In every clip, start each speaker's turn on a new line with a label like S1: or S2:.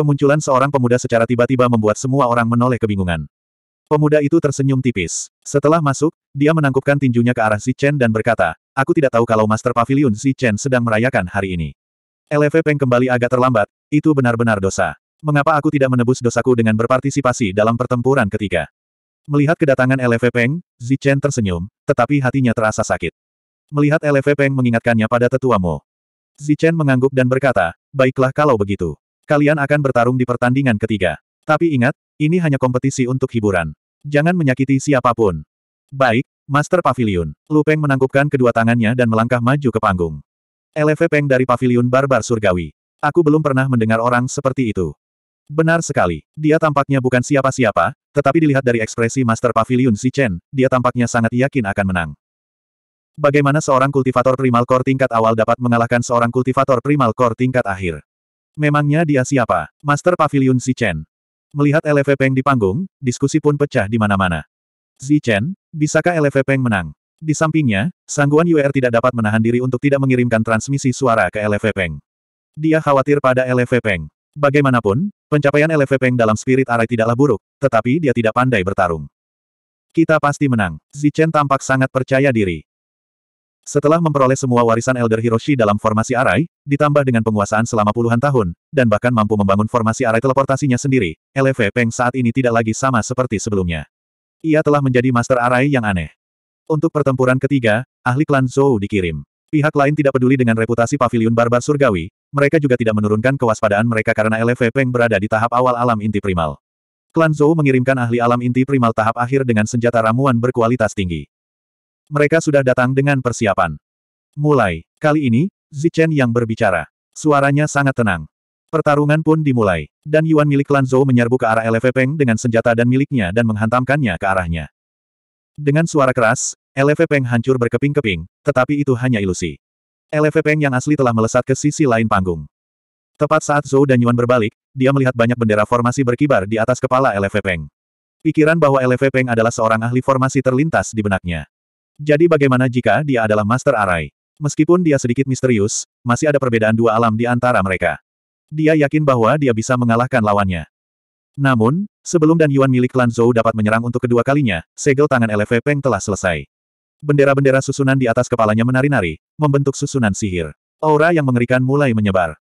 S1: Kemunculan seorang pemuda secara tiba-tiba membuat semua orang menoleh kebingungan. Pemuda itu tersenyum tipis. Setelah masuk, dia menangkupkan tinjunya ke arah Si Chen dan berkata, Aku tidak tahu kalau Master Pavilion Si Chen sedang merayakan hari ini. LV Peng kembali agak terlambat, itu benar-benar dosa. Mengapa aku tidak menebus dosaku dengan berpartisipasi dalam pertempuran ketiga? Melihat kedatangan LV Peng, Zi Chen tersenyum, tetapi hatinya terasa sakit. Melihat LV Peng mengingatkannya pada tetuamu. Zi Chen mengangguk dan berkata, baiklah kalau begitu. Kalian akan bertarung di pertandingan ketiga. Tapi ingat, ini hanya kompetisi untuk hiburan. Jangan menyakiti siapapun. Baik, Master Pavilion. Lu Peng menangkupkan kedua tangannya dan melangkah maju ke panggung. Eleve Peng dari Pavilion Barbar Surgawi. Aku belum pernah mendengar orang seperti itu. Benar sekali, dia tampaknya bukan siapa-siapa, tetapi dilihat dari ekspresi Master Pavilion Si Chen, dia tampaknya sangat yakin akan menang. Bagaimana seorang kultivator primal core tingkat awal dapat mengalahkan seorang kultivator primal core tingkat akhir? Memangnya dia siapa? Master Pavilion Zichen. Melihat LV Peng di panggung, diskusi pun pecah di mana-mana. Zichen, bisakah LV Peng menang? Di sampingnya, sangguan UR er tidak dapat menahan diri untuk tidak mengirimkan transmisi suara ke LV Peng. Dia khawatir pada LV Peng. Bagaimanapun, pencapaian LV Peng dalam spirit arai tidaklah buruk, tetapi dia tidak pandai bertarung. Kita pasti menang. Zichen tampak sangat percaya diri. Setelah memperoleh semua warisan Elder Hiroshi dalam formasi Arai, ditambah dengan penguasaan selama puluhan tahun, dan bahkan mampu membangun formasi Arai teleportasinya sendiri, LV Peng saat ini tidak lagi sama seperti sebelumnya. Ia telah menjadi Master Arai yang aneh. Untuk pertempuran ketiga, ahli klan Zhou dikirim. Pihak lain tidak peduli dengan reputasi pavilion barbar surgawi, mereka juga tidak menurunkan kewaspadaan mereka karena LV Peng berada di tahap awal alam inti primal. Klan Zhou mengirimkan ahli alam inti primal tahap akhir dengan senjata ramuan berkualitas tinggi. Mereka sudah datang dengan persiapan. Mulai. Kali ini, Zichen yang berbicara. Suaranya sangat tenang. Pertarungan pun dimulai. Dan Yuan milik Lan Zhou menyerbu ke arah Peng dengan senjata dan miliknya dan menghantamkannya ke arahnya. Dengan suara keras, Peng hancur berkeping-keping, tetapi itu hanya ilusi. Peng yang asli telah melesat ke sisi lain panggung. Tepat saat Zhou dan Yuan berbalik, dia melihat banyak bendera formasi berkibar di atas kepala Peng. Pikiran bahwa Peng adalah seorang ahli formasi terlintas di benaknya. Jadi bagaimana jika dia adalah Master Arai? Meskipun dia sedikit misterius, masih ada perbedaan dua alam di antara mereka. Dia yakin bahwa dia bisa mengalahkan lawannya. Namun, sebelum dan Yuan milik klan Zhou dapat menyerang untuk kedua kalinya, segel tangan LV Peng telah selesai. Bendera-bendera susunan di atas kepalanya menari-nari, membentuk susunan sihir. Aura yang mengerikan mulai menyebar.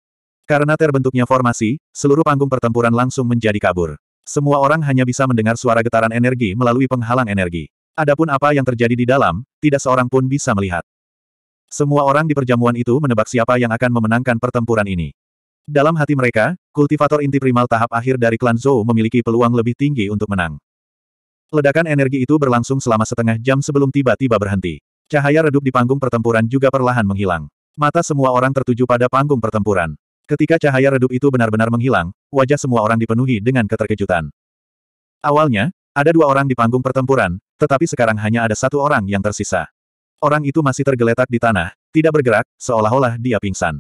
S1: Karena terbentuknya formasi, seluruh panggung pertempuran langsung menjadi kabur. Semua orang hanya bisa mendengar suara getaran energi melalui penghalang energi. Adapun apa yang terjadi di dalam, tidak seorang pun bisa melihat. Semua orang di perjamuan itu menebak siapa yang akan memenangkan pertempuran ini. Dalam hati mereka, kultivator inti primal tahap akhir dari klan Zhou memiliki peluang lebih tinggi untuk menang. Ledakan energi itu berlangsung selama setengah jam sebelum tiba-tiba berhenti. Cahaya redup di panggung pertempuran juga perlahan menghilang. Mata semua orang tertuju pada panggung pertempuran. Ketika cahaya redup itu benar-benar menghilang, wajah semua orang dipenuhi dengan keterkejutan. Awalnya, ada dua orang di panggung pertempuran, tetapi sekarang hanya ada satu orang yang tersisa. Orang itu masih tergeletak di tanah, tidak bergerak, seolah-olah dia pingsan.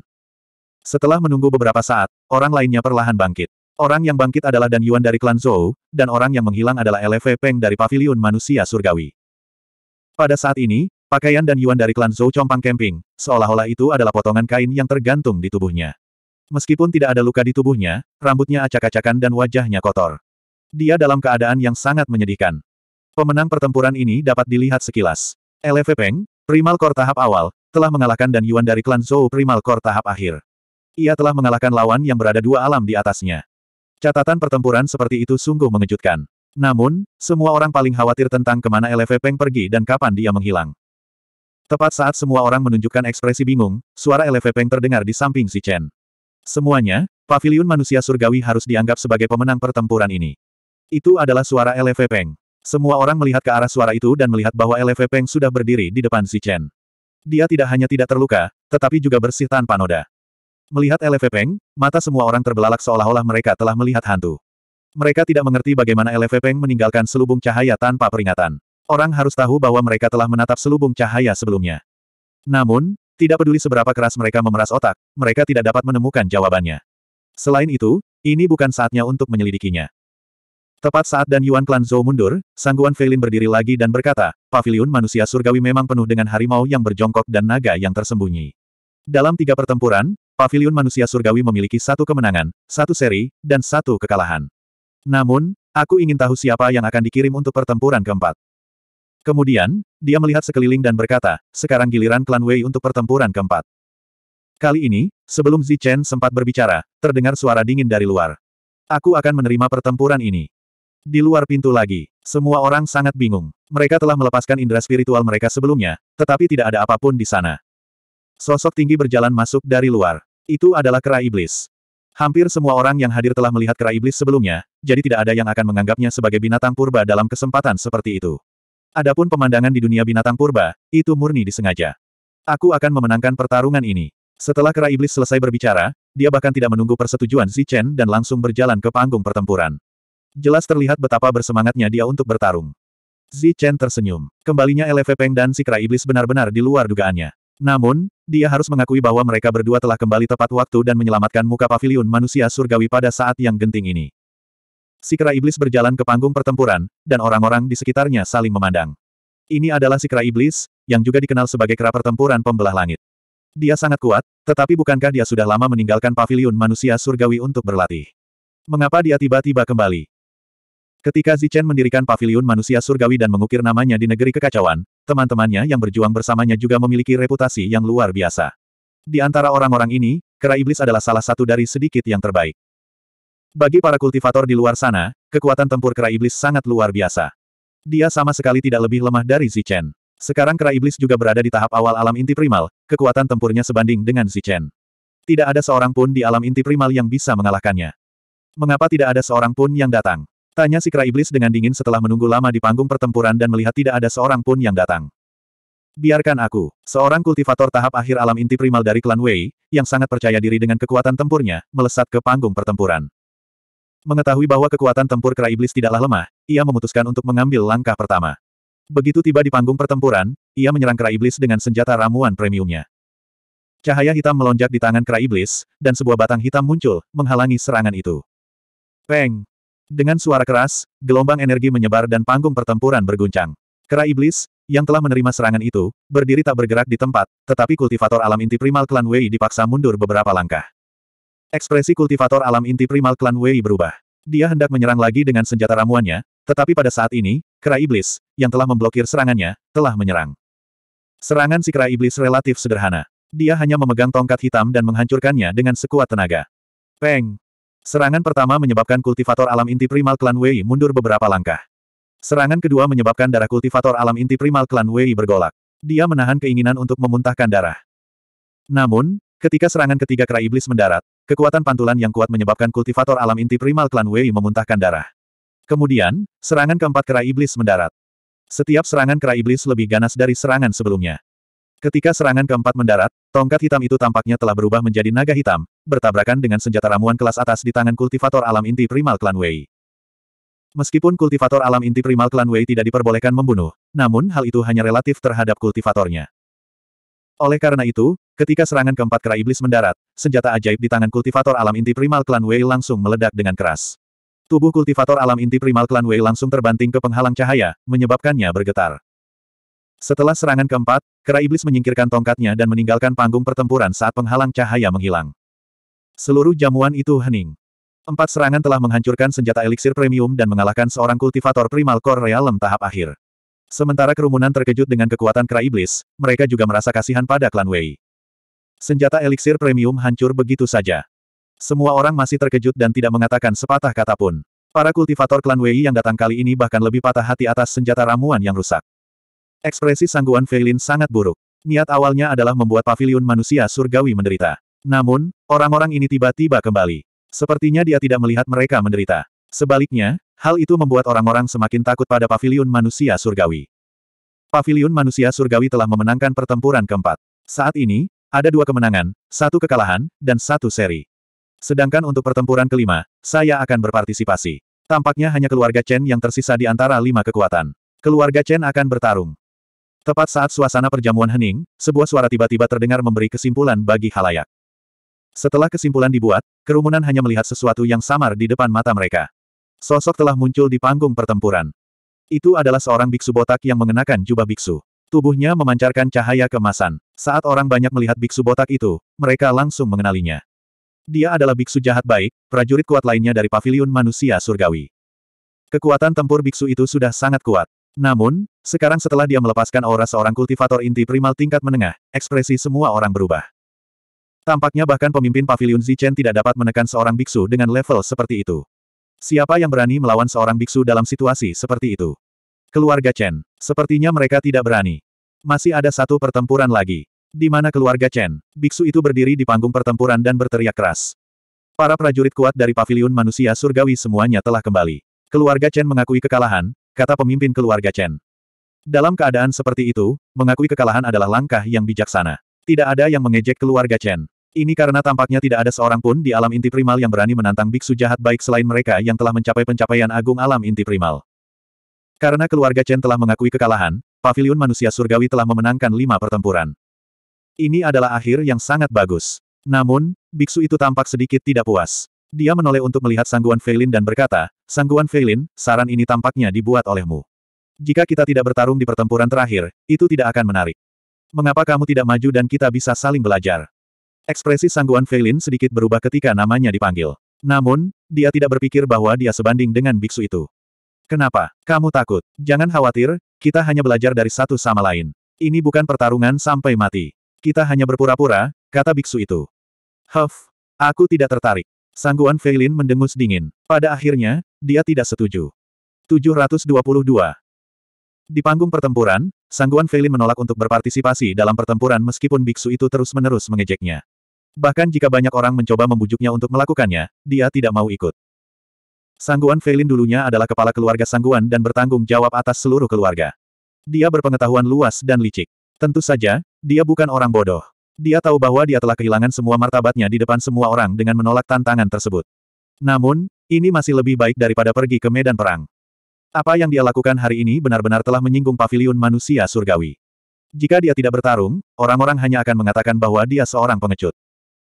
S1: Setelah menunggu beberapa saat, orang lainnya perlahan bangkit. Orang yang bangkit adalah Dan Yuan dari klan Zhou, dan orang yang menghilang adalah LV Peng dari paviliun manusia surgawi. Pada saat ini, pakaian Dan Yuan dari klan Zhou compang camping, seolah-olah itu adalah potongan kain yang tergantung di tubuhnya. Meskipun tidak ada luka di tubuhnya, rambutnya acak-acakan dan wajahnya kotor. Dia dalam keadaan yang sangat menyedihkan. Pemenang pertempuran ini dapat dilihat sekilas. LV Peng, Primal Core tahap awal, telah mengalahkan Dan Yuan dari klan Zhou Primal Core tahap akhir. Ia telah mengalahkan lawan yang berada dua alam di atasnya. Catatan pertempuran seperti itu sungguh mengejutkan. Namun, semua orang paling khawatir tentang kemana LV Peng pergi dan kapan dia menghilang. Tepat saat semua orang menunjukkan ekspresi bingung, suara LV Peng terdengar di samping si Chen. Semuanya, paviliun manusia surgawi harus dianggap sebagai pemenang pertempuran ini. Itu adalah suara LV Peng. Semua orang melihat ke arah suara itu dan melihat bahwa LV Peng sudah berdiri di depan si Chen. Dia tidak hanya tidak terluka, tetapi juga bersih tanpa noda. Melihat LV Peng, mata semua orang terbelalak seolah-olah mereka telah melihat hantu. Mereka tidak mengerti bagaimana LV Peng meninggalkan selubung cahaya tanpa peringatan. Orang harus tahu bahwa mereka telah menatap selubung cahaya sebelumnya. Namun, tidak peduli seberapa keras mereka memeras otak, mereka tidak dapat menemukan jawabannya. Selain itu, ini bukan saatnya untuk menyelidikinya. Tepat saat Dan Yuan Klan Zhou mundur, Sangguan Feilin berdiri lagi dan berkata, Paviliun manusia surgawi memang penuh dengan harimau yang berjongkok dan naga yang tersembunyi. Dalam tiga pertempuran, Paviliun manusia surgawi memiliki satu kemenangan, satu seri, dan satu kekalahan. Namun, aku ingin tahu siapa yang akan dikirim untuk pertempuran keempat. Kemudian, dia melihat sekeliling dan berkata, sekarang giliran klan Wei untuk pertempuran keempat. Kali ini, sebelum Zi Chen sempat berbicara, terdengar suara dingin dari luar. Aku akan menerima pertempuran ini. Di luar pintu lagi, semua orang sangat bingung. Mereka telah melepaskan indera spiritual mereka sebelumnya, tetapi tidak ada apapun di sana. Sosok tinggi berjalan masuk dari luar. Itu adalah kera iblis. Hampir semua orang yang hadir telah melihat kera iblis sebelumnya, jadi tidak ada yang akan menganggapnya sebagai binatang purba dalam kesempatan seperti itu. Adapun pemandangan di dunia binatang purba, itu murni disengaja. Aku akan memenangkan pertarungan ini. Setelah kera iblis selesai berbicara, dia bahkan tidak menunggu persetujuan Zichen dan langsung berjalan ke panggung pertempuran. Jelas terlihat betapa bersemangatnya dia untuk bertarung. Zi Chen tersenyum. Kembalinya LV Peng dan si Iblis benar-benar di luar dugaannya. Namun, dia harus mengakui bahwa mereka berdua telah kembali tepat waktu dan menyelamatkan muka pavilion manusia surgawi pada saat yang genting ini. Si Iblis berjalan ke panggung pertempuran, dan orang-orang di sekitarnya saling memandang. Ini adalah si Iblis, yang juga dikenal sebagai Kera Pertempuran Pembelah Langit. Dia sangat kuat, tetapi bukankah dia sudah lama meninggalkan pavilion manusia surgawi untuk berlatih? Mengapa dia tiba-tiba kembali? Ketika Zichen mendirikan paviliun manusia surgawi dan mengukir namanya di negeri kekacauan, teman-temannya yang berjuang bersamanya juga memiliki reputasi yang luar biasa. Di antara orang-orang ini, kera iblis adalah salah satu dari sedikit yang terbaik. Bagi para kultivator di luar sana, kekuatan tempur kera iblis sangat luar biasa. Dia sama sekali tidak lebih lemah dari Zichen. Sekarang kera iblis juga berada di tahap awal alam inti primal, kekuatan tempurnya sebanding dengan Zichen. Tidak ada seorang pun di alam inti primal yang bisa mengalahkannya. Mengapa tidak ada seorang pun yang datang? Tanya si kera iblis dengan dingin setelah menunggu lama di panggung pertempuran dan melihat tidak ada seorang pun yang datang. Biarkan aku, seorang kultivator tahap akhir alam inti primal dari klan Wei, yang sangat percaya diri dengan kekuatan tempurnya, melesat ke panggung pertempuran. Mengetahui bahwa kekuatan tempur kera iblis tidaklah lemah, ia memutuskan untuk mengambil langkah pertama. Begitu tiba di panggung pertempuran, ia menyerang kera iblis dengan senjata ramuan premiumnya. Cahaya hitam melonjak di tangan kera iblis, dan sebuah batang hitam muncul, menghalangi serangan itu. Peng! Dengan suara keras, gelombang energi menyebar dan panggung pertempuran berguncang. Kera iblis, yang telah menerima serangan itu, berdiri tak bergerak di tempat, tetapi kultivator alam inti primal klan Wei dipaksa mundur beberapa langkah. Ekspresi kultivator alam inti primal klan Wei berubah. Dia hendak menyerang lagi dengan senjata ramuannya, tetapi pada saat ini, kera iblis, yang telah memblokir serangannya, telah menyerang. Serangan si kera iblis relatif sederhana. Dia hanya memegang tongkat hitam dan menghancurkannya dengan sekuat tenaga. Peng! Serangan pertama menyebabkan kultivator alam inti primal klan Wei mundur beberapa langkah. Serangan kedua menyebabkan darah kultivator alam inti primal klan Wei bergolak. Dia menahan keinginan untuk memuntahkan darah. Namun, ketika serangan ketiga kera iblis mendarat, kekuatan pantulan yang kuat menyebabkan kultivator alam inti primal klan Wei memuntahkan darah. Kemudian, serangan keempat kera iblis mendarat. Setiap serangan kera iblis lebih ganas dari serangan sebelumnya. Ketika serangan keempat mendarat, tongkat hitam itu tampaknya telah berubah menjadi naga hitam, bertabrakan dengan senjata ramuan kelas atas di tangan kultivator alam inti primal klan Wei. Meskipun kultivator alam inti primal klan Wei tidak diperbolehkan membunuh, namun hal itu hanya relatif terhadap kultivatornya. Oleh karena itu, ketika serangan keempat kera iblis mendarat, senjata ajaib di tangan kultivator alam inti primal klan Wei langsung meledak dengan keras. Tubuh kultivator alam inti primal klan Wei langsung terbanting ke penghalang cahaya, menyebabkannya bergetar. Setelah serangan keempat, kera iblis menyingkirkan tongkatnya dan meninggalkan panggung pertempuran saat penghalang cahaya menghilang. Seluruh jamuan itu hening. Empat serangan telah menghancurkan senjata eliksir premium dan mengalahkan seorang kultivator primal core realm tahap akhir. Sementara kerumunan terkejut dengan kekuatan kera iblis, mereka juga merasa kasihan pada klan Wei. Senjata eliksir premium hancur begitu saja. Semua orang masih terkejut dan tidak mengatakan sepatah kata pun. Para kultivator klan Wei yang datang kali ini bahkan lebih patah hati atas senjata ramuan yang rusak. Ekspresi sangguan Feilin sangat buruk. Niat awalnya adalah membuat pavilion manusia surgawi menderita. Namun, orang-orang ini tiba-tiba kembali. Sepertinya dia tidak melihat mereka menderita. Sebaliknya, hal itu membuat orang-orang semakin takut pada pavilion manusia surgawi. Pavilion manusia surgawi telah memenangkan pertempuran keempat. Saat ini, ada dua kemenangan, satu kekalahan, dan satu seri. Sedangkan untuk pertempuran kelima, saya akan berpartisipasi. Tampaknya hanya keluarga Chen yang tersisa di antara lima kekuatan. Keluarga Chen akan bertarung. Tepat saat suasana perjamuan hening, sebuah suara tiba-tiba terdengar memberi kesimpulan bagi halayak. Setelah kesimpulan dibuat, kerumunan hanya melihat sesuatu yang samar di depan mata mereka. Sosok telah muncul di panggung pertempuran. Itu adalah seorang biksu botak yang mengenakan jubah biksu. Tubuhnya memancarkan cahaya kemasan. Saat orang banyak melihat biksu botak itu, mereka langsung mengenalinya. Dia adalah biksu jahat baik, prajurit kuat lainnya dari paviliun manusia surgawi. Kekuatan tempur biksu itu sudah sangat kuat. Namun, sekarang setelah dia melepaskan aura seorang kultivator inti primal tingkat menengah, ekspresi semua orang berubah. Tampaknya bahkan pemimpin pavilion Zichen tidak dapat menekan seorang biksu dengan level seperti itu. Siapa yang berani melawan seorang biksu dalam situasi seperti itu? Keluarga Chen. Sepertinya mereka tidak berani. Masih ada satu pertempuran lagi. Di mana keluarga Chen, biksu itu berdiri di panggung pertempuran dan berteriak keras. Para prajurit kuat dari pavilion manusia surgawi semuanya telah kembali. Keluarga Chen mengakui kekalahan, kata pemimpin keluarga Chen. Dalam keadaan seperti itu, mengakui kekalahan adalah langkah yang bijaksana. Tidak ada yang mengejek keluarga Chen. Ini karena tampaknya tidak ada seorang pun di alam inti primal yang berani menantang biksu jahat baik selain mereka yang telah mencapai pencapaian agung alam inti primal. Karena keluarga Chen telah mengakui kekalahan, pavilion manusia surgawi telah memenangkan lima pertempuran. Ini adalah akhir yang sangat bagus. Namun, biksu itu tampak sedikit tidak puas. Dia menoleh untuk melihat sangguan Feilin dan berkata, Sangguan Feilin, saran ini tampaknya dibuat olehmu. Jika kita tidak bertarung di pertempuran terakhir, itu tidak akan menarik. Mengapa kamu tidak maju dan kita bisa saling belajar? Ekspresi sangguan Feilin sedikit berubah ketika namanya dipanggil. Namun, dia tidak berpikir bahwa dia sebanding dengan biksu itu. Kenapa? Kamu takut? Jangan khawatir, kita hanya belajar dari satu sama lain. Ini bukan pertarungan sampai mati. Kita hanya berpura-pura, kata biksu itu. Huff, aku tidak tertarik. Sangguan Feilin mendengus dingin. Pada akhirnya, dia tidak setuju. 722. Di panggung pertempuran, Sangguan Feilin menolak untuk berpartisipasi dalam pertempuran meskipun biksu itu terus-menerus mengejeknya. Bahkan jika banyak orang mencoba membujuknya untuk melakukannya, dia tidak mau ikut. Sangguan Feilin dulunya adalah kepala keluarga Sangguan dan bertanggung jawab atas seluruh keluarga. Dia berpengetahuan luas dan licik. Tentu saja, dia bukan orang bodoh. Dia tahu bahwa dia telah kehilangan semua martabatnya di depan semua orang dengan menolak tantangan tersebut. Namun, ini masih lebih baik daripada pergi ke medan perang. Apa yang dia lakukan hari ini benar-benar telah menyinggung pavilion manusia surgawi. Jika dia tidak bertarung, orang-orang hanya akan mengatakan bahwa dia seorang pengecut.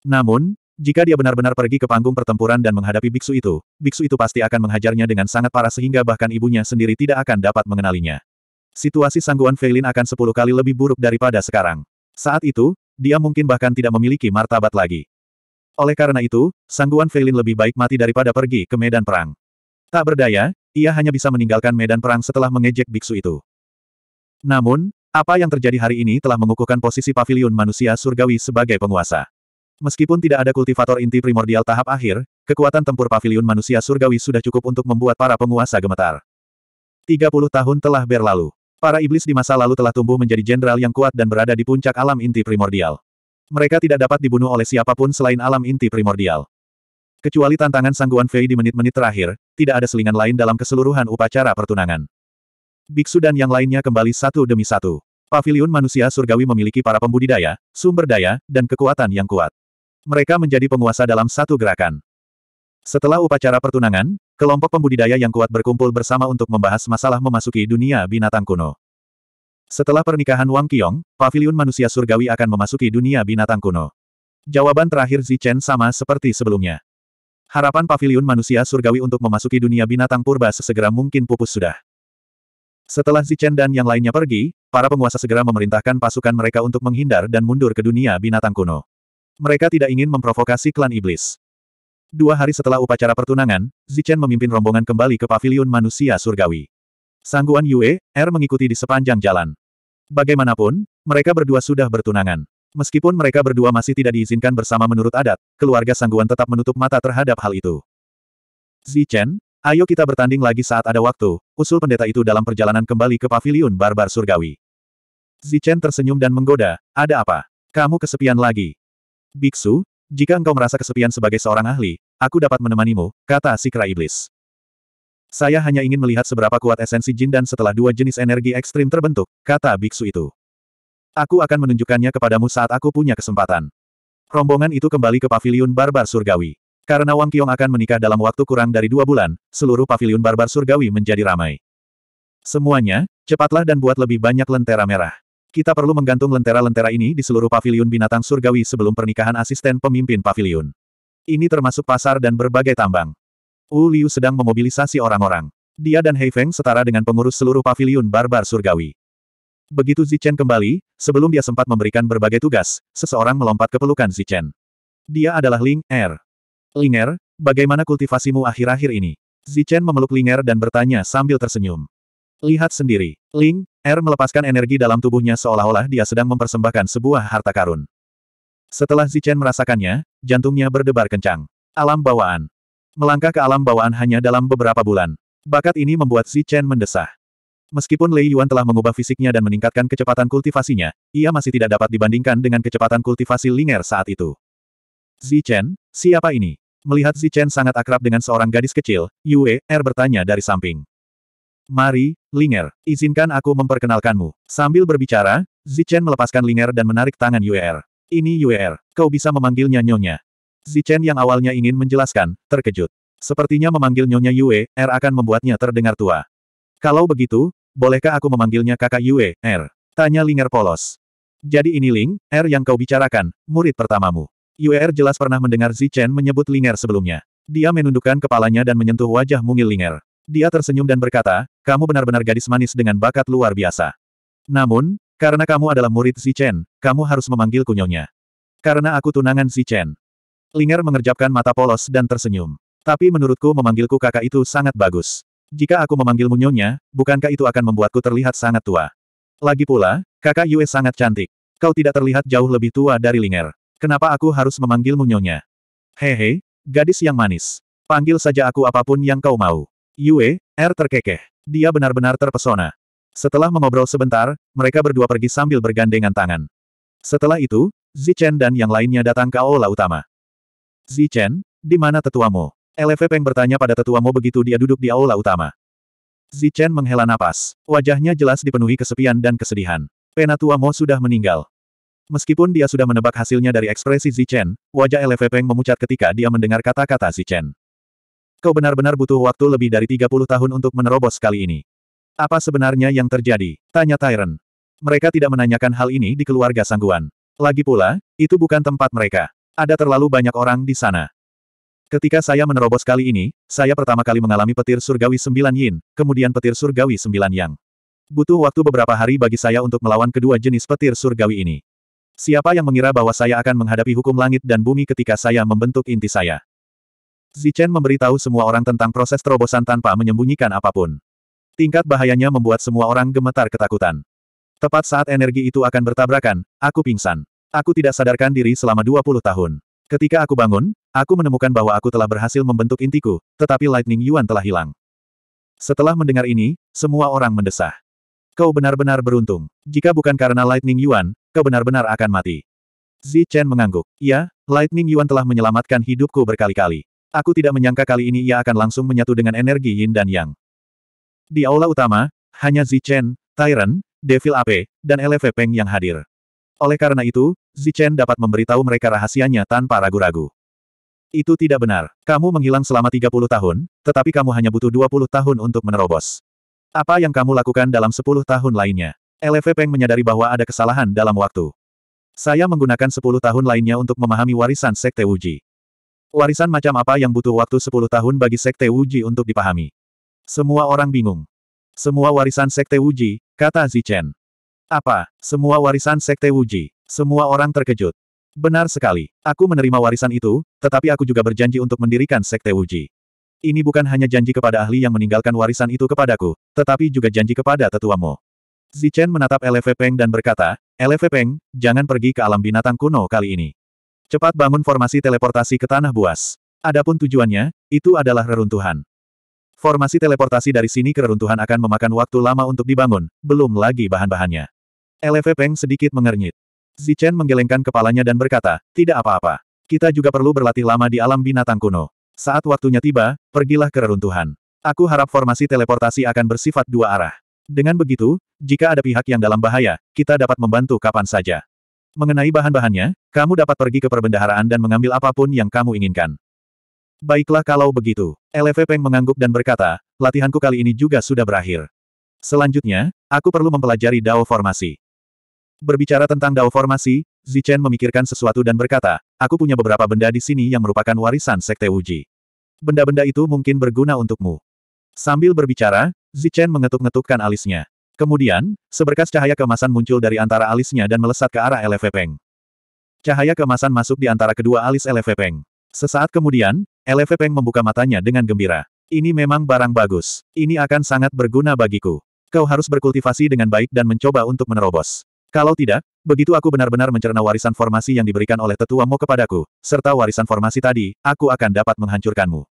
S1: Namun, jika dia benar-benar pergi ke panggung pertempuran dan menghadapi biksu itu, biksu itu pasti akan menghajarnya dengan sangat parah sehingga bahkan ibunya sendiri tidak akan dapat mengenalinya. Situasi sangguan Feilin akan sepuluh kali lebih buruk daripada sekarang. Saat itu, dia mungkin bahkan tidak memiliki martabat lagi. Oleh karena itu, Sangguan Feilin lebih baik mati daripada pergi ke medan perang. Tak berdaya, ia hanya bisa meninggalkan medan perang setelah mengejek biksu itu. Namun, apa yang terjadi hari ini telah mengukuhkan posisi paviliun manusia surgawi sebagai penguasa. Meskipun tidak ada kultivator inti primordial tahap akhir, kekuatan tempur paviliun manusia surgawi sudah cukup untuk membuat para penguasa gemetar. 30 tahun telah berlalu. Para iblis di masa lalu telah tumbuh menjadi jenderal yang kuat dan berada di puncak alam inti primordial. Mereka tidak dapat dibunuh oleh siapapun selain alam inti primordial. Kecuali tantangan sangguan Fei di menit-menit terakhir, tidak ada selingan lain dalam keseluruhan upacara pertunangan. Biksu dan yang lainnya kembali satu demi satu. Paviliun manusia surgawi memiliki para pembudidaya, sumber daya, dan kekuatan yang kuat. Mereka menjadi penguasa dalam satu gerakan. Setelah upacara pertunangan, Kelompok pembudidaya yang kuat berkumpul bersama untuk membahas masalah memasuki dunia binatang kuno. Setelah pernikahan Wang Qiong, paviliun manusia surgawi akan memasuki dunia binatang kuno. Jawaban terakhir Zichen sama seperti sebelumnya. Harapan paviliun manusia surgawi untuk memasuki dunia binatang purba sesegera mungkin pupus sudah. Setelah Zichen dan yang lainnya pergi, para penguasa segera memerintahkan pasukan mereka untuk menghindar dan mundur ke dunia binatang kuno. Mereka tidak ingin memprovokasi klan iblis. Dua hari setelah upacara pertunangan, Zichen memimpin rombongan kembali ke paviliun manusia surgawi. Sangguan Yue, Er mengikuti di sepanjang jalan. Bagaimanapun, mereka berdua sudah bertunangan. Meskipun mereka berdua masih tidak diizinkan bersama menurut adat, keluarga Sangguan tetap menutup mata terhadap hal itu. Zichen, ayo kita bertanding lagi saat ada waktu, usul pendeta itu dalam perjalanan kembali ke paviliun barbar surgawi. Zichen tersenyum dan menggoda, ada apa? Kamu kesepian lagi. Biksu, jika engkau merasa kesepian sebagai seorang ahli, Aku dapat menemanimu, kata si kera iblis. Saya hanya ingin melihat seberapa kuat esensi jin dan setelah dua jenis energi ekstrim terbentuk, kata biksu itu. Aku akan menunjukkannya kepadamu saat aku punya kesempatan. Rombongan itu kembali ke pavilion barbar surgawi. Karena Wang Qiong akan menikah dalam waktu kurang dari dua bulan, seluruh pavilion barbar surgawi menjadi ramai. Semuanya, cepatlah dan buat lebih banyak lentera merah. Kita perlu menggantung lentera-lentera ini di seluruh pavilion binatang surgawi sebelum pernikahan asisten pemimpin pavilion. Ini termasuk pasar dan berbagai tambang. Wu Liu sedang memobilisasi orang-orang. Dia dan Hei Feng setara dengan pengurus seluruh paviliun barbar surgawi. Begitu Zichen kembali, sebelum dia sempat memberikan berbagai tugas, seseorang melompat ke pelukan Zichen. Dia adalah Ling Er. Ling Er, bagaimana kultivasimu akhir-akhir ini? Zichen memeluk Ling Er dan bertanya sambil tersenyum. Lihat sendiri, Ling Er melepaskan energi dalam tubuhnya seolah-olah dia sedang mempersembahkan sebuah harta karun. Setelah Zichen merasakannya, jantungnya berdebar kencang. Alam bawaan. Melangkah ke alam bawaan hanya dalam beberapa bulan. Bakat ini membuat Zichen mendesah. Meskipun Lei Yuan telah mengubah fisiknya dan meningkatkan kecepatan kultivasinya, ia masih tidak dapat dibandingkan dengan kecepatan kultivasi Linger saat itu. Zichen, siapa ini? Melihat Zichen sangat akrab dengan seorang gadis kecil, Yue Er bertanya dari samping. Mari, Linger, izinkan aku memperkenalkanmu. Sambil berbicara, Zichen melepaskan Linger dan menarik tangan Yue Er. Ini Yuer, kau bisa memanggilnya Nyonya. Zichen yang awalnya ingin menjelaskan, terkejut. Sepertinya memanggil Nyonya Yue, R er akan membuatnya terdengar tua. Kalau begitu, bolehkah aku memanggilnya kakak Yue, R? Er? Tanya Linger polos. Jadi ini Ling, R er yang kau bicarakan, murid pertamamu. Yue R jelas pernah mendengar Zichen menyebut Linger sebelumnya. Dia menundukkan kepalanya dan menyentuh wajah mungil Linger. Dia tersenyum dan berkata, kamu benar-benar gadis manis dengan bakat luar biasa. Namun, karena kamu adalah murid Si Chen, kamu harus memanggil kunyonya. Karena aku tunangan Si Chen. Linger mengerjapkan mata polos dan tersenyum. Tapi menurutku memanggilku kakak itu sangat bagus. Jika aku memanggil nyonya, bukankah itu akan membuatku terlihat sangat tua? Lagi pula, kakak Yue sangat cantik. Kau tidak terlihat jauh lebih tua dari Linger. Kenapa aku harus memanggil nyonya? Hehe, gadis yang manis. Panggil saja aku apapun yang kau mau. Yue, R terkekeh. Dia benar-benar terpesona. Setelah mengobrol sebentar, mereka berdua pergi sambil bergandengan tangan. Setelah itu, Zichen dan yang lainnya datang ke aula utama. Zichen, di mana tetuamu? LV Peng bertanya pada tetuamu begitu dia duduk di aula utama. Zichen menghela napas. Wajahnya jelas dipenuhi kesepian dan kesedihan. Penatuamu sudah meninggal. Meskipun dia sudah menebak hasilnya dari ekspresi Zichen, wajah LV Peng memucat ketika dia mendengar kata-kata Zichen. Kau benar-benar butuh waktu lebih dari 30 tahun untuk menerobos kali ini. Apa sebenarnya yang terjadi? Tanya Tyron. Mereka tidak menanyakan hal ini di keluarga Sangguan. Lagi pula, itu bukan tempat mereka. Ada terlalu banyak orang di sana. Ketika saya menerobos kali ini, saya pertama kali mengalami petir surgawi sembilan yin, kemudian petir surgawi sembilan yang. Butuh waktu beberapa hari bagi saya untuk melawan kedua jenis petir surgawi ini. Siapa yang mengira bahwa saya akan menghadapi hukum langit dan bumi ketika saya membentuk inti saya? Zichen memberitahu semua orang tentang proses terobosan tanpa menyembunyikan apapun. Tingkat bahayanya membuat semua orang gemetar ketakutan. Tepat saat energi itu akan bertabrakan, aku pingsan. Aku tidak sadarkan diri selama 20 tahun. Ketika aku bangun, aku menemukan bahwa aku telah berhasil membentuk intiku, tetapi Lightning Yuan telah hilang. Setelah mendengar ini, semua orang mendesah. Kau benar-benar beruntung. Jika bukan karena Lightning Yuan, kau benar-benar akan mati. Zi Chen mengangguk. Ya, Lightning Yuan telah menyelamatkan hidupku berkali-kali. Aku tidak menyangka kali ini ia akan langsung menyatu dengan energi Yin dan Yang. Di aula utama, hanya Zichen, Tyrant, Devil AP, dan LV Peng yang hadir. Oleh karena itu, Zichen dapat memberitahu mereka rahasianya tanpa ragu-ragu. Itu tidak benar. Kamu menghilang selama 30 tahun, tetapi kamu hanya butuh 20 tahun untuk menerobos. Apa yang kamu lakukan dalam 10 tahun lainnya? LV Peng menyadari bahwa ada kesalahan dalam waktu. Saya menggunakan 10 tahun lainnya untuk memahami warisan Sekte Wuji. Warisan macam apa yang butuh waktu 10 tahun bagi Sekte Wuji untuk dipahami? Semua orang bingung. Semua warisan Sekte Wuji, kata Zichen. Apa? Semua warisan Sekte Wuji. Semua orang terkejut. Benar sekali. Aku menerima warisan itu, tetapi aku juga berjanji untuk mendirikan Sekte Wuji. Ini bukan hanya janji kepada ahli yang meninggalkan warisan itu kepadaku, tetapi juga janji kepada tetuamu. Zichen menatap Eleve Peng dan berkata, Eleve Peng, jangan pergi ke alam binatang kuno kali ini. Cepat bangun formasi teleportasi ke tanah buas. Adapun tujuannya, itu adalah reruntuhan. Formasi teleportasi dari sini ke reruntuhan akan memakan waktu lama untuk dibangun, belum lagi bahan-bahannya. LV Peng sedikit mengernyit. Zichen menggelengkan kepalanya dan berkata, tidak apa-apa. Kita juga perlu berlatih lama di alam binatang kuno. Saat waktunya tiba, pergilah ke reruntuhan. Aku harap formasi teleportasi akan bersifat dua arah. Dengan begitu, jika ada pihak yang dalam bahaya, kita dapat membantu kapan saja. Mengenai bahan-bahannya, kamu dapat pergi ke perbendaharaan dan mengambil apapun yang kamu inginkan. Baiklah kalau begitu. LV Peng mengangguk dan berkata, latihanku kali ini juga sudah berakhir. Selanjutnya, aku perlu mempelajari Dao Formasi. Berbicara tentang Dao Formasi, Zichen memikirkan sesuatu dan berkata, aku punya beberapa benda di sini yang merupakan warisan Sekte Wuji. Benda-benda itu mungkin berguna untukmu. Sambil berbicara, Zichen mengetuk-ngetukkan alisnya. Kemudian, seberkas cahaya kemasan muncul dari antara alisnya dan melesat ke arah LV Peng. Cahaya kemasan masuk di antara kedua alis LV Peng. Sesaat kemudian, LV Peng membuka matanya dengan gembira. Ini memang barang bagus. Ini akan sangat berguna bagiku. Kau harus berkultivasi dengan baik dan mencoba untuk menerobos. Kalau tidak, begitu aku benar-benar mencerna warisan formasi yang diberikan oleh Tetua Mo kepadaku, serta warisan formasi tadi, aku akan dapat menghancurkanmu.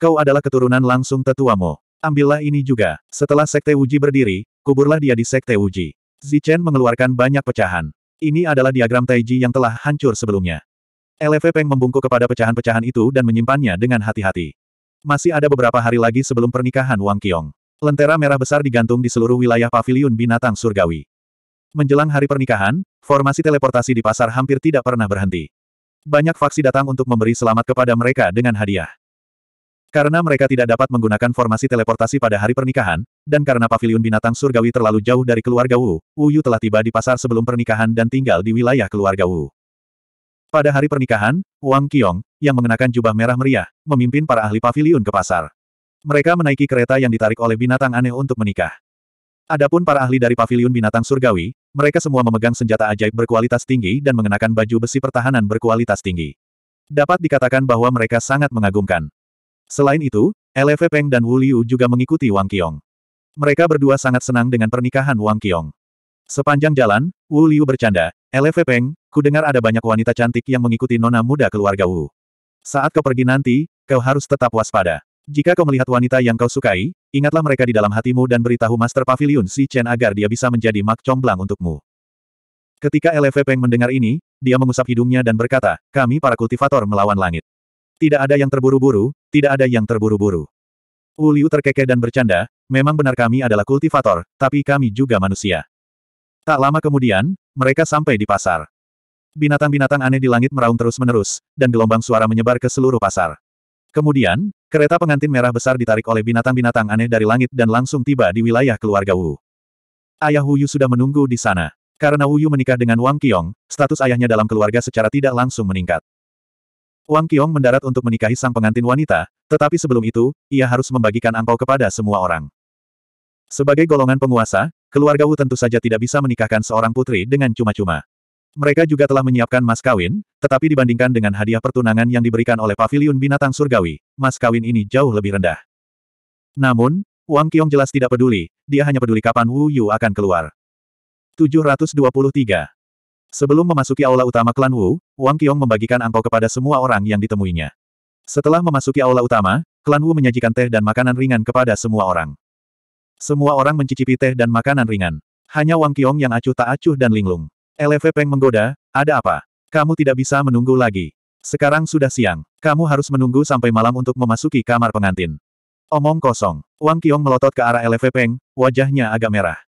S1: Kau adalah keturunan langsung Tetua Mo. Ambillah ini juga. Setelah Sekte Wuji berdiri, kuburlah dia di Sekte Wuji. Zichen mengeluarkan banyak pecahan. Ini adalah diagram Taiji yang telah hancur sebelumnya. LV Peng membungkuk kepada pecahan-pecahan itu dan menyimpannya dengan hati-hati. Masih ada beberapa hari lagi sebelum pernikahan Wang Qiong. Lentera merah besar digantung di seluruh wilayah paviliun binatang surgawi. Menjelang hari pernikahan, formasi teleportasi di pasar hampir tidak pernah berhenti. Banyak faksi datang untuk memberi selamat kepada mereka dengan hadiah. Karena mereka tidak dapat menggunakan formasi teleportasi pada hari pernikahan, dan karena paviliun binatang surgawi terlalu jauh dari keluarga Wu, Wu Yu telah tiba di pasar sebelum pernikahan dan tinggal di wilayah keluarga Wu. Pada hari pernikahan, Wang Qiong, yang mengenakan jubah merah meriah, memimpin para ahli pavilion ke pasar. Mereka menaiki kereta yang ditarik oleh binatang aneh untuk menikah. Adapun para ahli dari pavilion binatang surgawi, mereka semua memegang senjata ajaib berkualitas tinggi dan mengenakan baju besi pertahanan berkualitas tinggi. Dapat dikatakan bahwa mereka sangat mengagumkan. Selain itu, LF Peng dan Wu Liu juga mengikuti Wang Qiong. Mereka berdua sangat senang dengan pernikahan Wang Qiong. Sepanjang jalan, Wu Liu bercanda, LV Peng, ku dengar ada banyak wanita cantik yang mengikuti nona muda keluarga Wu. Saat kau pergi nanti, kau harus tetap waspada. Jika kau melihat wanita yang kau sukai, ingatlah mereka di dalam hatimu dan beritahu Master Pavilion Si Chen agar dia bisa menjadi mak comblang untukmu. Ketika LV Peng mendengar ini, dia mengusap hidungnya dan berkata, kami para kultivator melawan langit. Tidak ada yang terburu-buru, tidak ada yang terburu-buru. Wu Liu terkekeh dan bercanda, memang benar kami adalah kultivator, tapi kami juga manusia. Tak lama kemudian, mereka sampai di pasar. Binatang-binatang aneh di langit meraung terus-menerus, dan gelombang suara menyebar ke seluruh pasar. Kemudian, kereta pengantin merah besar ditarik oleh binatang-binatang aneh dari langit dan langsung tiba di wilayah keluarga Wu. Ayah Wu Yu sudah menunggu di sana. Karena Wu Yu menikah dengan Wang Qiong, status ayahnya dalam keluarga secara tidak langsung meningkat. Wang Qiong mendarat untuk menikahi sang pengantin wanita, tetapi sebelum itu, ia harus membagikan angpau kepada semua orang. Sebagai golongan penguasa, keluarga Wu tentu saja tidak bisa menikahkan seorang putri dengan cuma-cuma. Mereka juga telah menyiapkan mas kawin, tetapi dibandingkan dengan hadiah pertunangan yang diberikan oleh Pavilion Binatang Surgawi, mas kawin ini jauh lebih rendah. Namun, Wang Qiong jelas tidak peduli, dia hanya peduli kapan Wu Yu akan keluar. 723. Sebelum memasuki aula utama klan Wu, Wang Qiong membagikan angpau kepada semua orang yang ditemuinya. Setelah memasuki aula utama, klan Wu menyajikan teh dan makanan ringan kepada semua orang. Semua orang mencicipi teh dan makanan ringan. Hanya Wang Qiong yang acuh tak acuh dan linglung. Eh, LV Peng menggoda, ada apa? Kamu tidak bisa menunggu lagi. Sekarang sudah siang. Kamu harus menunggu sampai malam untuk memasuki kamar pengantin. Omong kosong. Wang Qiong melotot ke arah LV Peng, wajahnya agak merah.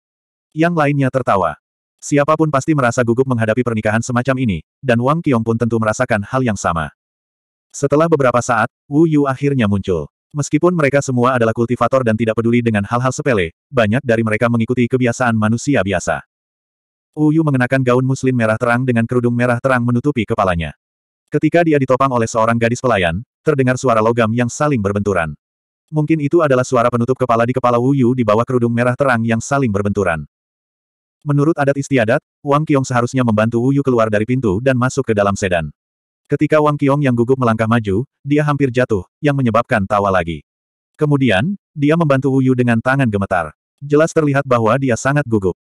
S1: Yang lainnya tertawa. Siapapun pasti merasa gugup menghadapi pernikahan semacam ini, dan Wang Qiong pun tentu merasakan hal yang sama. Setelah beberapa saat, Wu Yu akhirnya muncul. Meskipun mereka semua adalah kultivator dan tidak peduli dengan hal-hal sepele, banyak dari mereka mengikuti kebiasaan manusia biasa. Uyu mengenakan gaun muslim merah terang dengan kerudung merah terang menutupi kepalanya. Ketika dia ditopang oleh seorang gadis pelayan, terdengar suara logam yang saling berbenturan. Mungkin itu adalah suara penutup kepala di kepala Uyu di bawah kerudung merah terang yang saling berbenturan. Menurut adat istiadat, Wang Qiong seharusnya membantu Uyu keluar dari pintu dan masuk ke dalam sedan. Ketika Wang Qiong yang gugup melangkah maju, dia hampir jatuh, yang menyebabkan tawa lagi. Kemudian, dia membantu Yu dengan tangan gemetar. Jelas terlihat bahwa dia sangat gugup.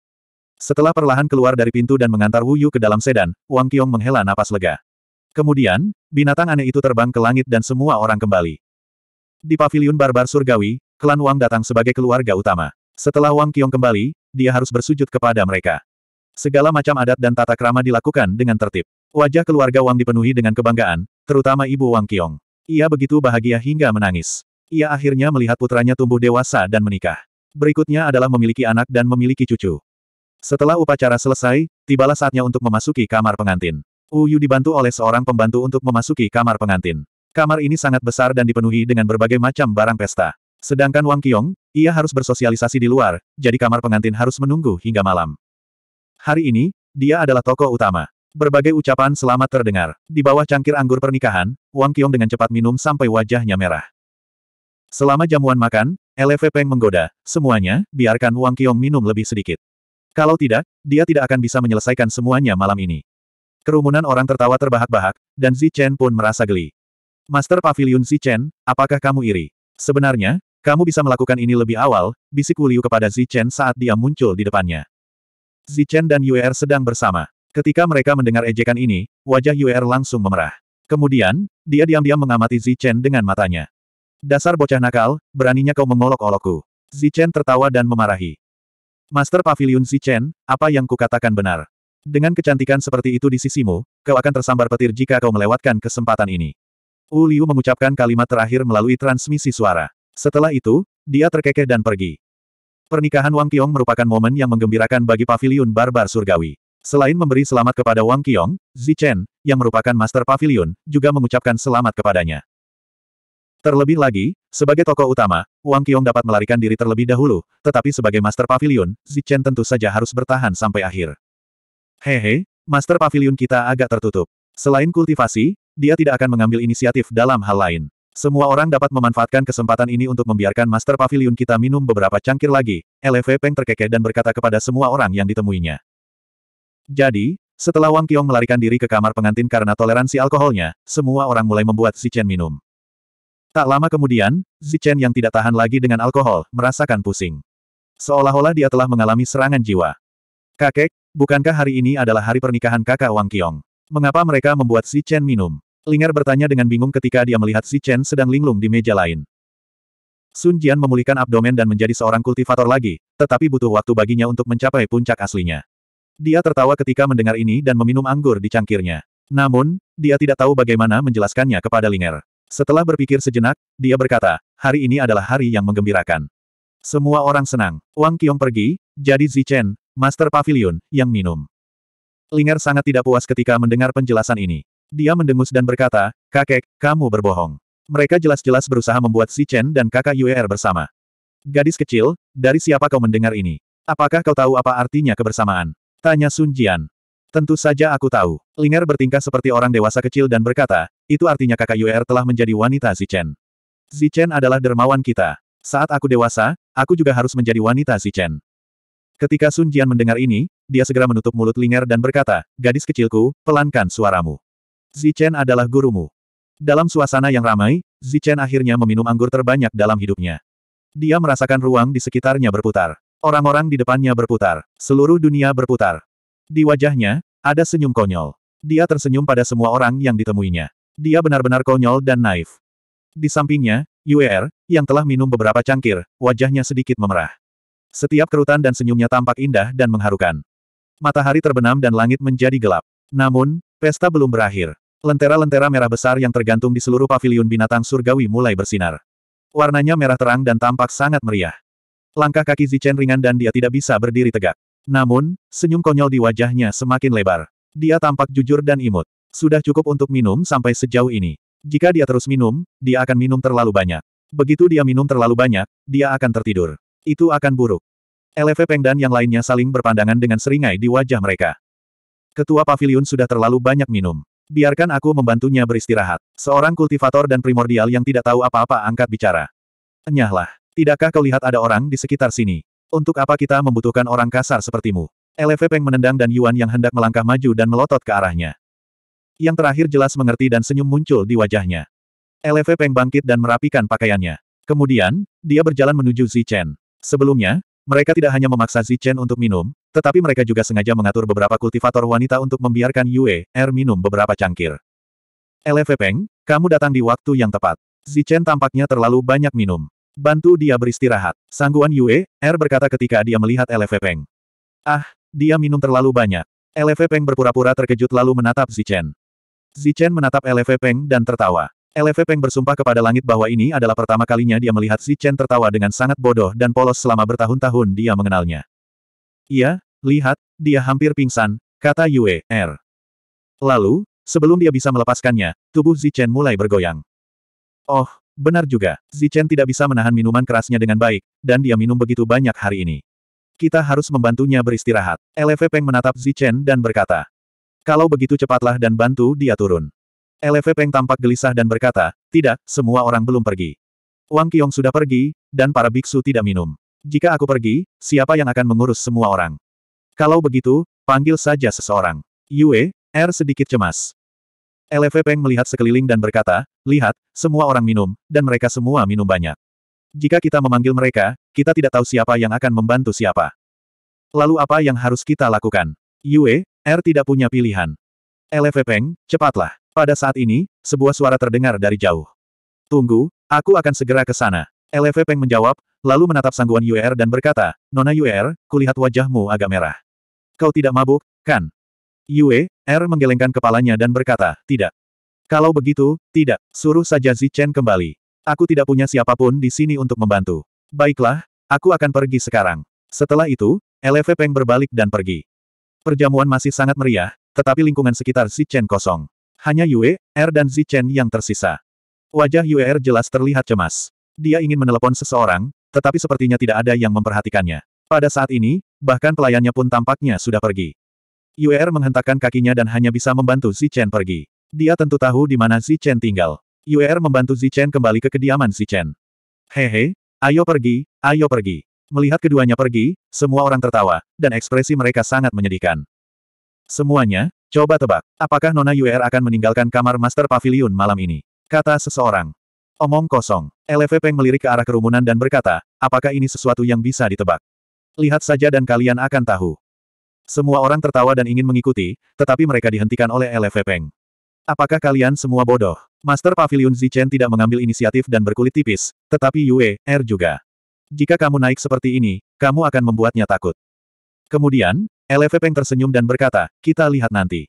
S1: Setelah perlahan keluar dari pintu dan mengantar Yu ke dalam sedan, Wang Qiong menghela napas lega. Kemudian, binatang aneh itu terbang ke langit dan semua orang kembali. Di paviliun barbar surgawi, klan Wang datang sebagai keluarga utama. Setelah Wang Qiong kembali, dia harus bersujud kepada mereka. Segala macam adat dan tata krama dilakukan dengan tertib. Wajah keluarga Wang dipenuhi dengan kebanggaan, terutama ibu Wang Qiong. Ia begitu bahagia hingga menangis. Ia akhirnya melihat putranya tumbuh dewasa dan menikah. Berikutnya adalah memiliki anak dan memiliki cucu. Setelah upacara selesai, tibalah saatnya untuk memasuki kamar pengantin. Uyu dibantu oleh seorang pembantu untuk memasuki kamar pengantin. Kamar ini sangat besar dan dipenuhi dengan berbagai macam barang pesta. Sedangkan Wang Qiong, ia harus bersosialisasi di luar, jadi kamar pengantin harus menunggu hingga malam. Hari ini, dia adalah tokoh utama. Berbagai ucapan selamat terdengar. Di bawah cangkir anggur pernikahan, Wang Qiong dengan cepat minum sampai wajahnya merah. Selama jamuan makan, LV Peng menggoda, semuanya, biarkan Wang Qiong minum lebih sedikit. Kalau tidak, dia tidak akan bisa menyelesaikan semuanya malam ini. Kerumunan orang tertawa terbahak-bahak, dan Zi Chen pun merasa geli. Master Pavilion Zi Chen, apakah kamu iri? Sebenarnya, kamu bisa melakukan ini lebih awal, bisik Wuliu kepada Zi Chen saat dia muncul di depannya. Zichen dan Yuer sedang bersama. Ketika mereka mendengar ejekan ini, wajah Yuer langsung memerah. Kemudian, dia diam-diam mengamati Zichen dengan matanya. Dasar bocah nakal, beraninya kau mengolok-olokku. Zichen tertawa dan memarahi. Master Pavilion Zichen, apa yang kukatakan benar. Dengan kecantikan seperti itu di sisimu, kau akan tersambar petir jika kau melewatkan kesempatan ini. Wu Liu mengucapkan kalimat terakhir melalui transmisi suara. Setelah itu, dia terkekeh dan pergi. Pernikahan Wang Qiong merupakan momen yang menggembirakan bagi paviliun barbar surgawi. Selain memberi selamat kepada Wang Qiong, Zi Chen, yang merupakan master paviliun, juga mengucapkan selamat kepadanya. Terlebih lagi, sebagai tokoh utama, Wang Qiong dapat melarikan diri terlebih dahulu, tetapi sebagai master paviliun, Zi Chen tentu saja harus bertahan sampai akhir. Hehe, master paviliun kita agak tertutup. Selain kultivasi, dia tidak akan mengambil inisiatif dalam hal lain. Semua orang dapat memanfaatkan kesempatan ini untuk membiarkan Master Pavilion kita minum beberapa cangkir lagi, LV Peng terkekeh dan berkata kepada semua orang yang ditemuinya. Jadi, setelah Wang Qiong melarikan diri ke kamar pengantin karena toleransi alkoholnya, semua orang mulai membuat Chen minum. Tak lama kemudian, Chen yang tidak tahan lagi dengan alkohol, merasakan pusing. Seolah-olah dia telah mengalami serangan jiwa. Kakek, bukankah hari ini adalah hari pernikahan kakak Wang Qiong? Mengapa mereka membuat Chen minum? Ling'er bertanya dengan bingung ketika dia melihat Si Chen sedang linglung di meja lain. Sun Jian memulihkan abdomen dan menjadi seorang kultivator lagi, tetapi butuh waktu baginya untuk mencapai puncak aslinya. Dia tertawa ketika mendengar ini dan meminum anggur di cangkirnya. Namun, dia tidak tahu bagaimana menjelaskannya kepada Linger. Setelah berpikir sejenak, dia berkata, hari ini adalah hari yang menggembirakan. Semua orang senang. Wang Qiong pergi, jadi Zichen, Master Pavilion, yang minum. Linger sangat tidak puas ketika mendengar penjelasan ini. Dia mendengus dan berkata, kakek, kamu berbohong. Mereka jelas-jelas berusaha membuat Si Chen dan kakak Yuer er bersama. Gadis kecil, dari siapa kau mendengar ini? Apakah kau tahu apa artinya kebersamaan? Tanya Sun Jian. Tentu saja aku tahu. Linger bertingkah seperti orang dewasa kecil dan berkata, itu artinya kakak Yuer er telah menjadi wanita Si Chen. Si Chen adalah dermawan kita. Saat aku dewasa, aku juga harus menjadi wanita Si Chen. Ketika Sun Jian mendengar ini, dia segera menutup mulut Linger dan berkata, gadis kecilku, pelankan suaramu. Zichen adalah gurumu. Dalam suasana yang ramai, Zichen akhirnya meminum anggur terbanyak dalam hidupnya. Dia merasakan ruang di sekitarnya berputar. Orang-orang di depannya berputar. Seluruh dunia berputar. Di wajahnya, ada senyum konyol. Dia tersenyum pada semua orang yang ditemuinya. Dia benar-benar konyol dan naif. Di sampingnya, Yuer, er, yang telah minum beberapa cangkir, wajahnya sedikit memerah. Setiap kerutan dan senyumnya tampak indah dan mengharukan. Matahari terbenam dan langit menjadi gelap. Namun, Pesta belum berakhir. Lentera-lentera merah besar yang tergantung di seluruh paviliun binatang surgawi mulai bersinar. Warnanya merah terang dan tampak sangat meriah. Langkah kaki Zichen ringan dan dia tidak bisa berdiri tegak. Namun, senyum konyol di wajahnya semakin lebar. Dia tampak jujur dan imut. Sudah cukup untuk minum sampai sejauh ini. Jika dia terus minum, dia akan minum terlalu banyak. Begitu dia minum terlalu banyak, dia akan tertidur. Itu akan buruk. Peng dan yang lainnya saling berpandangan dengan seringai di wajah mereka. Ketua pavilion sudah terlalu banyak minum. Biarkan aku membantunya beristirahat. Seorang kultivator dan primordial yang tidak tahu apa-apa angkat bicara. Enyahlah. Tidakkah kau lihat ada orang di sekitar sini? Untuk apa kita membutuhkan orang kasar sepertimu? LV Peng menendang dan Yuan yang hendak melangkah maju dan melotot ke arahnya. Yang terakhir jelas mengerti dan senyum muncul di wajahnya. LV Peng bangkit dan merapikan pakaiannya. Kemudian, dia berjalan menuju Zichen. Sebelumnya, mereka tidak hanya memaksa Zichen untuk minum, tetapi mereka juga sengaja mengatur beberapa kultivator wanita untuk membiarkan Yue Er minum beberapa cangkir. LV Peng, kamu datang di waktu yang tepat. Zichen tampaknya terlalu banyak minum. Bantu dia beristirahat. Sangguan Yue Er berkata ketika dia melihat LV Peng. Ah, dia minum terlalu banyak. LV Peng berpura-pura terkejut lalu menatap Zichen. Zichen menatap LV Peng dan tertawa. LV Peng bersumpah kepada langit bahwa ini adalah pertama kalinya dia melihat Xi Chen tertawa dengan sangat bodoh dan polos selama bertahun-tahun dia mengenalnya. Iya, lihat, dia hampir pingsan, kata Yue Er. Lalu, sebelum dia bisa melepaskannya, tubuh Xi Chen mulai bergoyang. Oh, benar juga, Xi Chen tidak bisa menahan minuman kerasnya dengan baik, dan dia minum begitu banyak hari ini. Kita harus membantunya beristirahat. LV Peng menatap Xi Chen dan berkata, kalau begitu cepatlah dan bantu dia turun. LV Peng tampak gelisah dan berkata, tidak, semua orang belum pergi. Wang Qiong sudah pergi, dan para biksu tidak minum. Jika aku pergi, siapa yang akan mengurus semua orang? Kalau begitu, panggil saja seseorang. Yue, R er sedikit cemas. LV Peng melihat sekeliling dan berkata, lihat, semua orang minum, dan mereka semua minum banyak. Jika kita memanggil mereka, kita tidak tahu siapa yang akan membantu siapa. Lalu apa yang harus kita lakukan? Yue, R er tidak punya pilihan. LV Peng, cepatlah. Pada saat ini, sebuah suara terdengar dari jauh. Tunggu, aku akan segera ke sana. LV Peng menjawab, lalu menatap sangguan UR er dan berkata, Nona UR, er, kulihat wajahmu agak merah. Kau tidak mabuk, kan? Yue, R er menggelengkan kepalanya dan berkata, tidak. Kalau begitu, tidak, suruh saja Zichen kembali. Aku tidak punya siapapun di sini untuk membantu. Baiklah, aku akan pergi sekarang. Setelah itu, LV Peng berbalik dan pergi. Perjamuan masih sangat meriah, tetapi lingkungan sekitar Zichen kosong. Hanya Yue, Er dan Zichen yang tersisa. Wajah Yue Er jelas terlihat cemas. Dia ingin menelepon seseorang, tetapi sepertinya tidak ada yang memperhatikannya. Pada saat ini, bahkan pelayannya pun tampaknya sudah pergi. Yue Er menghentakkan kakinya dan hanya bisa membantu Zichen pergi. Dia tentu tahu di mana Zichen tinggal. Yue Er membantu Zichen kembali ke kediaman Zichen. Hehe, ayo pergi, ayo pergi. Melihat keduanya pergi, semua orang tertawa, dan ekspresi mereka sangat menyedihkan. Semuanya, Coba tebak, apakah Nona Yuer akan meninggalkan kamar Master Pavilion malam ini? Kata seseorang. Omong kosong. LV Peng melirik ke arah kerumunan dan berkata, apakah ini sesuatu yang bisa ditebak? Lihat saja dan kalian akan tahu. Semua orang tertawa dan ingin mengikuti, tetapi mereka dihentikan oleh LV Peng. Apakah kalian semua bodoh? Master Pavilion Zichen tidak mengambil inisiatif dan berkulit tipis, tetapi Yue, Er juga. Jika kamu naik seperti ini, kamu akan membuatnya takut. Kemudian, LV Peng tersenyum dan berkata, kita lihat nanti.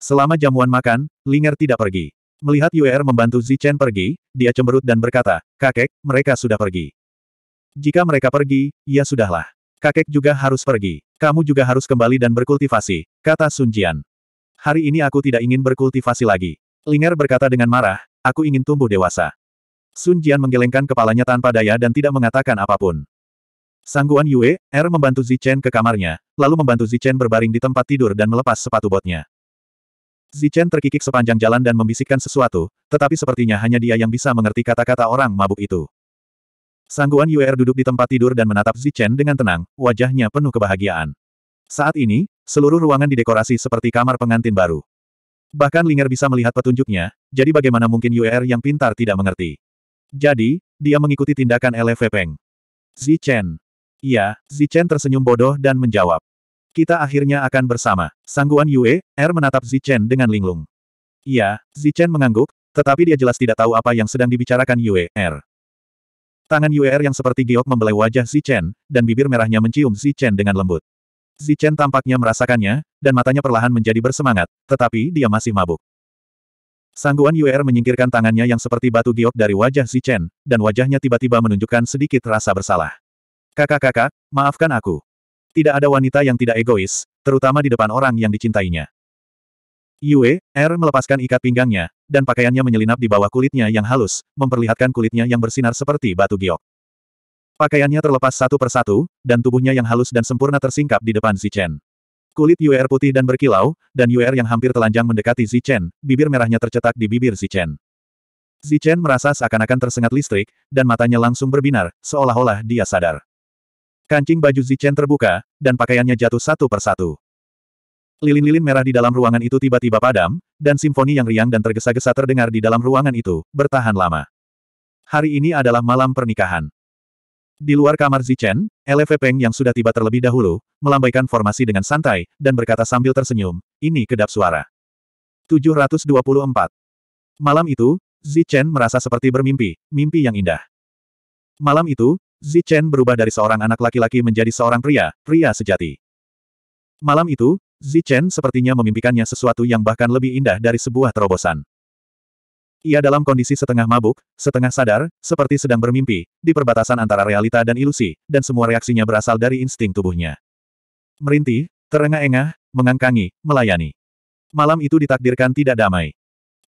S1: Selama jamuan makan, Linger tidak pergi. Melihat Yuer er membantu Zichen pergi, dia cemberut dan berkata, kakek, mereka sudah pergi. Jika mereka pergi, ya sudahlah. Kakek juga harus pergi. Kamu juga harus kembali dan berkultivasi, kata Sun Jian. Hari ini aku tidak ingin berkultivasi lagi. Linger berkata dengan marah, aku ingin tumbuh dewasa. Sun Jian menggelengkan kepalanya tanpa daya dan tidak mengatakan apapun. Sangguan Yue, Er membantu Zichen ke kamarnya, lalu membantu Zichen berbaring di tempat tidur dan melepas sepatu botnya. Zichen terkikik sepanjang jalan dan membisikkan sesuatu, tetapi sepertinya hanya dia yang bisa mengerti kata-kata orang mabuk itu. Sangguan Yue Er duduk di tempat tidur dan menatap Zichen dengan tenang, wajahnya penuh kebahagiaan. Saat ini, seluruh ruangan didekorasi seperti kamar pengantin baru. Bahkan Linger bisa melihat petunjuknya, jadi bagaimana mungkin Yue Er yang pintar tidak mengerti. Jadi, dia mengikuti tindakan LV Peng. Zichen. Iya, Zichen tersenyum bodoh dan menjawab. Kita akhirnya akan bersama. Sangguan Yue, Er menatap Zichen dengan linglung. Iya, Zichen mengangguk, tetapi dia jelas tidak tahu apa yang sedang dibicarakan Yue, Er. Tangan Yue Er yang seperti giok membelai wajah Zichen, dan bibir merahnya mencium Zichen dengan lembut. Zichen tampaknya merasakannya, dan matanya perlahan menjadi bersemangat, tetapi dia masih mabuk. Sangguan Yue Er menyingkirkan tangannya yang seperti batu giok dari wajah Zichen, dan wajahnya tiba-tiba menunjukkan sedikit rasa bersalah. Kakak-kakak, maafkan aku. Tidak ada wanita yang tidak egois, terutama di depan orang yang dicintainya. Yue, R er melepaskan ikat pinggangnya, dan pakaiannya menyelinap di bawah kulitnya yang halus, memperlihatkan kulitnya yang bersinar seperti batu giok. Pakaiannya terlepas satu persatu, dan tubuhnya yang halus dan sempurna tersingkap di depan Zichen. Kulit Er putih dan berkilau, dan Er yang hampir telanjang mendekati Zichen, bibir merahnya tercetak di bibir Zichen. Zichen merasa seakan-akan tersengat listrik, dan matanya langsung berbinar, seolah-olah dia sadar. Kancing baju Zichen terbuka, dan pakaiannya jatuh satu persatu. Lilin-lilin merah di dalam ruangan itu tiba-tiba padam, dan simfoni yang riang dan tergesa-gesa terdengar di dalam ruangan itu, bertahan lama. Hari ini adalah malam pernikahan. Di luar kamar Zichen, Eleve Peng yang sudah tiba terlebih dahulu, melambaikan formasi dengan santai, dan berkata sambil tersenyum, ini kedap suara. 724. Malam itu, Zichen merasa seperti bermimpi, mimpi yang indah. Malam itu, Zichen berubah dari seorang anak laki-laki menjadi seorang pria, pria sejati. Malam itu, Zichen sepertinya memimpikannya sesuatu yang bahkan lebih indah dari sebuah terobosan. Ia dalam kondisi setengah mabuk, setengah sadar, seperti sedang bermimpi, di perbatasan antara realita dan ilusi, dan semua reaksinya berasal dari insting tubuhnya. Merintih, terengah-engah, mengangkangi, melayani. Malam itu ditakdirkan tidak damai.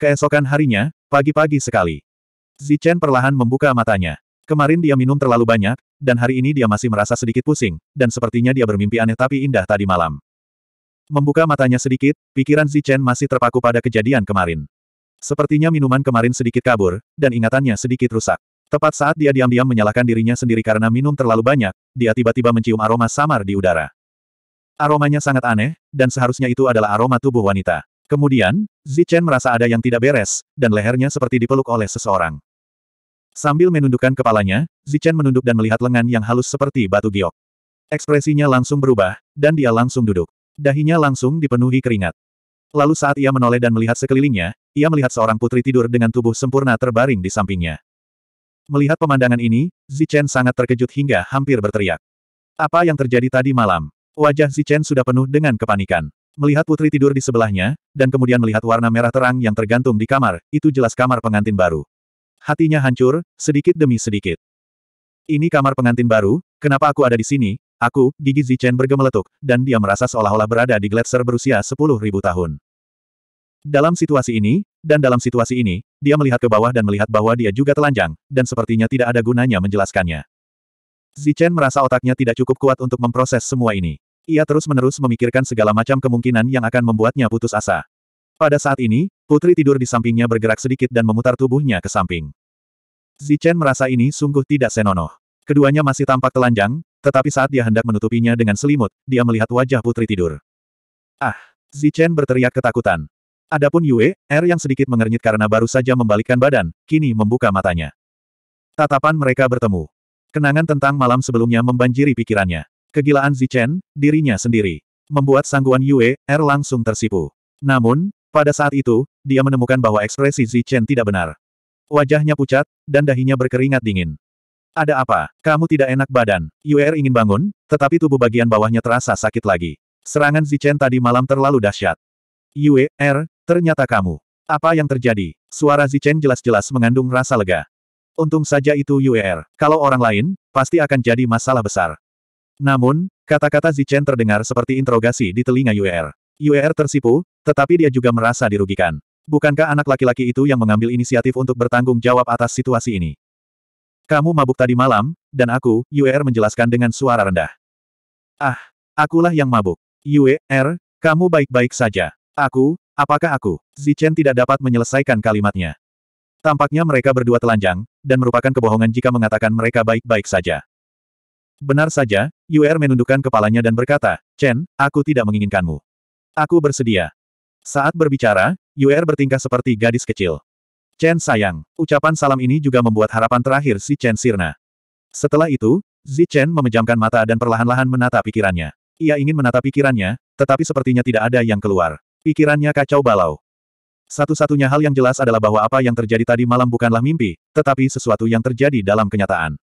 S1: Keesokan harinya, pagi-pagi sekali. Zichen perlahan membuka matanya. Kemarin dia minum terlalu banyak, dan hari ini dia masih merasa sedikit pusing, dan sepertinya dia bermimpi aneh tapi indah tadi malam. Membuka matanya sedikit, pikiran Zichen masih terpaku pada kejadian kemarin. Sepertinya minuman kemarin sedikit kabur, dan ingatannya sedikit rusak. Tepat saat dia diam-diam menyalahkan dirinya sendiri karena minum terlalu banyak, dia tiba-tiba mencium aroma samar di udara. Aromanya sangat aneh, dan seharusnya itu adalah aroma tubuh wanita. Kemudian, Zichen merasa ada yang tidak beres, dan lehernya seperti dipeluk oleh seseorang. Sambil menundukkan kepalanya, Zichen menunduk dan melihat lengan yang halus seperti batu giok. Ekspresinya langsung berubah, dan dia langsung duduk. Dahinya langsung dipenuhi keringat. Lalu saat ia menoleh dan melihat sekelilingnya, ia melihat seorang putri tidur dengan tubuh sempurna terbaring di sampingnya. Melihat pemandangan ini, Zichen sangat terkejut hingga hampir berteriak. Apa yang terjadi tadi malam? Wajah Zichen sudah penuh dengan kepanikan. Melihat putri tidur di sebelahnya, dan kemudian melihat warna merah terang yang tergantung di kamar, itu jelas kamar pengantin baru. Hatinya hancur, sedikit demi sedikit. Ini kamar pengantin baru, kenapa aku ada di sini? Aku, gigi Zichen bergemeletuk, dan dia merasa seolah-olah berada di gletser berusia 10.000 tahun. Dalam situasi ini, dan dalam situasi ini, dia melihat ke bawah dan melihat bahwa dia juga telanjang, dan sepertinya tidak ada gunanya menjelaskannya. Zichen merasa otaknya tidak cukup kuat untuk memproses semua ini. Ia terus-menerus memikirkan segala macam kemungkinan yang akan membuatnya putus asa. Pada saat ini, putri tidur di sampingnya bergerak sedikit dan memutar tubuhnya ke samping. Zichen merasa ini sungguh tidak senonoh. Keduanya masih tampak telanjang, tetapi saat dia hendak menutupinya dengan selimut, dia melihat wajah putri tidur. Ah! Zichen berteriak ketakutan. Adapun Yue, R er yang sedikit mengernyit karena baru saja membalikkan badan, kini membuka matanya. Tatapan mereka bertemu. Kenangan tentang malam sebelumnya membanjiri pikirannya. Kegilaan Zichen, dirinya sendiri. Membuat sangguan Yue, R er langsung tersipu. Namun, pada saat itu, dia menemukan bahwa ekspresi Zichen tidak benar. Wajahnya pucat, dan dahinya berkeringat dingin. Ada apa? Kamu tidak enak badan. Yuer ingin bangun, tetapi tubuh bagian bawahnya terasa sakit lagi. Serangan Zichen tadi malam terlalu dahsyat. Yuer, er, ternyata kamu. Apa yang terjadi? Suara Zichen jelas-jelas mengandung rasa lega. Untung saja itu Yuer. Er. Kalau orang lain, pasti akan jadi masalah besar. Namun, kata-kata Zichen terdengar seperti interogasi di telinga Yuer. Yuer er tersipu, tetapi dia juga merasa dirugikan. Bukankah anak laki-laki itu yang mengambil inisiatif untuk bertanggung jawab atas situasi ini? Kamu mabuk tadi malam, dan aku, Yuer menjelaskan dengan suara rendah. Ah, akulah yang mabuk. Yuer, kamu baik-baik saja. Aku, apakah aku? Zichen tidak dapat menyelesaikan kalimatnya. Tampaknya mereka berdua telanjang, dan merupakan kebohongan jika mengatakan mereka baik-baik saja. Benar saja, Yuer menundukkan kepalanya dan berkata, Chen, aku tidak menginginkanmu. Aku bersedia. Saat berbicara, Yuer bertingkah seperti gadis kecil. Chen sayang, ucapan salam ini juga membuat harapan terakhir si Chen sirna. Setelah itu, Zi Chen memejamkan mata dan perlahan-lahan menata pikirannya. Ia ingin menata pikirannya, tetapi sepertinya tidak ada yang keluar. Pikirannya kacau balau. Satu-satunya hal yang jelas adalah bahwa apa yang terjadi tadi malam bukanlah mimpi, tetapi sesuatu yang terjadi dalam kenyataan.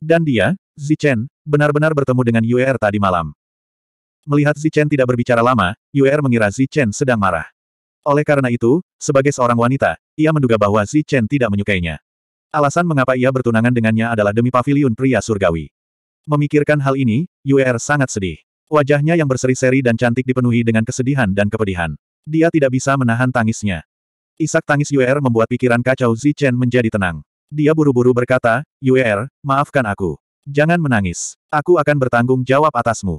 S1: Dan dia, Zi Chen, benar-benar bertemu dengan Yuer tadi malam. Melihat Zichen tidak berbicara lama, Yuer mengira Zichen sedang marah. Oleh karena itu, sebagai seorang wanita, ia menduga bahwa Zichen tidak menyukainya. Alasan mengapa ia bertunangan dengannya adalah demi paviliun pria surgawi. Memikirkan hal ini, Yuer sangat sedih. Wajahnya yang berseri-seri dan cantik dipenuhi dengan kesedihan dan kepedihan. Dia tidak bisa menahan tangisnya. Isak tangis Yuer membuat pikiran kacau Zichen menjadi tenang. Dia buru-buru berkata, Yuer, maafkan aku. Jangan menangis. Aku akan bertanggung jawab atasmu.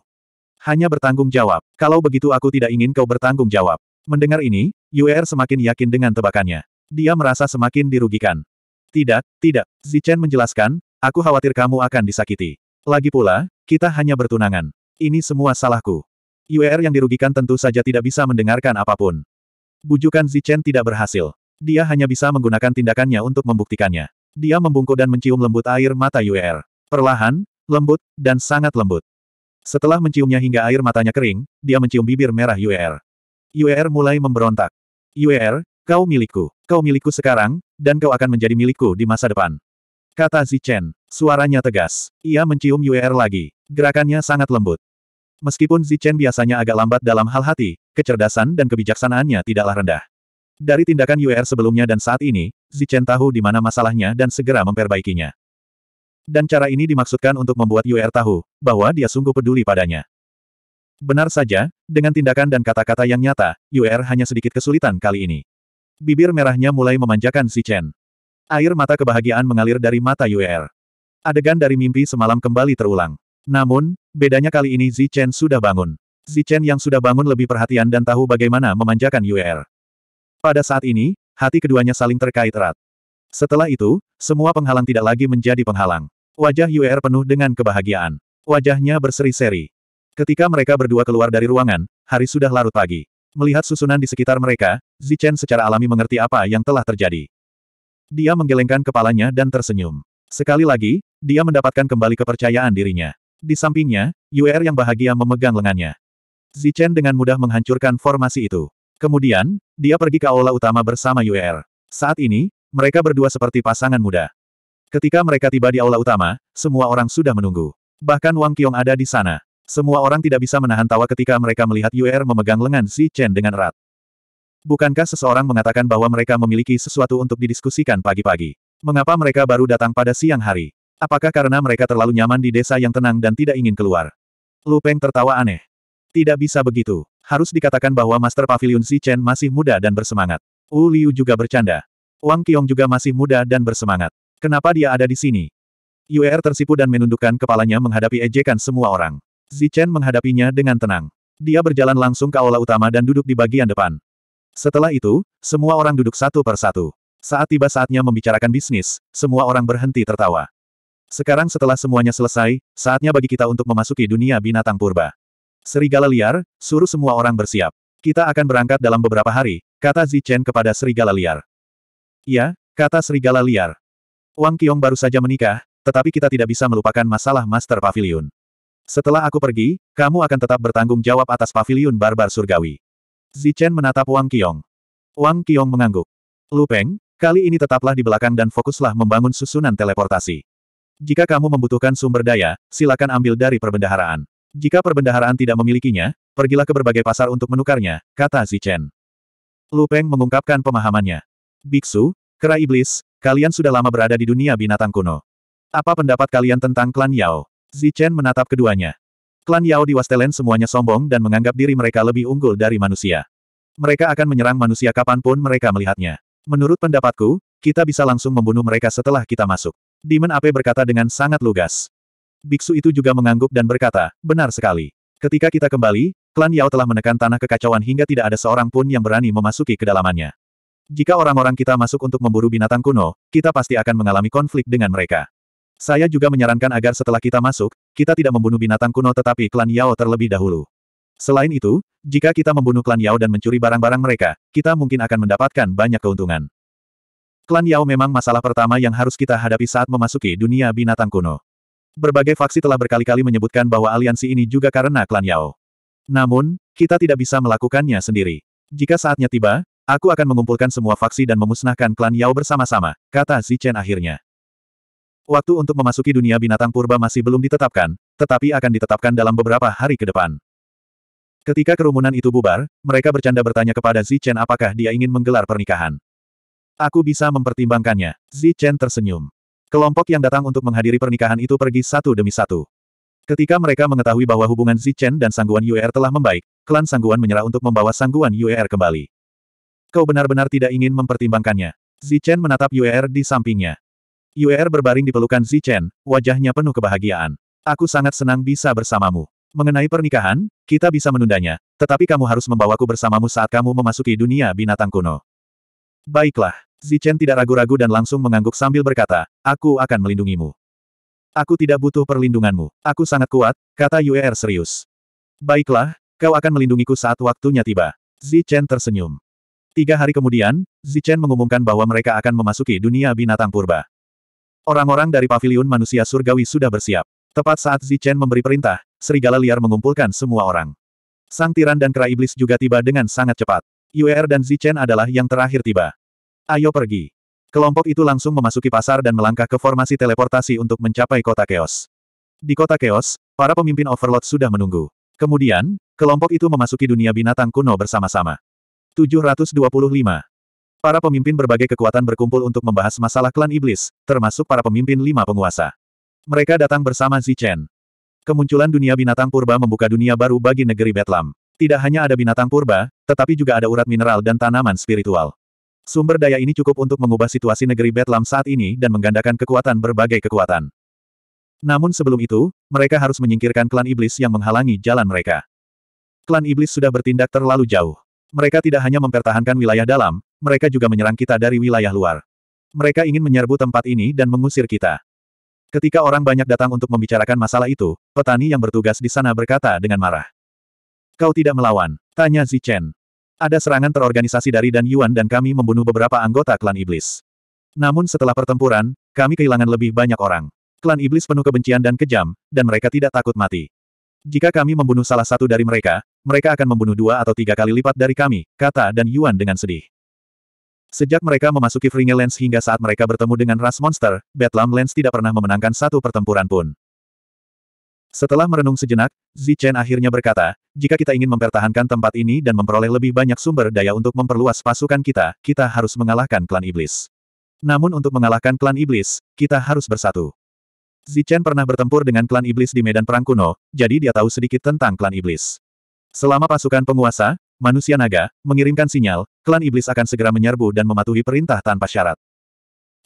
S1: Hanya bertanggung jawab. Kalau begitu aku tidak ingin kau bertanggung jawab. Mendengar ini, Yuer er semakin yakin dengan tebakannya. Dia merasa semakin dirugikan. Tidak, tidak. Zichen menjelaskan, aku khawatir kamu akan disakiti. Lagi pula, kita hanya bertunangan. Ini semua salahku. Yuer er yang dirugikan tentu saja tidak bisa mendengarkan apapun. Bujukan Zichen tidak berhasil. Dia hanya bisa menggunakan tindakannya untuk membuktikannya. Dia membungkuk dan mencium lembut air mata Yuer. Er. Perlahan, lembut, dan sangat lembut. Setelah menciumnya hingga air matanya kering, dia mencium bibir merah UER. UER mulai memberontak. UER, kau milikku. Kau milikku sekarang, dan kau akan menjadi milikku di masa depan. Kata Zichen. Suaranya tegas. Ia mencium UER lagi. Gerakannya sangat lembut. Meskipun Zichen biasanya agak lambat dalam hal hati, kecerdasan dan kebijaksanaannya tidaklah rendah. Dari tindakan UER sebelumnya dan saat ini, Zichen tahu di mana masalahnya dan segera memperbaikinya. Dan cara ini dimaksudkan untuk membuat Yuer tahu, bahwa dia sungguh peduli padanya. Benar saja, dengan tindakan dan kata-kata yang nyata, Yuer hanya sedikit kesulitan kali ini. Bibir merahnya mulai memanjakan si Chen. Air mata kebahagiaan mengalir dari mata Yuer. Adegan dari mimpi semalam kembali terulang. Namun, bedanya kali ini Zi Chen sudah bangun. Zi Chen yang sudah bangun lebih perhatian dan tahu bagaimana memanjakan Yuer. Pada saat ini, hati keduanya saling terkait erat. Setelah itu, semua penghalang tidak lagi menjadi penghalang. Wajah Yuer er penuh dengan kebahagiaan. Wajahnya berseri-seri. Ketika mereka berdua keluar dari ruangan, hari sudah larut pagi. Melihat susunan di sekitar mereka, Zichen secara alami mengerti apa yang telah terjadi. Dia menggelengkan kepalanya dan tersenyum. Sekali lagi, dia mendapatkan kembali kepercayaan dirinya. Di sampingnya, Yuer er yang bahagia memegang lengannya. Zichen dengan mudah menghancurkan formasi itu. Kemudian, dia pergi ke aula utama bersama Yuer. Er. Saat ini, mereka berdua seperti pasangan muda. Ketika mereka tiba di aula utama, semua orang sudah menunggu. Bahkan Wang Qiong ada di sana. Semua orang tidak bisa menahan tawa ketika mereka melihat Yuer memegang lengan Si Chen dengan erat. Bukankah seseorang mengatakan bahwa mereka memiliki sesuatu untuk didiskusikan pagi-pagi? Mengapa mereka baru datang pada siang hari? Apakah karena mereka terlalu nyaman di desa yang tenang dan tidak ingin keluar? Lu Peng tertawa aneh. Tidak bisa begitu. Harus dikatakan bahwa Master Pavilion Si Chen masih muda dan bersemangat. Wu Liu juga bercanda. Wang Qiong juga masih muda dan bersemangat. Kenapa dia ada di sini? Yuer er tersipu dan menundukkan kepalanya menghadapi ejekan semua orang. Zichen menghadapinya dengan tenang. Dia berjalan langsung ke aula utama dan duduk di bagian depan. Setelah itu, semua orang duduk satu per satu. Saat tiba saatnya membicarakan bisnis, semua orang berhenti tertawa. Sekarang setelah semuanya selesai, saatnya bagi kita untuk memasuki dunia binatang purba. Serigala liar, suruh semua orang bersiap. Kita akan berangkat dalam beberapa hari, kata Zichen kepada serigala liar. Ya, kata serigala liar. Wang Qiong baru saja menikah, tetapi kita tidak bisa melupakan masalah Master Pavilion. Setelah aku pergi, kamu akan tetap bertanggung jawab atas Pavilion Barbar Surgawi. Zichen menatap Wang Qiong. Wang Qiong mengangguk. Lu Peng, kali ini tetaplah di belakang dan fokuslah membangun susunan teleportasi. Jika kamu membutuhkan sumber daya, silakan ambil dari perbendaharaan. Jika perbendaharaan tidak memilikinya, pergilah ke berbagai pasar untuk menukarnya, kata Zichen. Lu Peng mengungkapkan pemahamannya. Biksu, kera iblis, kalian sudah lama berada di dunia binatang kuno. Apa pendapat kalian tentang klan Yao? Zichen menatap keduanya. Klan Yao di Wastelen semuanya sombong dan menganggap diri mereka lebih unggul dari manusia. Mereka akan menyerang manusia kapanpun mereka melihatnya. Menurut pendapatku, kita bisa langsung membunuh mereka setelah kita masuk. Demon Ape berkata dengan sangat lugas. Biksu itu juga mengangguk dan berkata, benar sekali. Ketika kita kembali, klan Yao telah menekan tanah kekacauan hingga tidak ada seorang pun yang berani memasuki kedalamannya. Jika orang-orang kita masuk untuk memburu binatang kuno, kita pasti akan mengalami konflik dengan mereka. Saya juga menyarankan agar setelah kita masuk, kita tidak membunuh binatang kuno tetapi klan Yao terlebih dahulu. Selain itu, jika kita membunuh klan Yao dan mencuri barang-barang mereka, kita mungkin akan mendapatkan banyak keuntungan. Klan Yao memang masalah pertama yang harus kita hadapi saat memasuki dunia binatang kuno. Berbagai faksi telah berkali-kali menyebutkan bahwa aliansi ini juga karena klan Yao. Namun, kita tidak bisa melakukannya sendiri. Jika saatnya tiba, Aku akan mengumpulkan semua faksi dan memusnahkan klan Yao bersama-sama, kata Zichen akhirnya. Waktu untuk memasuki dunia binatang purba masih belum ditetapkan, tetapi akan ditetapkan dalam beberapa hari ke depan. Ketika kerumunan itu bubar, mereka bercanda bertanya kepada Zichen apakah dia ingin menggelar pernikahan. Aku bisa mempertimbangkannya. Zichen tersenyum. Kelompok yang datang untuk menghadiri pernikahan itu pergi satu demi satu. Ketika mereka mengetahui bahwa hubungan Zichen dan Sangguan Yuer telah membaik, klan Sangguan menyerah untuk membawa Sangguan Yuer kembali. Kau benar-benar tidak ingin mempertimbangkannya. Zichen menatap Yuer er di sampingnya. Yuer er berbaring di pelukan Zichen, wajahnya penuh kebahagiaan. Aku sangat senang bisa bersamamu. Mengenai pernikahan, kita bisa menundanya, tetapi kamu harus membawaku bersamamu saat kamu memasuki dunia binatang kuno. Baiklah, Zichen tidak ragu-ragu dan langsung mengangguk sambil berkata, aku akan melindungimu. Aku tidak butuh perlindunganmu, aku sangat kuat, kata Yuer er serius. Baiklah, kau akan melindungiku saat waktunya tiba. Zichen tersenyum. Tiga hari kemudian, Zichen mengumumkan bahwa mereka akan memasuki dunia binatang purba. Orang-orang dari paviliun manusia surgawi sudah bersiap. Tepat saat Zichen memberi perintah, serigala liar mengumpulkan semua orang. Sang tiran dan kera iblis juga tiba dengan sangat cepat. Yuer dan Zichen adalah yang terakhir tiba. Ayo pergi. Kelompok itu langsung memasuki pasar dan melangkah ke formasi teleportasi untuk mencapai kota Chaos. Di kota Chaos, para pemimpin Overlord sudah menunggu. Kemudian, kelompok itu memasuki dunia binatang kuno bersama-sama. 725. Para pemimpin berbagai kekuatan berkumpul untuk membahas masalah klan iblis, termasuk para pemimpin lima penguasa. Mereka datang bersama Zichen. Kemunculan dunia binatang purba membuka dunia baru bagi negeri Betlam. Tidak hanya ada binatang purba, tetapi juga ada urat mineral dan tanaman spiritual. Sumber daya ini cukup untuk mengubah situasi negeri Betlam saat ini dan menggandakan kekuatan berbagai kekuatan. Namun sebelum itu, mereka harus menyingkirkan klan iblis yang menghalangi jalan mereka. Klan iblis sudah bertindak terlalu jauh. Mereka tidak hanya mempertahankan wilayah dalam, mereka juga menyerang kita dari wilayah luar. Mereka ingin menyerbu tempat ini dan mengusir kita. Ketika orang banyak datang untuk membicarakan masalah itu, petani yang bertugas di sana berkata dengan marah. Kau tidak melawan, tanya Zichen. Ada serangan terorganisasi dari Dan Yuan dan kami membunuh beberapa anggota klan iblis. Namun setelah pertempuran, kami kehilangan lebih banyak orang. Klan iblis penuh kebencian dan kejam, dan mereka tidak takut mati. Jika kami membunuh salah satu dari mereka, mereka akan membunuh dua atau tiga kali lipat dari kami, kata dan Yuan dengan sedih. Sejak mereka memasuki Fringe Lens hingga saat mereka bertemu dengan ras monster, Bedlam Lens tidak pernah memenangkan satu pertempuran pun. Setelah merenung sejenak, Zichen akhirnya berkata, jika kita ingin mempertahankan tempat ini dan memperoleh lebih banyak sumber daya untuk memperluas pasukan kita, kita harus mengalahkan klan iblis. Namun untuk mengalahkan klan iblis, kita harus bersatu. Zichen pernah bertempur dengan klan iblis di medan perang kuno, jadi dia tahu sedikit tentang klan iblis. Selama pasukan penguasa, manusia naga, mengirimkan sinyal, klan iblis akan segera menyerbu dan mematuhi perintah tanpa syarat.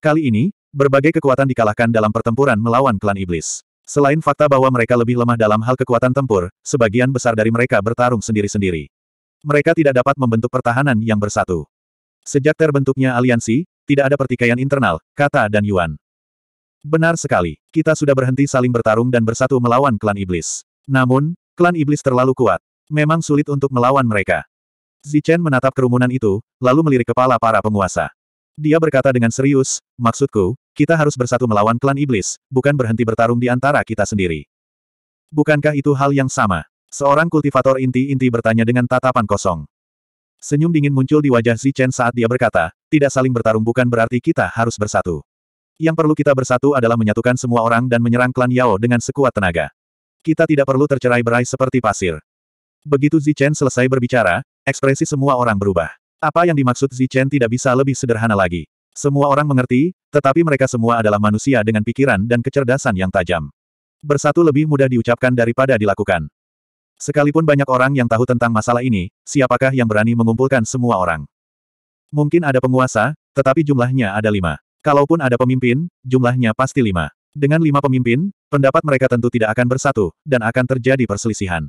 S1: Kali ini, berbagai kekuatan dikalahkan dalam pertempuran melawan klan iblis. Selain fakta bahwa mereka lebih lemah dalam hal kekuatan tempur, sebagian besar dari mereka bertarung sendiri-sendiri. Mereka tidak dapat membentuk pertahanan yang bersatu. Sejak terbentuknya aliansi, tidak ada pertikaian internal, kata Dan Yuan. Benar sekali, kita sudah berhenti saling bertarung dan bersatu melawan klan iblis. Namun, klan iblis terlalu kuat. Memang sulit untuk melawan mereka. Zichen menatap kerumunan itu, lalu melirik kepala para penguasa. Dia berkata dengan serius, maksudku, kita harus bersatu melawan klan iblis, bukan berhenti bertarung di antara kita sendiri. Bukankah itu hal yang sama? Seorang kultivator inti-inti bertanya dengan tatapan kosong. Senyum dingin muncul di wajah Zichen saat dia berkata, tidak saling bertarung bukan berarti kita harus bersatu. Yang perlu kita bersatu adalah menyatukan semua orang dan menyerang klan Yao dengan sekuat tenaga. Kita tidak perlu tercerai berai seperti pasir. Begitu Zichen selesai berbicara, ekspresi semua orang berubah. Apa yang dimaksud Zichen tidak bisa lebih sederhana lagi. Semua orang mengerti, tetapi mereka semua adalah manusia dengan pikiran dan kecerdasan yang tajam. Bersatu lebih mudah diucapkan daripada dilakukan. Sekalipun banyak orang yang tahu tentang masalah ini, siapakah yang berani mengumpulkan semua orang? Mungkin ada penguasa, tetapi jumlahnya ada lima. Kalaupun ada pemimpin, jumlahnya pasti lima. Dengan lima pemimpin, pendapat mereka tentu tidak akan bersatu, dan akan terjadi perselisihan.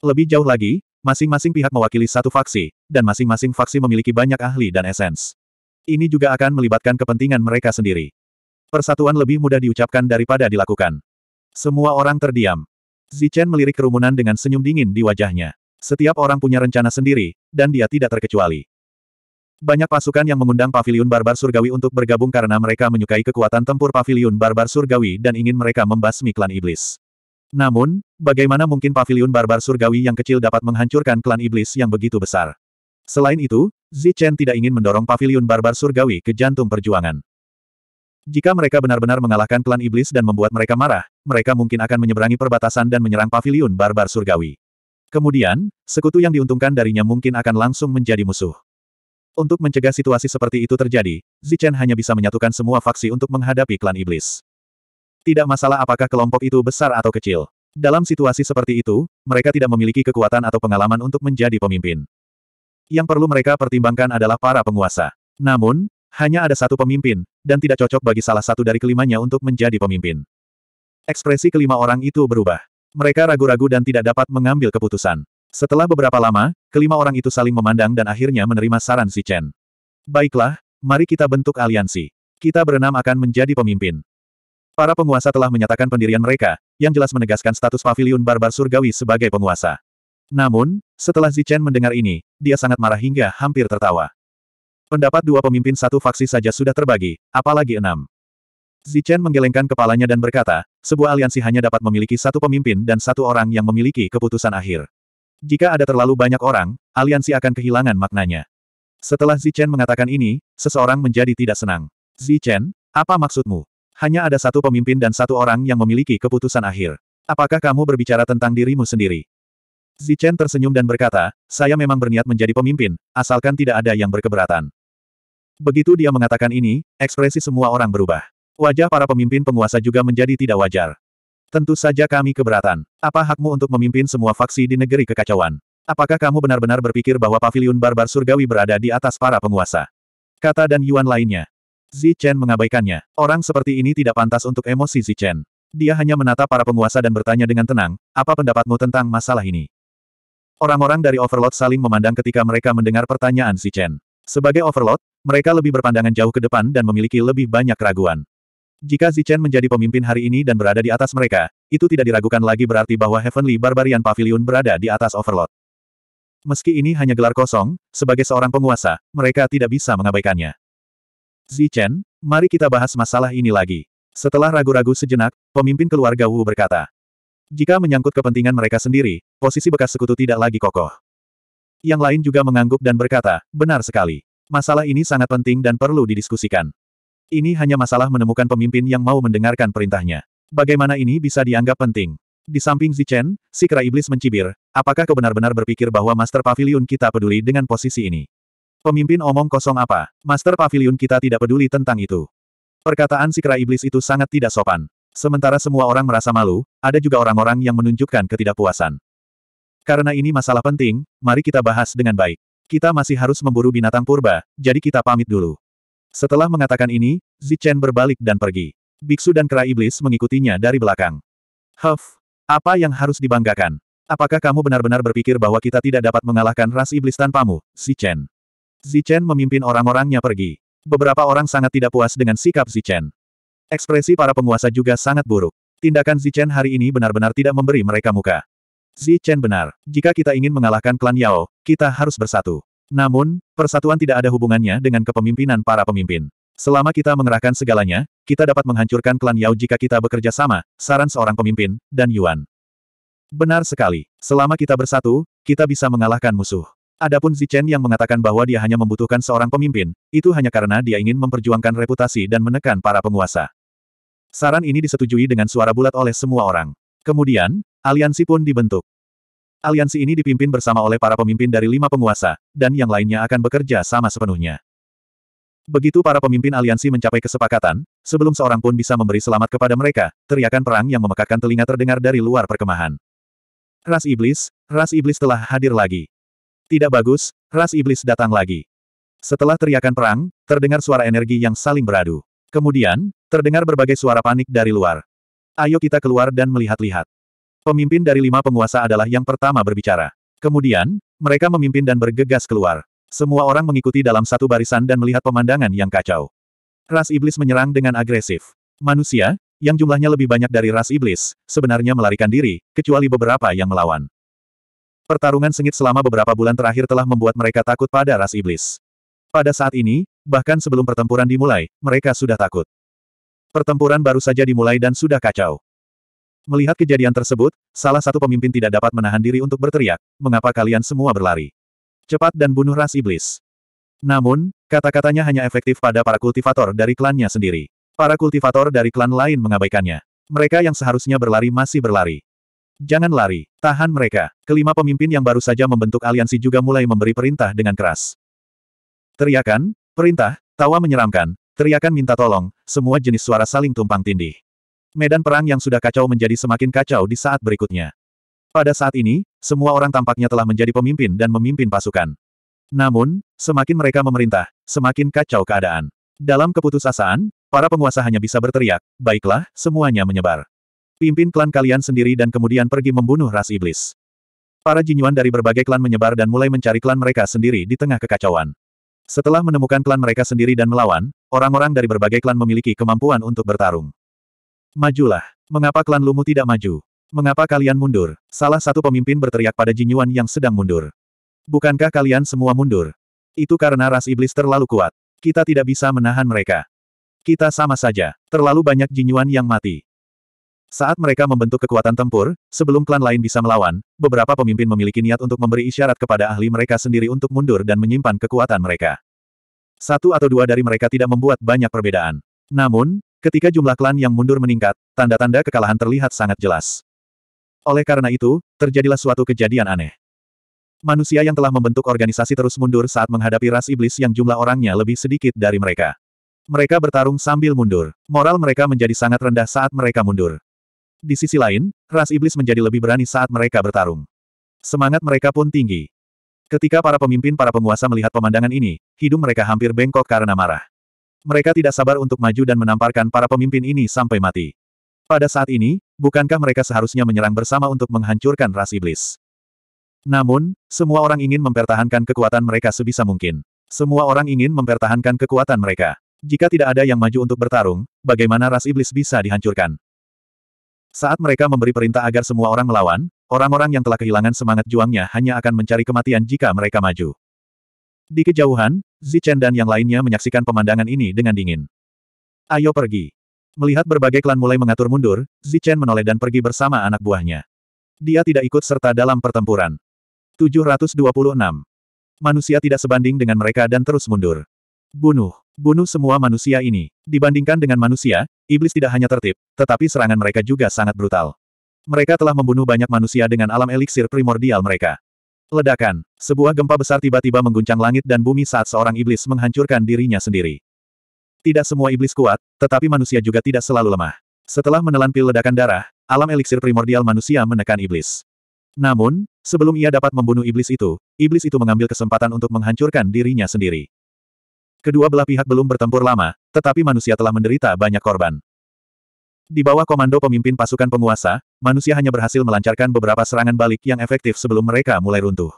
S1: Lebih jauh lagi, masing-masing pihak mewakili satu faksi, dan masing-masing faksi memiliki banyak ahli dan esens. Ini juga akan melibatkan kepentingan mereka sendiri. Persatuan lebih mudah diucapkan daripada dilakukan. Semua orang terdiam. Zichen melirik kerumunan dengan senyum dingin di wajahnya. Setiap orang punya rencana sendiri, dan dia tidak terkecuali. Banyak pasukan yang mengundang paviliun barbar surgawi untuk bergabung karena mereka menyukai kekuatan tempur paviliun barbar surgawi dan ingin mereka membasmi klan iblis. Namun, bagaimana mungkin paviliun barbar surgawi yang kecil dapat menghancurkan klan iblis yang begitu besar? Selain itu, Zi Chen tidak ingin mendorong paviliun barbar surgawi ke jantung perjuangan. Jika mereka benar-benar mengalahkan klan iblis dan membuat mereka marah, mereka mungkin akan menyeberangi perbatasan dan menyerang paviliun barbar surgawi. Kemudian, sekutu yang diuntungkan darinya mungkin akan langsung menjadi musuh. Untuk mencegah situasi seperti itu terjadi, Zichen hanya bisa menyatukan semua faksi untuk menghadapi klan iblis. Tidak masalah apakah kelompok itu besar atau kecil. Dalam situasi seperti itu, mereka tidak memiliki kekuatan atau pengalaman untuk menjadi pemimpin. Yang perlu mereka pertimbangkan adalah para penguasa. Namun, hanya ada satu pemimpin, dan tidak cocok bagi salah satu dari kelimanya untuk menjadi pemimpin. Ekspresi kelima orang itu berubah. Mereka ragu-ragu dan tidak dapat mengambil keputusan. Setelah beberapa lama, Kelima orang itu saling memandang dan akhirnya menerima saran si Chen. Baiklah, mari kita bentuk aliansi. Kita berenam akan menjadi pemimpin. Para penguasa telah menyatakan pendirian mereka, yang jelas menegaskan status pavilion barbar surgawi sebagai penguasa. Namun, setelah Zichen mendengar ini, dia sangat marah hingga hampir tertawa. Pendapat dua pemimpin satu faksi saja sudah terbagi, apalagi enam. Zichen menggelengkan kepalanya dan berkata, sebuah aliansi hanya dapat memiliki satu pemimpin dan satu orang yang memiliki keputusan akhir. Jika ada terlalu banyak orang, aliansi akan kehilangan maknanya. Setelah Zichen mengatakan ini, seseorang menjadi tidak senang. Zichen, apa maksudmu? Hanya ada satu pemimpin dan satu orang yang memiliki keputusan akhir. Apakah kamu berbicara tentang dirimu sendiri? Zichen tersenyum dan berkata, saya memang berniat menjadi pemimpin, asalkan tidak ada yang berkeberatan. Begitu dia mengatakan ini, ekspresi semua orang berubah. Wajah para pemimpin penguasa juga menjadi tidak wajar. Tentu saja kami keberatan. Apa hakmu untuk memimpin semua faksi di negeri kekacauan? Apakah kamu benar-benar berpikir bahwa paviliun barbar surgawi berada di atas para penguasa? Kata dan Yuan lainnya. Zi Chen mengabaikannya. Orang seperti ini tidak pantas untuk emosi Zi Chen. Dia hanya menata para penguasa dan bertanya dengan tenang, apa pendapatmu tentang masalah ini? Orang-orang dari Overlord saling memandang ketika mereka mendengar pertanyaan Zi Chen. Sebagai Overlord, mereka lebih berpandangan jauh ke depan dan memiliki lebih banyak keraguan. Jika Zichen menjadi pemimpin hari ini dan berada di atas mereka, itu tidak diragukan lagi berarti bahwa Heavenly Barbarian Pavilion berada di atas Overlord. Meski ini hanya gelar kosong, sebagai seorang penguasa, mereka tidak bisa mengabaikannya. Zichen, mari kita bahas masalah ini lagi. Setelah ragu-ragu sejenak, pemimpin keluarga Wu berkata. Jika menyangkut kepentingan mereka sendiri, posisi bekas sekutu tidak lagi kokoh. Yang lain juga mengangguk dan berkata, benar sekali. Masalah ini sangat penting dan perlu didiskusikan. Ini hanya masalah menemukan pemimpin yang mau mendengarkan perintahnya. Bagaimana ini bisa dianggap penting? Di samping Zichen, si kera iblis mencibir, apakah kau benar-benar berpikir bahwa Master Pavilion kita peduli dengan posisi ini? Pemimpin omong kosong apa? Master Pavilion kita tidak peduli tentang itu. Perkataan si kera iblis itu sangat tidak sopan. Sementara semua orang merasa malu, ada juga orang-orang yang menunjukkan ketidakpuasan. Karena ini masalah penting, mari kita bahas dengan baik. Kita masih harus memburu binatang purba, jadi kita pamit dulu. Setelah mengatakan ini, Zichen berbalik dan pergi. Biksu dan kera iblis mengikutinya dari belakang. Huff, apa yang harus dibanggakan? Apakah kamu benar-benar berpikir bahwa kita tidak dapat mengalahkan ras iblis tanpamu, Zichen? Zichen memimpin orang-orangnya pergi. Beberapa orang sangat tidak puas dengan sikap Zichen. Ekspresi para penguasa juga sangat buruk. Tindakan Zichen hari ini benar-benar tidak memberi mereka muka. Zichen benar, jika kita ingin mengalahkan klan Yao, kita harus bersatu. Namun, persatuan tidak ada hubungannya dengan kepemimpinan para pemimpin. Selama kita mengerahkan segalanya, kita dapat menghancurkan klan Yao jika kita bekerja sama, saran seorang pemimpin, dan Yuan. Benar sekali. Selama kita bersatu, kita bisa mengalahkan musuh. Adapun Zichen yang mengatakan bahwa dia hanya membutuhkan seorang pemimpin, itu hanya karena dia ingin memperjuangkan reputasi dan menekan para penguasa. Saran ini disetujui dengan suara bulat oleh semua orang. Kemudian, aliansi pun dibentuk. Aliansi ini dipimpin bersama oleh para pemimpin dari lima penguasa, dan yang lainnya akan bekerja sama sepenuhnya. Begitu para pemimpin aliansi mencapai kesepakatan, sebelum seorang pun bisa memberi selamat kepada mereka, teriakan perang yang memekakkan telinga terdengar dari luar perkemahan. Ras Iblis, Ras Iblis telah hadir lagi. Tidak bagus, Ras Iblis datang lagi. Setelah teriakan perang, terdengar suara energi yang saling beradu. Kemudian, terdengar berbagai suara panik dari luar. Ayo kita keluar dan melihat-lihat. Pemimpin dari lima penguasa adalah yang pertama berbicara. Kemudian, mereka memimpin dan bergegas keluar. Semua orang mengikuti dalam satu barisan dan melihat pemandangan yang kacau. Ras iblis menyerang dengan agresif. Manusia, yang jumlahnya lebih banyak dari ras iblis, sebenarnya melarikan diri, kecuali beberapa yang melawan. Pertarungan sengit selama beberapa bulan terakhir telah membuat mereka takut pada ras iblis. Pada saat ini, bahkan sebelum pertempuran dimulai, mereka sudah takut. Pertempuran baru saja dimulai dan sudah kacau. Melihat kejadian tersebut, salah satu pemimpin tidak dapat menahan diri untuk berteriak, mengapa kalian semua berlari? Cepat dan bunuh ras iblis. Namun, kata-katanya hanya efektif pada para kultivator dari klannya sendiri. Para kultivator dari klan lain mengabaikannya. Mereka yang seharusnya berlari masih berlari. Jangan lari, tahan mereka. Kelima pemimpin yang baru saja membentuk aliansi juga mulai memberi perintah dengan keras. Teriakan, perintah, tawa menyeramkan, teriakan minta tolong, semua jenis suara saling tumpang tindih medan perang yang sudah kacau menjadi semakin kacau di saat berikutnya. Pada saat ini, semua orang tampaknya telah menjadi pemimpin dan memimpin pasukan. Namun, semakin mereka memerintah, semakin kacau keadaan. Dalam keputusasaan, para penguasa hanya bisa berteriak, baiklah, semuanya menyebar. Pimpin klan kalian sendiri dan kemudian pergi membunuh ras iblis. Para jinyuan dari berbagai klan menyebar dan mulai mencari klan mereka sendiri di tengah kekacauan. Setelah menemukan klan mereka sendiri dan melawan, orang-orang dari berbagai klan memiliki kemampuan untuk bertarung. Majulah. Mengapa klan Lumu tidak maju? Mengapa kalian mundur? Salah satu pemimpin berteriak pada Jinyuan yang sedang mundur. Bukankah kalian semua mundur? Itu karena ras iblis terlalu kuat. Kita tidak bisa menahan mereka. Kita sama saja. Terlalu banyak Jinyuan yang mati. Saat mereka membentuk kekuatan tempur, sebelum klan lain bisa melawan, beberapa pemimpin memiliki niat untuk memberi isyarat kepada ahli mereka sendiri untuk mundur dan menyimpan kekuatan mereka. Satu atau dua dari mereka tidak membuat banyak perbedaan. Namun, Ketika jumlah klan yang mundur meningkat, tanda-tanda kekalahan terlihat sangat jelas. Oleh karena itu, terjadilah suatu kejadian aneh. Manusia yang telah membentuk organisasi terus mundur saat menghadapi ras iblis yang jumlah orangnya lebih sedikit dari mereka. Mereka bertarung sambil mundur. Moral mereka menjadi sangat rendah saat mereka mundur. Di sisi lain, ras iblis menjadi lebih berani saat mereka bertarung. Semangat mereka pun tinggi. Ketika para pemimpin para penguasa melihat pemandangan ini, hidung mereka hampir bengkok karena marah mereka tidak sabar untuk maju dan menamparkan para pemimpin ini sampai mati. Pada saat ini, bukankah mereka seharusnya menyerang bersama untuk menghancurkan ras iblis? Namun, semua orang ingin mempertahankan kekuatan mereka sebisa mungkin. Semua orang ingin mempertahankan kekuatan mereka. Jika tidak ada yang maju untuk bertarung, bagaimana ras iblis bisa dihancurkan? Saat mereka memberi perintah agar semua orang melawan, orang-orang yang telah kehilangan semangat juangnya hanya akan mencari kematian jika mereka maju. Di kejauhan, Zichen dan yang lainnya menyaksikan pemandangan ini dengan dingin. Ayo pergi. Melihat berbagai klan mulai mengatur mundur, Zichen menoleh dan pergi bersama anak buahnya. Dia tidak ikut serta dalam pertempuran. 726. Manusia tidak sebanding dengan mereka dan terus mundur. Bunuh. Bunuh semua manusia ini. Dibandingkan dengan manusia, iblis tidak hanya tertib, tetapi serangan mereka juga sangat brutal. Mereka telah membunuh banyak manusia dengan alam eliksir primordial mereka. Ledakan. Sebuah gempa besar tiba-tiba mengguncang langit dan bumi saat seorang iblis menghancurkan dirinya sendiri. Tidak semua iblis kuat, tetapi manusia juga tidak selalu lemah. Setelah menelan pil ledakan darah, alam eliksir primordial manusia menekan iblis. Namun, sebelum ia dapat membunuh iblis itu, iblis itu mengambil kesempatan untuk menghancurkan dirinya sendiri. Kedua belah pihak belum bertempur lama, tetapi manusia telah menderita banyak korban. Di bawah komando pemimpin pasukan penguasa, manusia hanya berhasil melancarkan beberapa serangan balik yang efektif sebelum mereka mulai runtuh.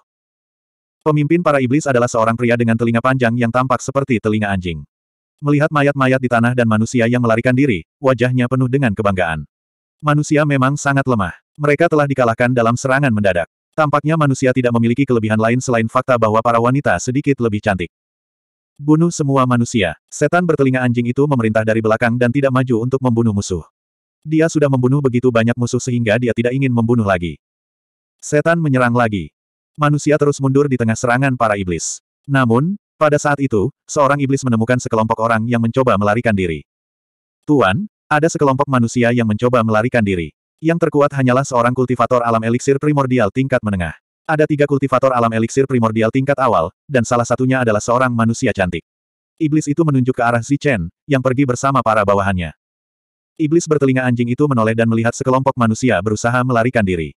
S1: Pemimpin para iblis adalah seorang pria dengan telinga panjang yang tampak seperti telinga anjing. Melihat mayat-mayat di tanah dan manusia yang melarikan diri, wajahnya penuh dengan kebanggaan. Manusia memang sangat lemah. Mereka telah dikalahkan dalam serangan mendadak. Tampaknya manusia tidak memiliki kelebihan lain selain fakta bahwa para wanita sedikit lebih cantik. Bunuh semua manusia. Setan bertelinga anjing itu memerintah dari belakang dan tidak maju untuk membunuh musuh. Dia sudah membunuh begitu banyak musuh sehingga dia tidak ingin membunuh lagi. Setan menyerang lagi. Manusia terus mundur di tengah serangan para iblis. Namun, pada saat itu, seorang iblis menemukan sekelompok orang yang mencoba melarikan diri. Tuan, ada sekelompok manusia yang mencoba melarikan diri. Yang terkuat hanyalah seorang kultivator alam eliksir primordial tingkat menengah. Ada tiga kultivator alam eliksir primordial tingkat awal, dan salah satunya adalah seorang manusia cantik. Iblis itu menunjuk ke arah Zichen, yang pergi bersama para bawahannya. Iblis bertelinga anjing itu menoleh dan melihat sekelompok manusia berusaha melarikan diri.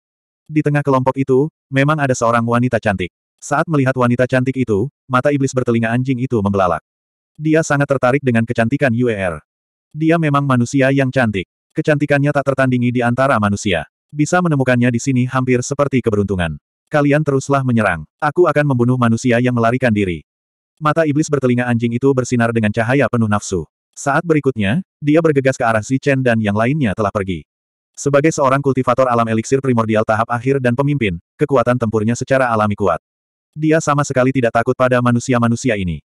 S1: Di tengah kelompok itu, memang ada seorang wanita cantik. Saat melihat wanita cantik itu, mata iblis bertelinga anjing itu membelalak. Dia sangat tertarik dengan kecantikan UER. Dia memang manusia yang cantik. Kecantikannya tak tertandingi di antara manusia. Bisa menemukannya di sini hampir seperti keberuntungan. Kalian teruslah menyerang. Aku akan membunuh manusia yang melarikan diri. Mata iblis bertelinga anjing itu bersinar dengan cahaya penuh nafsu. Saat berikutnya, dia bergegas ke arah Xi Chen dan yang lainnya telah pergi. Sebagai seorang kultivator alam eliksir primordial tahap akhir dan pemimpin, kekuatan tempurnya secara alami kuat. Dia sama sekali tidak takut pada manusia-manusia ini.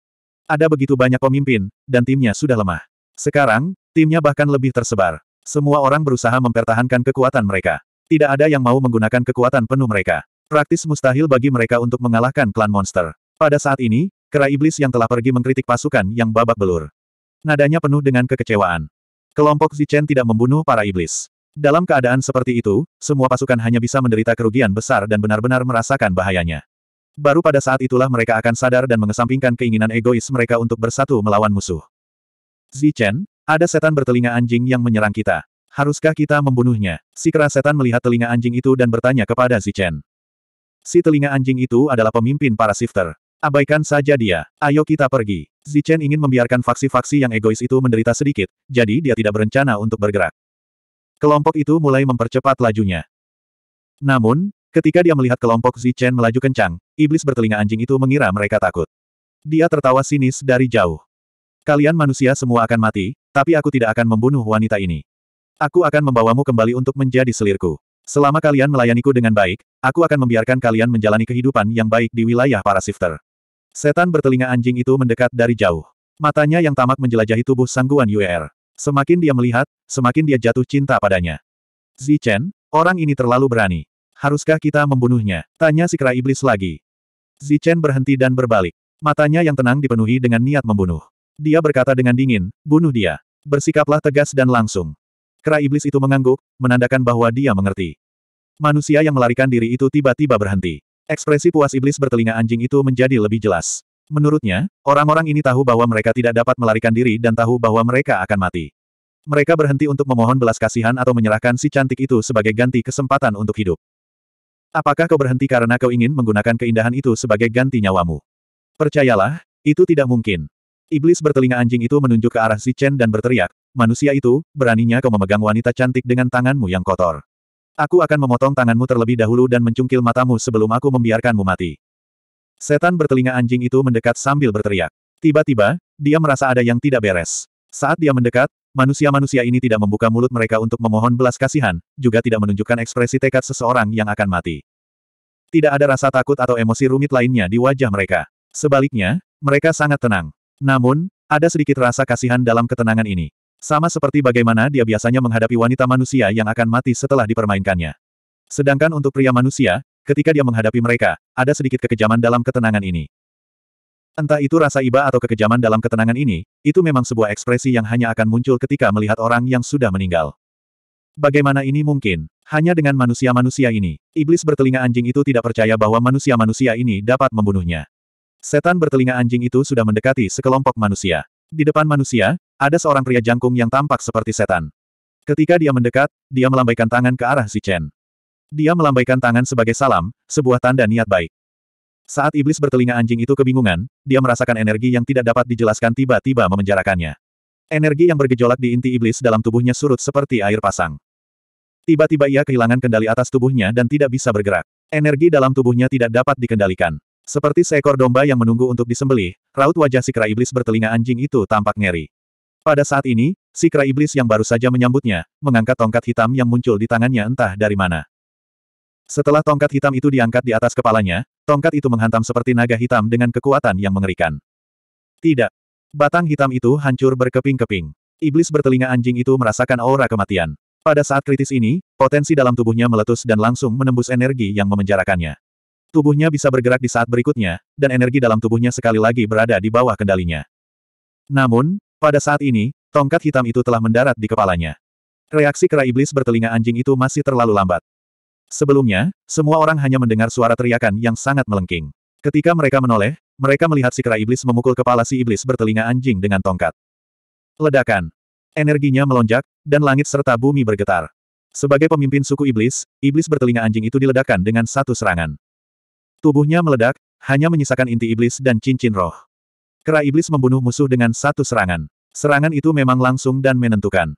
S1: Ada begitu banyak pemimpin, dan timnya sudah lemah. Sekarang, timnya bahkan lebih tersebar. Semua orang berusaha mempertahankan kekuatan mereka. Tidak ada yang mau menggunakan kekuatan penuh mereka. Praktis mustahil bagi mereka untuk mengalahkan klan monster. Pada saat ini, kera iblis yang telah pergi mengkritik pasukan yang babak belur. Nadanya penuh dengan kekecewaan. Kelompok Zichen tidak membunuh para iblis. Dalam keadaan seperti itu, semua pasukan hanya bisa menderita kerugian besar dan benar-benar merasakan bahayanya. Baru pada saat itulah mereka akan sadar dan mengesampingkan keinginan egois mereka untuk bersatu melawan musuh. Zichen, ada setan bertelinga anjing yang menyerang kita. Haruskah kita membunuhnya? Si kera setan melihat telinga anjing itu dan bertanya kepada Zichen. Si telinga anjing itu adalah pemimpin para shifter. Abaikan saja dia. Ayo kita pergi. Zichen ingin membiarkan faksi-faksi yang egois itu menderita sedikit, jadi dia tidak berencana untuk bergerak. Kelompok itu mulai mempercepat lajunya. Namun, ketika dia melihat kelompok Zichen melaju kencang, iblis bertelinga anjing itu mengira mereka takut. Dia tertawa sinis dari jauh. Kalian manusia semua akan mati, tapi aku tidak akan membunuh wanita ini. Aku akan membawamu kembali untuk menjadi selirku. Selama kalian melayaniku dengan baik, aku akan membiarkan kalian menjalani kehidupan yang baik di wilayah para shifter. Setan bertelinga anjing itu mendekat dari jauh. Matanya yang tamak menjelajahi tubuh sangguan Yuer. Semakin dia melihat, semakin dia jatuh cinta padanya. Zichen, orang ini terlalu berani. Haruskah kita membunuhnya? Tanya si kera iblis lagi. Zichen berhenti dan berbalik. Matanya yang tenang dipenuhi dengan niat membunuh. Dia berkata dengan dingin, bunuh dia. Bersikaplah tegas dan langsung. Kera iblis itu mengangguk, menandakan bahwa dia mengerti. Manusia yang melarikan diri itu tiba-tiba berhenti. Ekspresi puas iblis bertelinga anjing itu menjadi lebih jelas. Menurutnya, orang-orang ini tahu bahwa mereka tidak dapat melarikan diri dan tahu bahwa mereka akan mati. Mereka berhenti untuk memohon belas kasihan atau menyerahkan si cantik itu sebagai ganti kesempatan untuk hidup. Apakah kau berhenti karena kau ingin menggunakan keindahan itu sebagai ganti nyawamu? Percayalah, itu tidak mungkin. Iblis bertelinga anjing itu menunjuk ke arah si Chen dan berteriak, manusia itu, beraninya kau memegang wanita cantik dengan tanganmu yang kotor. Aku akan memotong tanganmu terlebih dahulu dan mencungkil matamu sebelum aku membiarkanmu mati. Setan bertelinga anjing itu mendekat sambil berteriak. Tiba-tiba, dia merasa ada yang tidak beres. Saat dia mendekat, manusia-manusia ini tidak membuka mulut mereka untuk memohon belas kasihan, juga tidak menunjukkan ekspresi tekad seseorang yang akan mati. Tidak ada rasa takut atau emosi rumit lainnya di wajah mereka. Sebaliknya, mereka sangat tenang. Namun, ada sedikit rasa kasihan dalam ketenangan ini. Sama seperti bagaimana dia biasanya menghadapi wanita manusia yang akan mati setelah dipermainkannya. Sedangkan untuk pria manusia, ketika dia menghadapi mereka, ada sedikit kekejaman dalam ketenangan ini. Entah itu rasa iba atau kekejaman dalam ketenangan ini, itu memang sebuah ekspresi yang hanya akan muncul ketika melihat orang yang sudah meninggal. Bagaimana ini mungkin? Hanya dengan manusia-manusia ini, iblis bertelinga anjing itu tidak percaya bahwa manusia-manusia ini dapat membunuhnya. Setan bertelinga anjing itu sudah mendekati sekelompok manusia. Di depan manusia, ada seorang pria jangkung yang tampak seperti setan. Ketika dia mendekat, dia melambaikan tangan ke arah si Chen. Dia melambaikan tangan sebagai salam, sebuah tanda niat baik. Saat iblis bertelinga anjing itu kebingungan, dia merasakan energi yang tidak dapat dijelaskan tiba-tiba memenjarakannya. Energi yang bergejolak di inti iblis dalam tubuhnya surut seperti air pasang. Tiba-tiba ia kehilangan kendali atas tubuhnya dan tidak bisa bergerak. Energi dalam tubuhnya tidak dapat dikendalikan. Seperti seekor domba yang menunggu untuk disembelih, Raut wajah si kera iblis bertelinga anjing itu tampak ngeri. Pada saat ini, si kera iblis yang baru saja menyambutnya, mengangkat tongkat hitam yang muncul di tangannya entah dari mana. Setelah tongkat hitam itu diangkat di atas kepalanya, tongkat itu menghantam seperti naga hitam dengan kekuatan yang mengerikan. Tidak. Batang hitam itu hancur berkeping-keping. Iblis bertelinga anjing itu merasakan aura kematian. Pada saat kritis ini, potensi dalam tubuhnya meletus dan langsung menembus energi yang memenjarakannya. Tubuhnya bisa bergerak di saat berikutnya, dan energi dalam tubuhnya sekali lagi berada di bawah kendalinya. Namun, pada saat ini, tongkat hitam itu telah mendarat di kepalanya. Reaksi kera iblis bertelinga anjing itu masih terlalu lambat. Sebelumnya, semua orang hanya mendengar suara teriakan yang sangat melengking. Ketika mereka menoleh, mereka melihat si kera iblis memukul kepala si iblis bertelinga anjing dengan tongkat. Ledakan. Energinya melonjak, dan langit serta bumi bergetar. Sebagai pemimpin suku iblis, iblis bertelinga anjing itu diledakkan dengan satu serangan. Tubuhnya meledak, hanya menyisakan inti iblis dan cincin roh. Kera iblis membunuh musuh dengan satu serangan. Serangan itu memang langsung dan menentukan.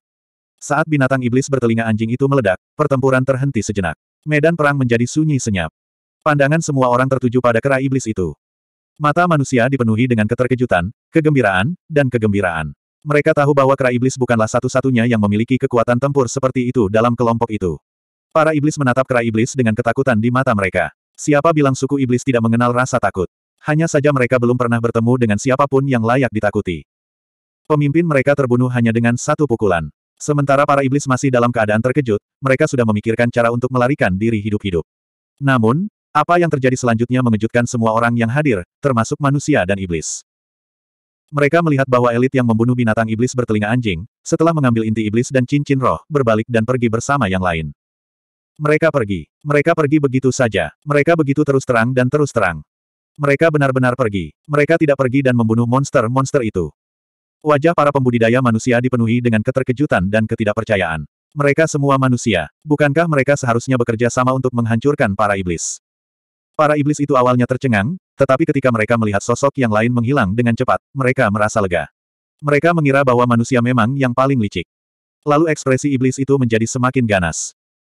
S1: Saat binatang iblis bertelinga anjing itu meledak, pertempuran terhenti sejenak. Medan perang menjadi sunyi senyap. Pandangan semua orang tertuju pada kera iblis itu. Mata manusia dipenuhi dengan keterkejutan, kegembiraan, dan kegembiraan. Mereka tahu bahwa kera iblis bukanlah satu-satunya yang memiliki kekuatan tempur seperti itu dalam kelompok itu. Para iblis menatap kera iblis dengan ketakutan di mata mereka. Siapa bilang suku iblis tidak mengenal rasa takut? Hanya saja mereka belum pernah bertemu dengan siapapun yang layak ditakuti. Pemimpin mereka terbunuh hanya dengan satu pukulan. Sementara para iblis masih dalam keadaan terkejut, mereka sudah memikirkan cara untuk melarikan diri hidup-hidup. Namun, apa yang terjadi selanjutnya mengejutkan semua orang yang hadir, termasuk manusia dan iblis. Mereka melihat bahwa elit yang membunuh binatang iblis bertelinga anjing, setelah mengambil inti iblis dan cincin roh, berbalik dan pergi bersama yang lain. Mereka pergi. Mereka pergi begitu saja. Mereka begitu terus terang dan terus terang. Mereka benar-benar pergi. Mereka tidak pergi dan membunuh monster-monster itu. Wajah para pembudidaya manusia dipenuhi dengan keterkejutan dan ketidakpercayaan. Mereka semua manusia. Bukankah mereka seharusnya bekerja sama untuk menghancurkan para iblis? Para iblis itu awalnya tercengang, tetapi ketika mereka melihat sosok yang lain menghilang dengan cepat, mereka merasa lega. Mereka mengira bahwa manusia memang yang paling licik. Lalu ekspresi iblis itu menjadi semakin ganas.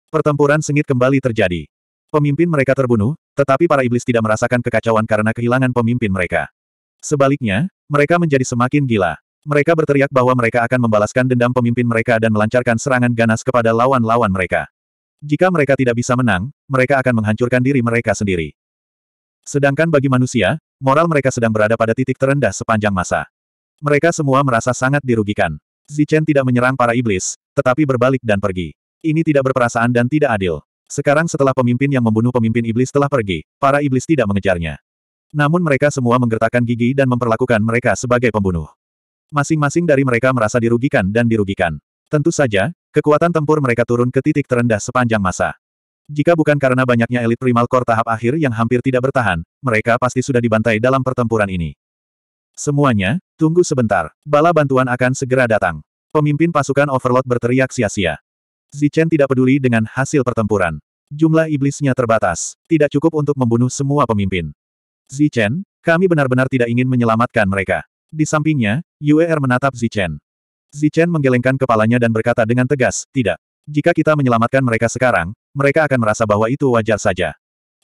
S1: Pertempuran sengit kembali terjadi. Pemimpin mereka terbunuh, tetapi para iblis tidak merasakan kekacauan karena kehilangan pemimpin mereka. Sebaliknya, mereka menjadi semakin gila. Mereka berteriak bahwa mereka akan membalaskan dendam pemimpin mereka dan melancarkan serangan ganas kepada lawan-lawan mereka. Jika mereka tidak bisa menang, mereka akan menghancurkan diri mereka sendiri. Sedangkan bagi manusia, moral mereka sedang berada pada titik terendah sepanjang masa. Mereka semua merasa sangat dirugikan. Zichen tidak menyerang para iblis, tetapi berbalik dan pergi. Ini tidak berperasaan dan tidak adil. Sekarang setelah pemimpin yang membunuh pemimpin iblis telah pergi, para iblis tidak mengejarnya. Namun mereka semua menggertakkan gigi dan memperlakukan mereka sebagai pembunuh. Masing-masing dari mereka merasa dirugikan dan dirugikan. Tentu saja, kekuatan tempur mereka turun ke titik terendah sepanjang masa. Jika bukan karena banyaknya elit primal kor tahap akhir yang hampir tidak bertahan, mereka pasti sudah dibantai dalam pertempuran ini. Semuanya, tunggu sebentar. Bala bantuan akan segera datang. Pemimpin pasukan Overlord berteriak sia-sia. Zichen tidak peduli dengan hasil pertempuran. Jumlah iblisnya terbatas, tidak cukup untuk membunuh semua pemimpin. Zichen, kami benar-benar tidak ingin menyelamatkan mereka. Di sampingnya, Yuer er menatap Zichen. Zichen menggelengkan kepalanya dan berkata dengan tegas, tidak. Jika kita menyelamatkan mereka sekarang, mereka akan merasa bahwa itu wajar saja.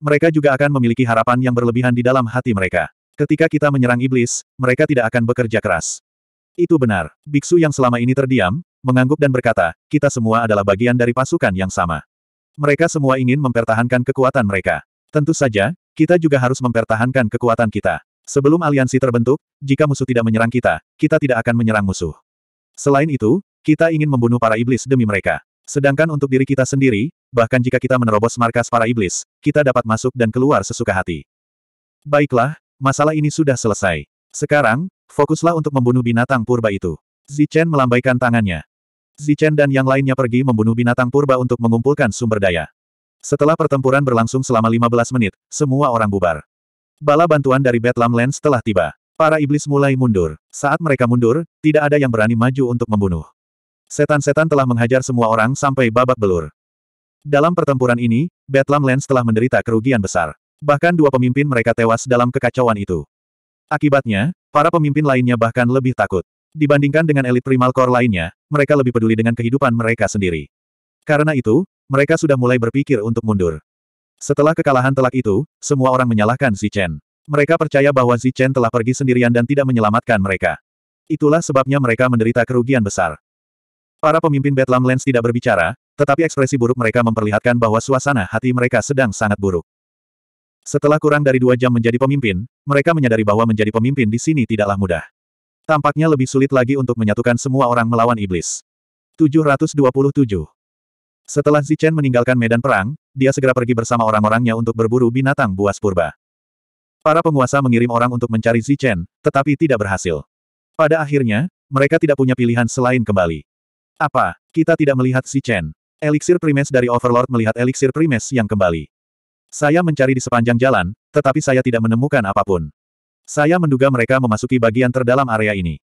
S1: Mereka juga akan memiliki harapan yang berlebihan di dalam hati mereka. Ketika kita menyerang iblis, mereka tidak akan bekerja keras. Itu benar. Biksu yang selama ini terdiam, mengangguk dan berkata, kita semua adalah bagian dari pasukan yang sama. Mereka semua ingin mempertahankan kekuatan mereka. Tentu saja, kita juga harus mempertahankan kekuatan kita. Sebelum aliansi terbentuk, jika musuh tidak menyerang kita, kita tidak akan menyerang musuh. Selain itu, kita ingin membunuh para iblis demi mereka. Sedangkan untuk diri kita sendiri, bahkan jika kita menerobos markas para iblis, kita dapat masuk dan keluar sesuka hati. Baiklah, masalah ini sudah selesai. Sekarang, fokuslah untuk membunuh binatang purba itu. Zichen melambaikan tangannya. Zichen dan yang lainnya pergi membunuh binatang purba untuk mengumpulkan sumber daya. Setelah pertempuran berlangsung selama 15 menit, semua orang bubar. Bala bantuan dari Bedlam Lens telah tiba. Para iblis mulai mundur. Saat mereka mundur, tidak ada yang berani maju untuk membunuh. Setan-setan telah menghajar semua orang sampai babak belur. Dalam pertempuran ini, Bedlam Lens telah menderita kerugian besar. Bahkan dua pemimpin mereka tewas dalam kekacauan itu. Akibatnya, para pemimpin lainnya bahkan lebih takut. Dibandingkan dengan elit primal core lainnya, mereka lebih peduli dengan kehidupan mereka sendiri. Karena itu, mereka sudah mulai berpikir untuk mundur. Setelah kekalahan telak itu, semua orang menyalahkan Chen. Mereka percaya bahwa Chen telah pergi sendirian dan tidak menyelamatkan mereka. Itulah sebabnya mereka menderita kerugian besar. Para pemimpin Bedlam Lens tidak berbicara, tetapi ekspresi buruk mereka memperlihatkan bahwa suasana hati mereka sedang sangat buruk. Setelah kurang dari dua jam menjadi pemimpin, mereka menyadari bahwa menjadi pemimpin di sini tidaklah mudah. Tampaknya lebih sulit lagi untuk menyatukan semua orang melawan iblis. 727. Setelah Zichen meninggalkan medan perang, dia segera pergi bersama orang-orangnya untuk berburu binatang buas purba. Para penguasa mengirim orang untuk mencari Zichen, tetapi tidak berhasil. Pada akhirnya, mereka tidak punya pilihan selain kembali. Apa, kita tidak melihat Zichen? Eliksir primes dari Overlord melihat eliksir primes yang kembali. Saya mencari di sepanjang jalan, tetapi saya tidak menemukan apapun. Saya menduga mereka memasuki bagian terdalam area ini.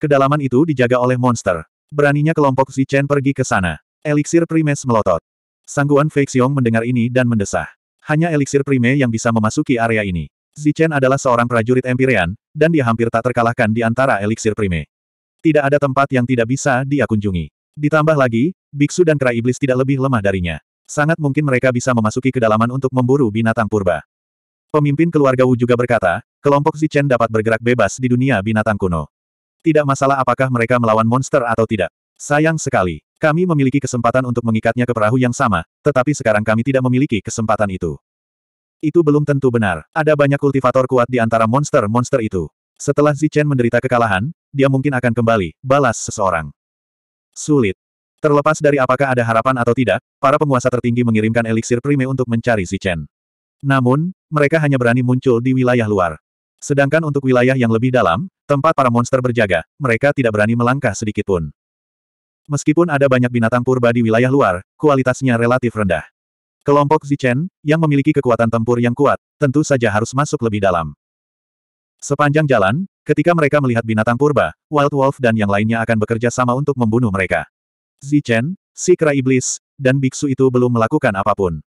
S1: Kedalaman itu dijaga oleh monster. Beraninya kelompok Zichen pergi ke sana. Eliksir Primes melotot. Sangguan Feixiong mendengar ini dan mendesah. Hanya eliksir Prime yang bisa memasuki area ini. Zichen adalah seorang prajurit Empyrean, dan dia hampir tak terkalahkan di antara eliksir Prime. Tidak ada tempat yang tidak bisa dia kunjungi. Ditambah lagi, biksu dan kera iblis tidak lebih lemah darinya. Sangat mungkin mereka bisa memasuki kedalaman untuk memburu binatang purba. Pemimpin keluarga Wu juga berkata, kelompok Zichen dapat bergerak bebas di dunia binatang kuno. Tidak masalah apakah mereka melawan monster atau tidak. Sayang sekali, kami memiliki kesempatan untuk mengikatnya ke perahu yang sama, tetapi sekarang kami tidak memiliki kesempatan itu. Itu belum tentu benar. Ada banyak kultivator kuat di antara monster-monster itu. Setelah Zichen menderita kekalahan, dia mungkin akan kembali, balas seseorang. Sulit. Terlepas dari apakah ada harapan atau tidak, para penguasa tertinggi mengirimkan eliksir prime untuk mencari Zichen. Namun, mereka hanya berani muncul di wilayah luar. Sedangkan untuk wilayah yang lebih dalam, tempat para monster berjaga, mereka tidak berani melangkah sedikit pun. Meskipun ada banyak binatang purba di wilayah luar, kualitasnya relatif rendah. Kelompok Zichen, yang memiliki kekuatan tempur yang kuat, tentu saja harus masuk lebih dalam. Sepanjang jalan, ketika mereka melihat binatang purba, Wild Wolf dan yang lainnya akan bekerja sama untuk membunuh mereka. Zichen, si kera iblis, dan biksu itu belum melakukan apapun.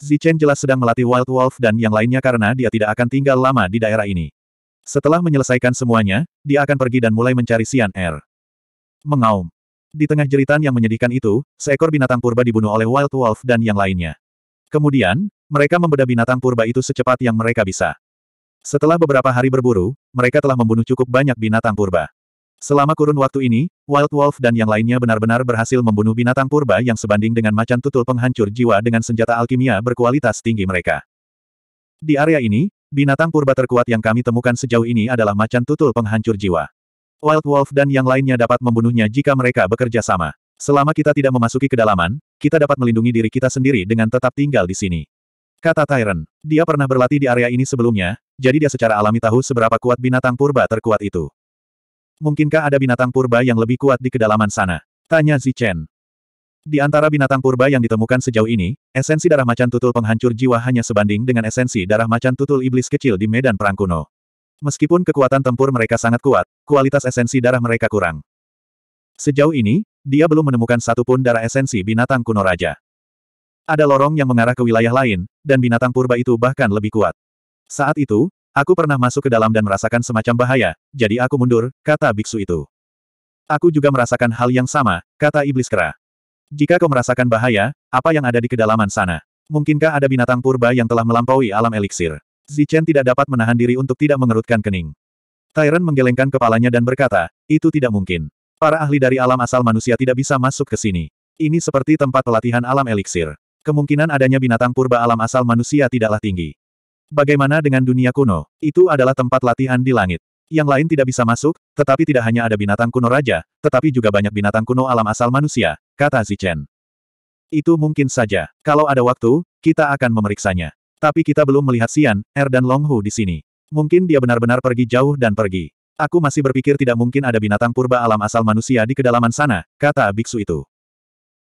S1: Zichen jelas sedang melatih Wild Wolf dan yang lainnya karena dia tidak akan tinggal lama di daerah ini. Setelah menyelesaikan semuanya, dia akan pergi dan mulai mencari Sian Air. Er. Mengaum. Di tengah jeritan yang menyedihkan itu, seekor binatang purba dibunuh oleh Wild Wolf dan yang lainnya. Kemudian, mereka membedah binatang purba itu secepat yang mereka bisa. Setelah beberapa hari berburu, mereka telah membunuh cukup banyak binatang purba. Selama kurun waktu ini, Wild Wolf dan yang lainnya benar-benar berhasil membunuh binatang purba yang sebanding dengan macan tutul penghancur jiwa dengan senjata alkimia berkualitas tinggi mereka. Di area ini, binatang purba terkuat yang kami temukan sejauh ini adalah macan tutul penghancur jiwa. Wild Wolf dan yang lainnya dapat membunuhnya jika mereka bekerja sama. Selama kita tidak memasuki kedalaman, kita dapat melindungi diri kita sendiri dengan tetap tinggal di sini. Kata Tyron, dia pernah berlatih di area ini sebelumnya, jadi dia secara alami tahu seberapa kuat binatang purba terkuat itu. Mungkinkah ada binatang purba yang lebih kuat di kedalaman sana? Tanya Zichen. Di antara binatang purba yang ditemukan sejauh ini, esensi darah macan tutul penghancur jiwa hanya sebanding dengan esensi darah macan tutul iblis kecil di medan perang kuno. Meskipun kekuatan tempur mereka sangat kuat, kualitas esensi darah mereka kurang. Sejauh ini, dia belum menemukan satupun darah esensi binatang kuno raja. Ada lorong yang mengarah ke wilayah lain, dan binatang purba itu bahkan lebih kuat. Saat itu, Aku pernah masuk ke dalam dan merasakan semacam bahaya, jadi aku mundur, kata biksu itu. Aku juga merasakan hal yang sama, kata iblis kera. Jika kau merasakan bahaya, apa yang ada di kedalaman sana? Mungkinkah ada binatang purba yang telah melampaui alam eliksir? Zichen tidak dapat menahan diri untuk tidak mengerutkan kening. Tyrant menggelengkan kepalanya dan berkata, itu tidak mungkin. Para ahli dari alam asal manusia tidak bisa masuk ke sini. Ini seperti tempat pelatihan alam eliksir. Kemungkinan adanya binatang purba alam asal manusia tidaklah tinggi. Bagaimana dengan dunia kuno? Itu adalah tempat latihan di langit. Yang lain tidak bisa masuk, tetapi tidak hanya ada binatang kuno raja, tetapi juga banyak binatang kuno alam asal manusia, kata Zichen. Itu mungkin saja. Kalau ada waktu, kita akan memeriksanya. Tapi kita belum melihat Sian, Er dan Longhu di sini. Mungkin dia benar-benar pergi jauh dan pergi. Aku masih berpikir tidak mungkin ada binatang purba alam asal manusia di kedalaman sana, kata biksu itu.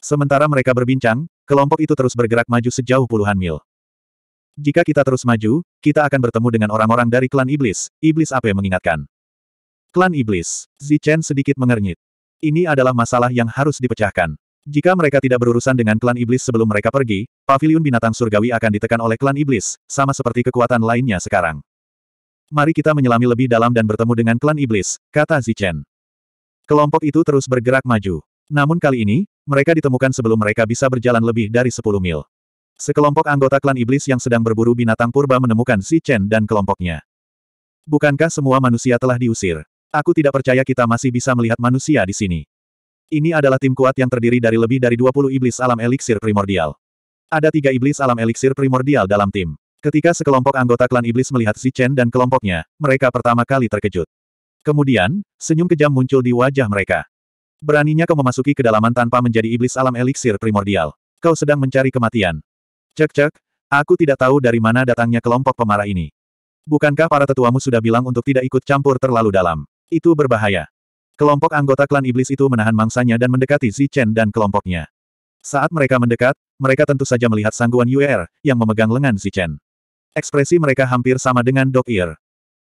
S1: Sementara mereka berbincang, kelompok itu terus bergerak maju sejauh puluhan mil. Jika kita terus maju, kita akan bertemu dengan orang-orang dari klan iblis, Iblis Ape mengingatkan. Klan iblis, Zichen sedikit mengernyit. Ini adalah masalah yang harus dipecahkan. Jika mereka tidak berurusan dengan klan iblis sebelum mereka pergi, paviliun binatang surgawi akan ditekan oleh klan iblis, sama seperti kekuatan lainnya sekarang. Mari kita menyelami lebih dalam dan bertemu dengan klan iblis, kata Zichen. Kelompok itu terus bergerak maju. Namun kali ini, mereka ditemukan sebelum mereka bisa berjalan lebih dari 10 mil. Sekelompok anggota klan iblis yang sedang berburu binatang purba menemukan Si Chen dan kelompoknya. Bukankah semua manusia telah diusir? Aku tidak percaya kita masih bisa melihat manusia di sini. Ini adalah tim kuat yang terdiri dari lebih dari 20 iblis alam eliksir primordial. Ada tiga iblis alam eliksir primordial dalam tim. Ketika sekelompok anggota klan iblis melihat Si Chen dan kelompoknya, mereka pertama kali terkejut. Kemudian, senyum kejam muncul di wajah mereka. Beraninya kau memasuki kedalaman tanpa menjadi iblis alam eliksir primordial. Kau sedang mencari kematian. Cek-cek, aku tidak tahu dari mana datangnya kelompok pemarah ini. Bukankah para tetuamu sudah bilang untuk tidak ikut campur terlalu dalam? Itu berbahaya. Kelompok anggota klan iblis itu menahan mangsanya dan mendekati Chen dan kelompoknya. Saat mereka mendekat, mereka tentu saja melihat sangguan Yuer, er yang memegang lengan Chen. Ekspresi mereka hampir sama dengan Dog Ear.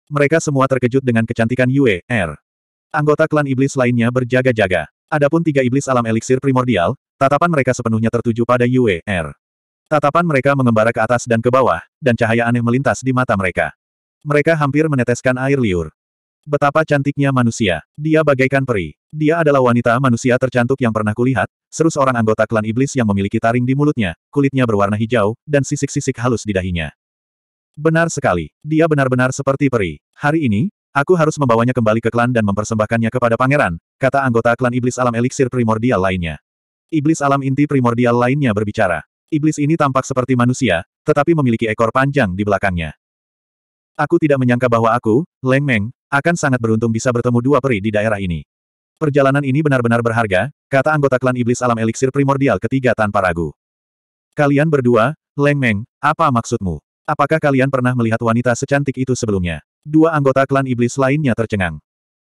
S1: Mereka semua terkejut dengan kecantikan Yue, er. Anggota klan iblis lainnya berjaga-jaga. Adapun tiga iblis alam eliksir primordial, tatapan mereka sepenuhnya tertuju pada Yue, er. Tatapan mereka mengembara ke atas dan ke bawah, dan cahaya aneh melintas di mata mereka. Mereka hampir meneteskan air liur. Betapa cantiknya manusia. Dia bagaikan peri. Dia adalah wanita manusia tercantik yang pernah kulihat, seru seorang anggota klan iblis yang memiliki taring di mulutnya, kulitnya berwarna hijau, dan sisik-sisik halus di dahinya. Benar sekali. Dia benar-benar seperti peri. Hari ini, aku harus membawanya kembali ke klan dan mempersembahkannya kepada pangeran, kata anggota klan iblis alam eliksir primordial lainnya. Iblis alam inti primordial lainnya berbicara. Iblis ini tampak seperti manusia, tetapi memiliki ekor panjang di belakangnya. Aku tidak menyangka bahwa aku, Leng Meng, akan sangat beruntung bisa bertemu dua peri di daerah ini. Perjalanan ini benar-benar berharga, kata anggota klan iblis alam eliksir primordial ketiga tanpa ragu. Kalian berdua, Leng Meng, apa maksudmu? Apakah kalian pernah melihat wanita secantik itu sebelumnya? Dua anggota klan iblis lainnya tercengang.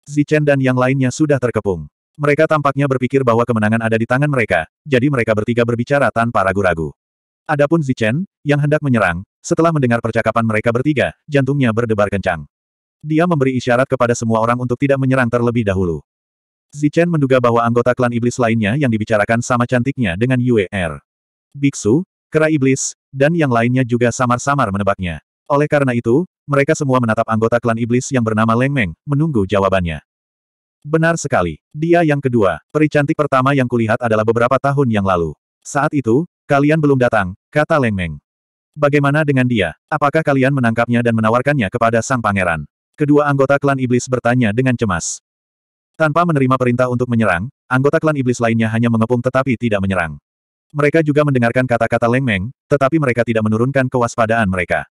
S1: Zichen dan yang lainnya sudah terkepung. Mereka tampaknya berpikir bahwa kemenangan ada di tangan mereka, jadi mereka bertiga berbicara tanpa ragu-ragu. Adapun Zichen, yang hendak menyerang, setelah mendengar percakapan mereka bertiga, jantungnya berdebar kencang. Dia memberi isyarat kepada semua orang untuk tidak menyerang terlebih dahulu. Zichen menduga bahwa anggota klan iblis lainnya yang dibicarakan sama cantiknya dengan Yue Er. Biksu, kera iblis, dan yang lainnya juga samar-samar menebaknya. Oleh karena itu, mereka semua menatap anggota klan iblis yang bernama Leng Meng, menunggu jawabannya. Benar sekali. Dia yang kedua. Peri cantik pertama yang kulihat adalah beberapa tahun yang lalu. Saat itu, kalian belum datang, kata Leng Meng. Bagaimana dengan dia? Apakah kalian menangkapnya dan menawarkannya kepada sang pangeran? Kedua anggota klan iblis bertanya dengan cemas. Tanpa menerima perintah untuk menyerang, anggota klan iblis lainnya hanya mengepung tetapi tidak menyerang. Mereka juga mendengarkan kata-kata Leng Meng, tetapi mereka tidak menurunkan kewaspadaan mereka.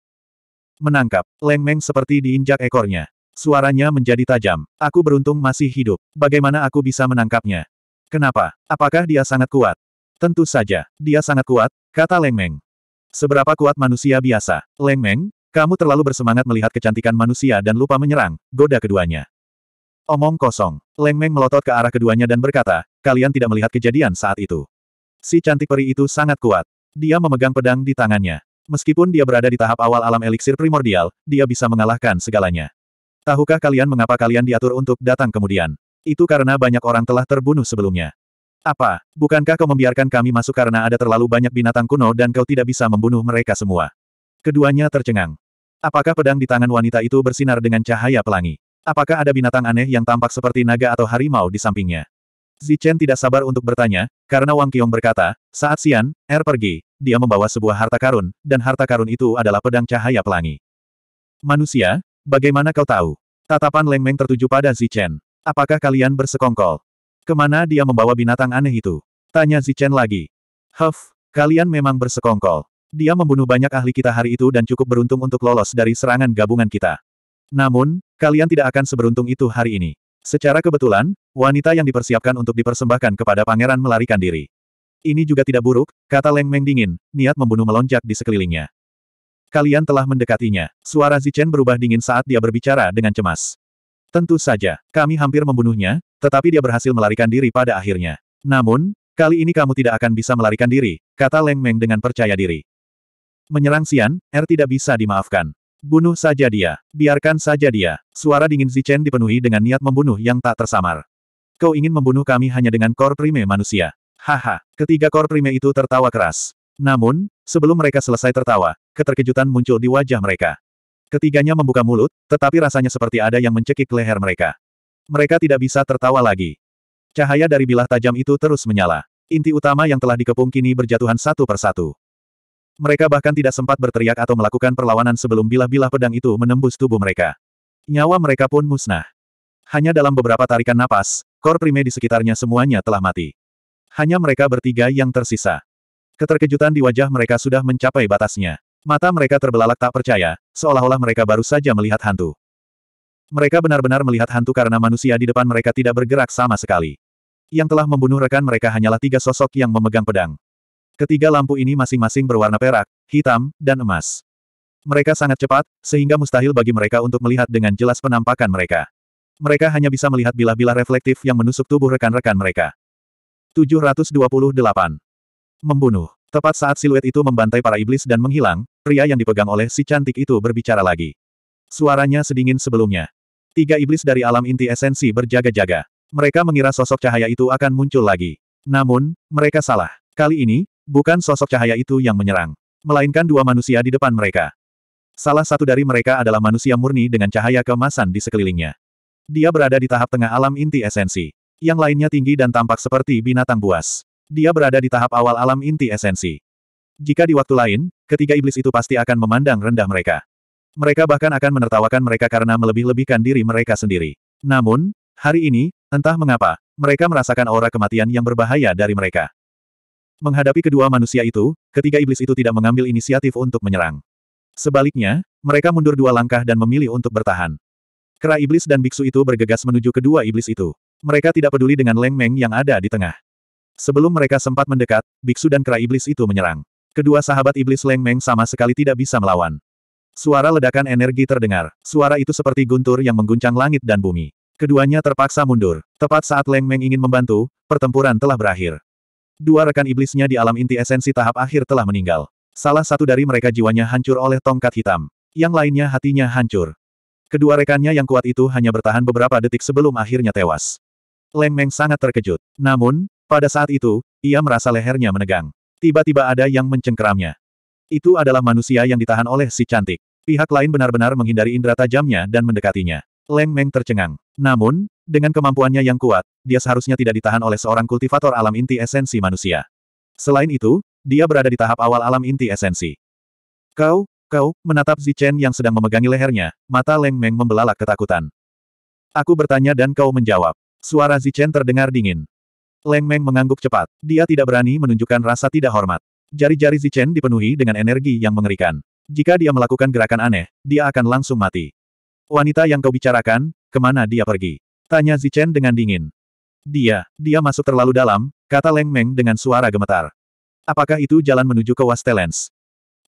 S1: Menangkap, Leng Meng seperti diinjak ekornya. Suaranya menjadi tajam. Aku beruntung masih hidup. Bagaimana aku bisa menangkapnya? Kenapa? Apakah dia sangat kuat? Tentu saja. Dia sangat kuat, kata Leng Meng. Seberapa kuat manusia biasa? Leng Meng, kamu terlalu bersemangat melihat kecantikan manusia dan lupa menyerang, goda keduanya. Omong kosong. Leng Meng melotot ke arah keduanya dan berkata, kalian tidak melihat kejadian saat itu. Si cantik peri itu sangat kuat. Dia memegang pedang di tangannya. Meskipun dia berada di tahap awal alam eliksir primordial, dia bisa mengalahkan segalanya. Tahukah kalian mengapa kalian diatur untuk datang kemudian? Itu karena banyak orang telah terbunuh sebelumnya. Apa, bukankah kau membiarkan kami masuk karena ada terlalu banyak binatang kuno dan kau tidak bisa membunuh mereka semua? Keduanya tercengang. Apakah pedang di tangan wanita itu bersinar dengan cahaya pelangi? Apakah ada binatang aneh yang tampak seperti naga atau harimau di sampingnya? Zichen tidak sabar untuk bertanya, karena Wang Qiong berkata, saat Xian, Er pergi, dia membawa sebuah harta karun, dan harta karun itu adalah pedang cahaya pelangi. Manusia, Bagaimana kau tahu? Tatapan Leng Meng tertuju pada Zichen. Apakah kalian bersekongkol? Kemana dia membawa binatang aneh itu? Tanya Zichen lagi. Huff, kalian memang bersekongkol. Dia membunuh banyak ahli kita hari itu dan cukup beruntung untuk lolos dari serangan gabungan kita. Namun, kalian tidak akan seberuntung itu hari ini. Secara kebetulan, wanita yang dipersiapkan untuk dipersembahkan kepada pangeran melarikan diri. Ini juga tidak buruk, kata Leng Meng dingin, niat membunuh melonjak di sekelilingnya. Kalian telah mendekatinya. Suara Zichen berubah dingin saat dia berbicara dengan cemas. Tentu saja, kami hampir membunuhnya, tetapi dia berhasil melarikan diri pada akhirnya. Namun, kali ini kamu tidak akan bisa melarikan diri, kata Leng Meng dengan percaya diri. Menyerang Xian, Er tidak bisa dimaafkan. Bunuh saja dia, biarkan saja dia. Suara dingin Zichen dipenuhi dengan niat membunuh yang tak tersamar. Kau ingin membunuh kami hanya dengan kor prime manusia. Haha, ketiga kor prime itu tertawa keras. Namun, sebelum mereka selesai tertawa, keterkejutan muncul di wajah mereka. Ketiganya membuka mulut, tetapi rasanya seperti ada yang mencekik leher mereka. Mereka tidak bisa tertawa lagi. Cahaya dari bilah tajam itu terus menyala. Inti utama yang telah dikepung kini berjatuhan satu persatu. Mereka bahkan tidak sempat berteriak atau melakukan perlawanan sebelum bilah-bilah pedang itu menembus tubuh mereka. Nyawa mereka pun musnah. Hanya dalam beberapa tarikan napas, kor prime di sekitarnya semuanya telah mati. Hanya mereka bertiga yang tersisa. Keterkejutan di wajah mereka sudah mencapai batasnya. Mata mereka terbelalak tak percaya, seolah-olah mereka baru saja melihat hantu. Mereka benar-benar melihat hantu karena manusia di depan mereka tidak bergerak sama sekali. Yang telah membunuh rekan mereka hanyalah tiga sosok yang memegang pedang. Ketiga lampu ini masing-masing berwarna perak, hitam, dan emas. Mereka sangat cepat, sehingga mustahil bagi mereka untuk melihat dengan jelas penampakan mereka. Mereka hanya bisa melihat bilah-bilah reflektif yang menusuk tubuh rekan-rekan mereka. 728. Membunuh. Tepat saat siluet itu membantai para iblis dan menghilang, pria yang dipegang oleh si cantik itu berbicara lagi. Suaranya sedingin sebelumnya. Tiga iblis dari alam inti esensi berjaga-jaga. Mereka mengira sosok cahaya itu akan muncul lagi. Namun, mereka salah. Kali ini, bukan sosok cahaya itu yang menyerang. Melainkan dua manusia di depan mereka. Salah satu dari mereka adalah manusia murni dengan cahaya kemasan di sekelilingnya. Dia berada di tahap tengah alam inti esensi. Yang lainnya tinggi dan tampak seperti binatang buas. Dia berada di tahap awal alam inti esensi. Jika di waktu lain, ketiga iblis itu pasti akan memandang rendah mereka. Mereka bahkan akan menertawakan mereka karena melebih-lebihkan diri mereka sendiri. Namun, hari ini, entah mengapa, mereka merasakan aura kematian yang berbahaya dari mereka. Menghadapi kedua manusia itu, ketiga iblis itu tidak mengambil inisiatif untuk menyerang. Sebaliknya, mereka mundur dua langkah dan memilih untuk bertahan. Kera iblis dan biksu itu bergegas menuju kedua iblis itu. Mereka tidak peduli dengan Leng Meng yang ada di tengah. Sebelum mereka sempat mendekat, biksu dan kera iblis itu menyerang. Kedua sahabat iblis Leng Meng sama sekali tidak bisa melawan. Suara ledakan energi terdengar. Suara itu seperti guntur yang mengguncang langit dan bumi. Keduanya terpaksa mundur. Tepat saat Leng Meng ingin membantu, pertempuran telah berakhir. Dua rekan iblisnya di alam inti esensi tahap akhir telah meninggal. Salah satu dari mereka jiwanya hancur oleh tongkat hitam. Yang lainnya hatinya hancur. Kedua rekannya yang kuat itu hanya bertahan beberapa detik sebelum akhirnya tewas. Leng Meng sangat terkejut. Namun, pada saat itu, ia merasa lehernya menegang. Tiba-tiba ada yang mencengkeramnya. Itu adalah manusia yang ditahan oleh si cantik. Pihak lain benar-benar menghindari indera tajamnya dan mendekatinya. Leng Meng tercengang. Namun, dengan kemampuannya yang kuat, dia seharusnya tidak ditahan oleh seorang kultivator alam inti esensi manusia. Selain itu, dia berada di tahap awal alam inti esensi. Kau, kau, menatap Zichen yang sedang memegangi lehernya, mata Leng Meng membelalak ketakutan. Aku bertanya dan kau menjawab. Suara Zichen terdengar dingin. Leng Meng mengangguk cepat. Dia tidak berani menunjukkan rasa tidak hormat. Jari-jari Zichen dipenuhi dengan energi yang mengerikan. Jika dia melakukan gerakan aneh, dia akan langsung mati. Wanita yang kau bicarakan, kemana dia pergi? Tanya Zichen dengan dingin. Dia, dia masuk terlalu dalam, kata Leng Meng dengan suara gemetar. Apakah itu jalan menuju ke wastelands?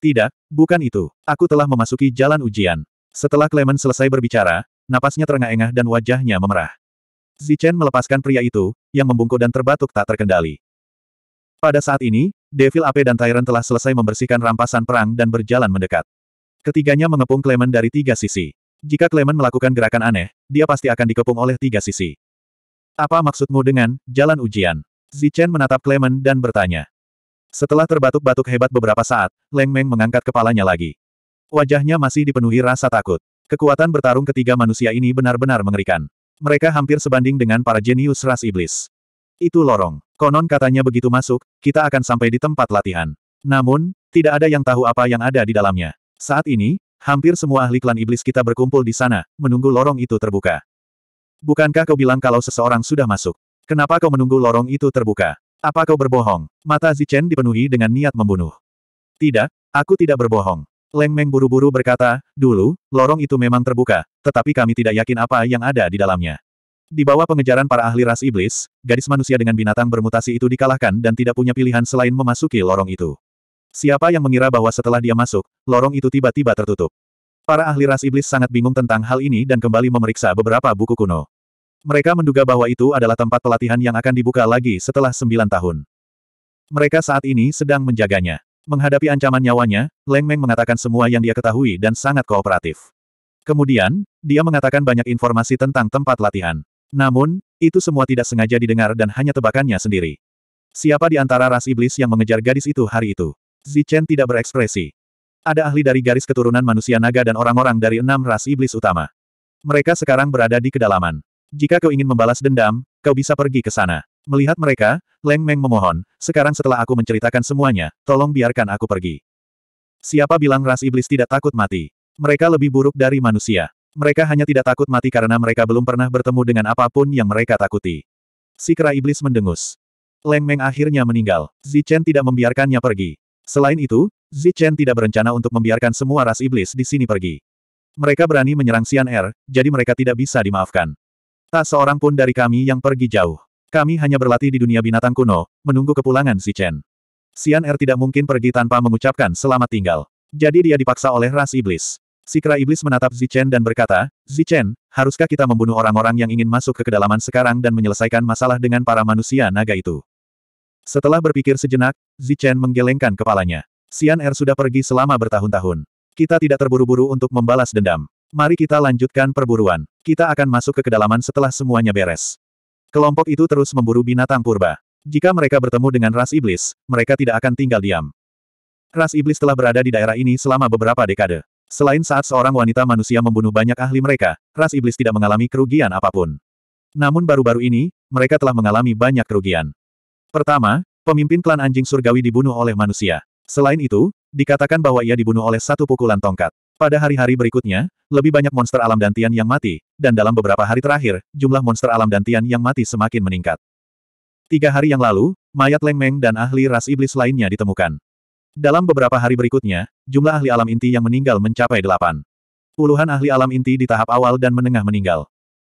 S1: Tidak, bukan itu. Aku telah memasuki jalan ujian. Setelah Clement selesai berbicara, napasnya terengah-engah dan wajahnya memerah. Zichen melepaskan pria itu, yang membungkuk dan terbatuk tak terkendali. Pada saat ini, Devil Ape dan Tyrant telah selesai membersihkan rampasan perang dan berjalan mendekat. Ketiganya mengepung Clement dari tiga sisi. Jika Clement melakukan gerakan aneh, dia pasti akan dikepung oleh tiga sisi. Apa maksudmu dengan jalan ujian? Zichen menatap Clement dan bertanya. Setelah terbatuk-batuk hebat beberapa saat, Leng Meng mengangkat kepalanya lagi. Wajahnya masih dipenuhi rasa takut. Kekuatan bertarung ketiga manusia ini benar-benar mengerikan. Mereka hampir sebanding dengan para jenius ras iblis. Itu lorong. Konon katanya begitu masuk, kita akan sampai di tempat latihan. Namun, tidak ada yang tahu apa yang ada di dalamnya. Saat ini, hampir semua ahli klan iblis kita berkumpul di sana, menunggu lorong itu terbuka. Bukankah kau bilang kalau seseorang sudah masuk? Kenapa kau menunggu lorong itu terbuka? Apa kau berbohong? Mata Zichen dipenuhi dengan niat membunuh. Tidak, aku tidak berbohong. Leng Meng buru-buru berkata, dulu, lorong itu memang terbuka, tetapi kami tidak yakin apa yang ada di dalamnya. Di bawah pengejaran para ahli ras iblis, gadis manusia dengan binatang bermutasi itu dikalahkan dan tidak punya pilihan selain memasuki lorong itu. Siapa yang mengira bahwa setelah dia masuk, lorong itu tiba-tiba tertutup. Para ahli ras iblis sangat bingung tentang hal ini dan kembali memeriksa beberapa buku kuno. Mereka menduga bahwa itu adalah tempat pelatihan yang akan dibuka lagi setelah sembilan tahun. Mereka saat ini sedang menjaganya. Menghadapi ancaman nyawanya, Leng Meng mengatakan semua yang dia ketahui dan sangat kooperatif. Kemudian, dia mengatakan banyak informasi tentang tempat latihan. Namun, itu semua tidak sengaja didengar dan hanya tebakannya sendiri. Siapa di antara ras iblis yang mengejar gadis itu hari itu? Zichen tidak berekspresi. Ada ahli dari garis keturunan manusia naga dan orang-orang dari enam ras iblis utama. Mereka sekarang berada di kedalaman. Jika kau ingin membalas dendam, kau bisa pergi ke sana. Melihat mereka, Leng Meng memohon, sekarang setelah aku menceritakan semuanya, tolong biarkan aku pergi. Siapa bilang ras iblis tidak takut mati? Mereka lebih buruk dari manusia. Mereka hanya tidak takut mati karena mereka belum pernah bertemu dengan apapun yang mereka takuti. Si kera iblis mendengus. Leng Meng akhirnya meninggal. Zichen tidak membiarkannya pergi. Selain itu, Zichen tidak berencana untuk membiarkan semua ras iblis di sini pergi. Mereka berani menyerang Xian Er, jadi mereka tidak bisa dimaafkan. Tak seorang pun dari kami yang pergi jauh. Kami hanya berlatih di dunia binatang kuno, menunggu kepulangan si Chen. Xian Er tidak mungkin pergi tanpa mengucapkan selamat tinggal. Jadi dia dipaksa oleh ras iblis. Si Kera iblis menatap Zichen dan berkata, Zichen, haruskah kita membunuh orang-orang yang ingin masuk ke kedalaman sekarang dan menyelesaikan masalah dengan para manusia naga itu? Setelah berpikir sejenak, Zichen menggelengkan kepalanya. Xian Er sudah pergi selama bertahun-tahun. Kita tidak terburu-buru untuk membalas dendam. Mari kita lanjutkan perburuan. Kita akan masuk ke kedalaman setelah semuanya beres. Kelompok itu terus memburu binatang purba. Jika mereka bertemu dengan ras iblis, mereka tidak akan tinggal diam. Ras iblis telah berada di daerah ini selama beberapa dekade. Selain saat seorang wanita manusia membunuh banyak ahli mereka, ras iblis tidak mengalami kerugian apapun. Namun baru-baru ini, mereka telah mengalami banyak kerugian. Pertama, pemimpin klan anjing surgawi dibunuh oleh manusia. Selain itu, dikatakan bahwa ia dibunuh oleh satu pukulan tongkat. Pada hari-hari berikutnya, lebih banyak monster alam dan Tian yang mati, dan dalam beberapa hari terakhir, jumlah monster alam dan Tian yang mati semakin meningkat. Tiga hari yang lalu, mayat Leng Meng dan ahli ras iblis lainnya ditemukan. Dalam beberapa hari berikutnya, jumlah ahli alam inti yang meninggal mencapai delapan. Puluhan ahli alam inti di tahap awal dan menengah meninggal.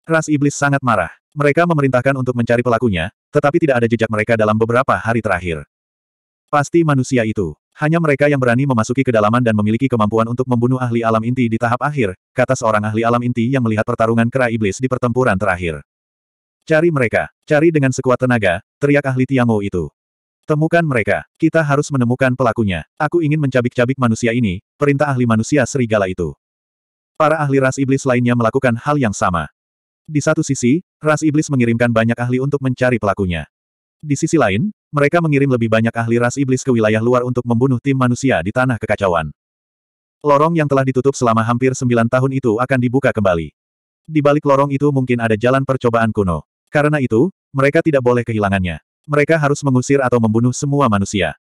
S1: Ras iblis sangat marah. Mereka memerintahkan untuk mencari pelakunya, tetapi tidak ada jejak mereka dalam beberapa hari terakhir. Pasti manusia itu. Hanya mereka yang berani memasuki kedalaman dan memiliki kemampuan untuk membunuh ahli alam inti di tahap akhir, kata seorang ahli alam inti yang melihat pertarungan kera iblis di pertempuran terakhir. Cari mereka, cari dengan sekuat tenaga, teriak ahli Tiangou itu. Temukan mereka, kita harus menemukan pelakunya. Aku ingin mencabik-cabik manusia ini, perintah ahli manusia serigala itu. Para ahli ras iblis lainnya melakukan hal yang sama. Di satu sisi, ras iblis mengirimkan banyak ahli untuk mencari pelakunya. Di sisi lain, mereka mengirim lebih banyak ahli ras iblis ke wilayah luar untuk membunuh tim manusia di tanah kekacauan. Lorong yang telah ditutup selama hampir sembilan tahun itu akan dibuka kembali. Di balik lorong itu mungkin ada jalan percobaan kuno. Karena itu, mereka tidak boleh kehilangannya. Mereka harus mengusir atau membunuh semua manusia.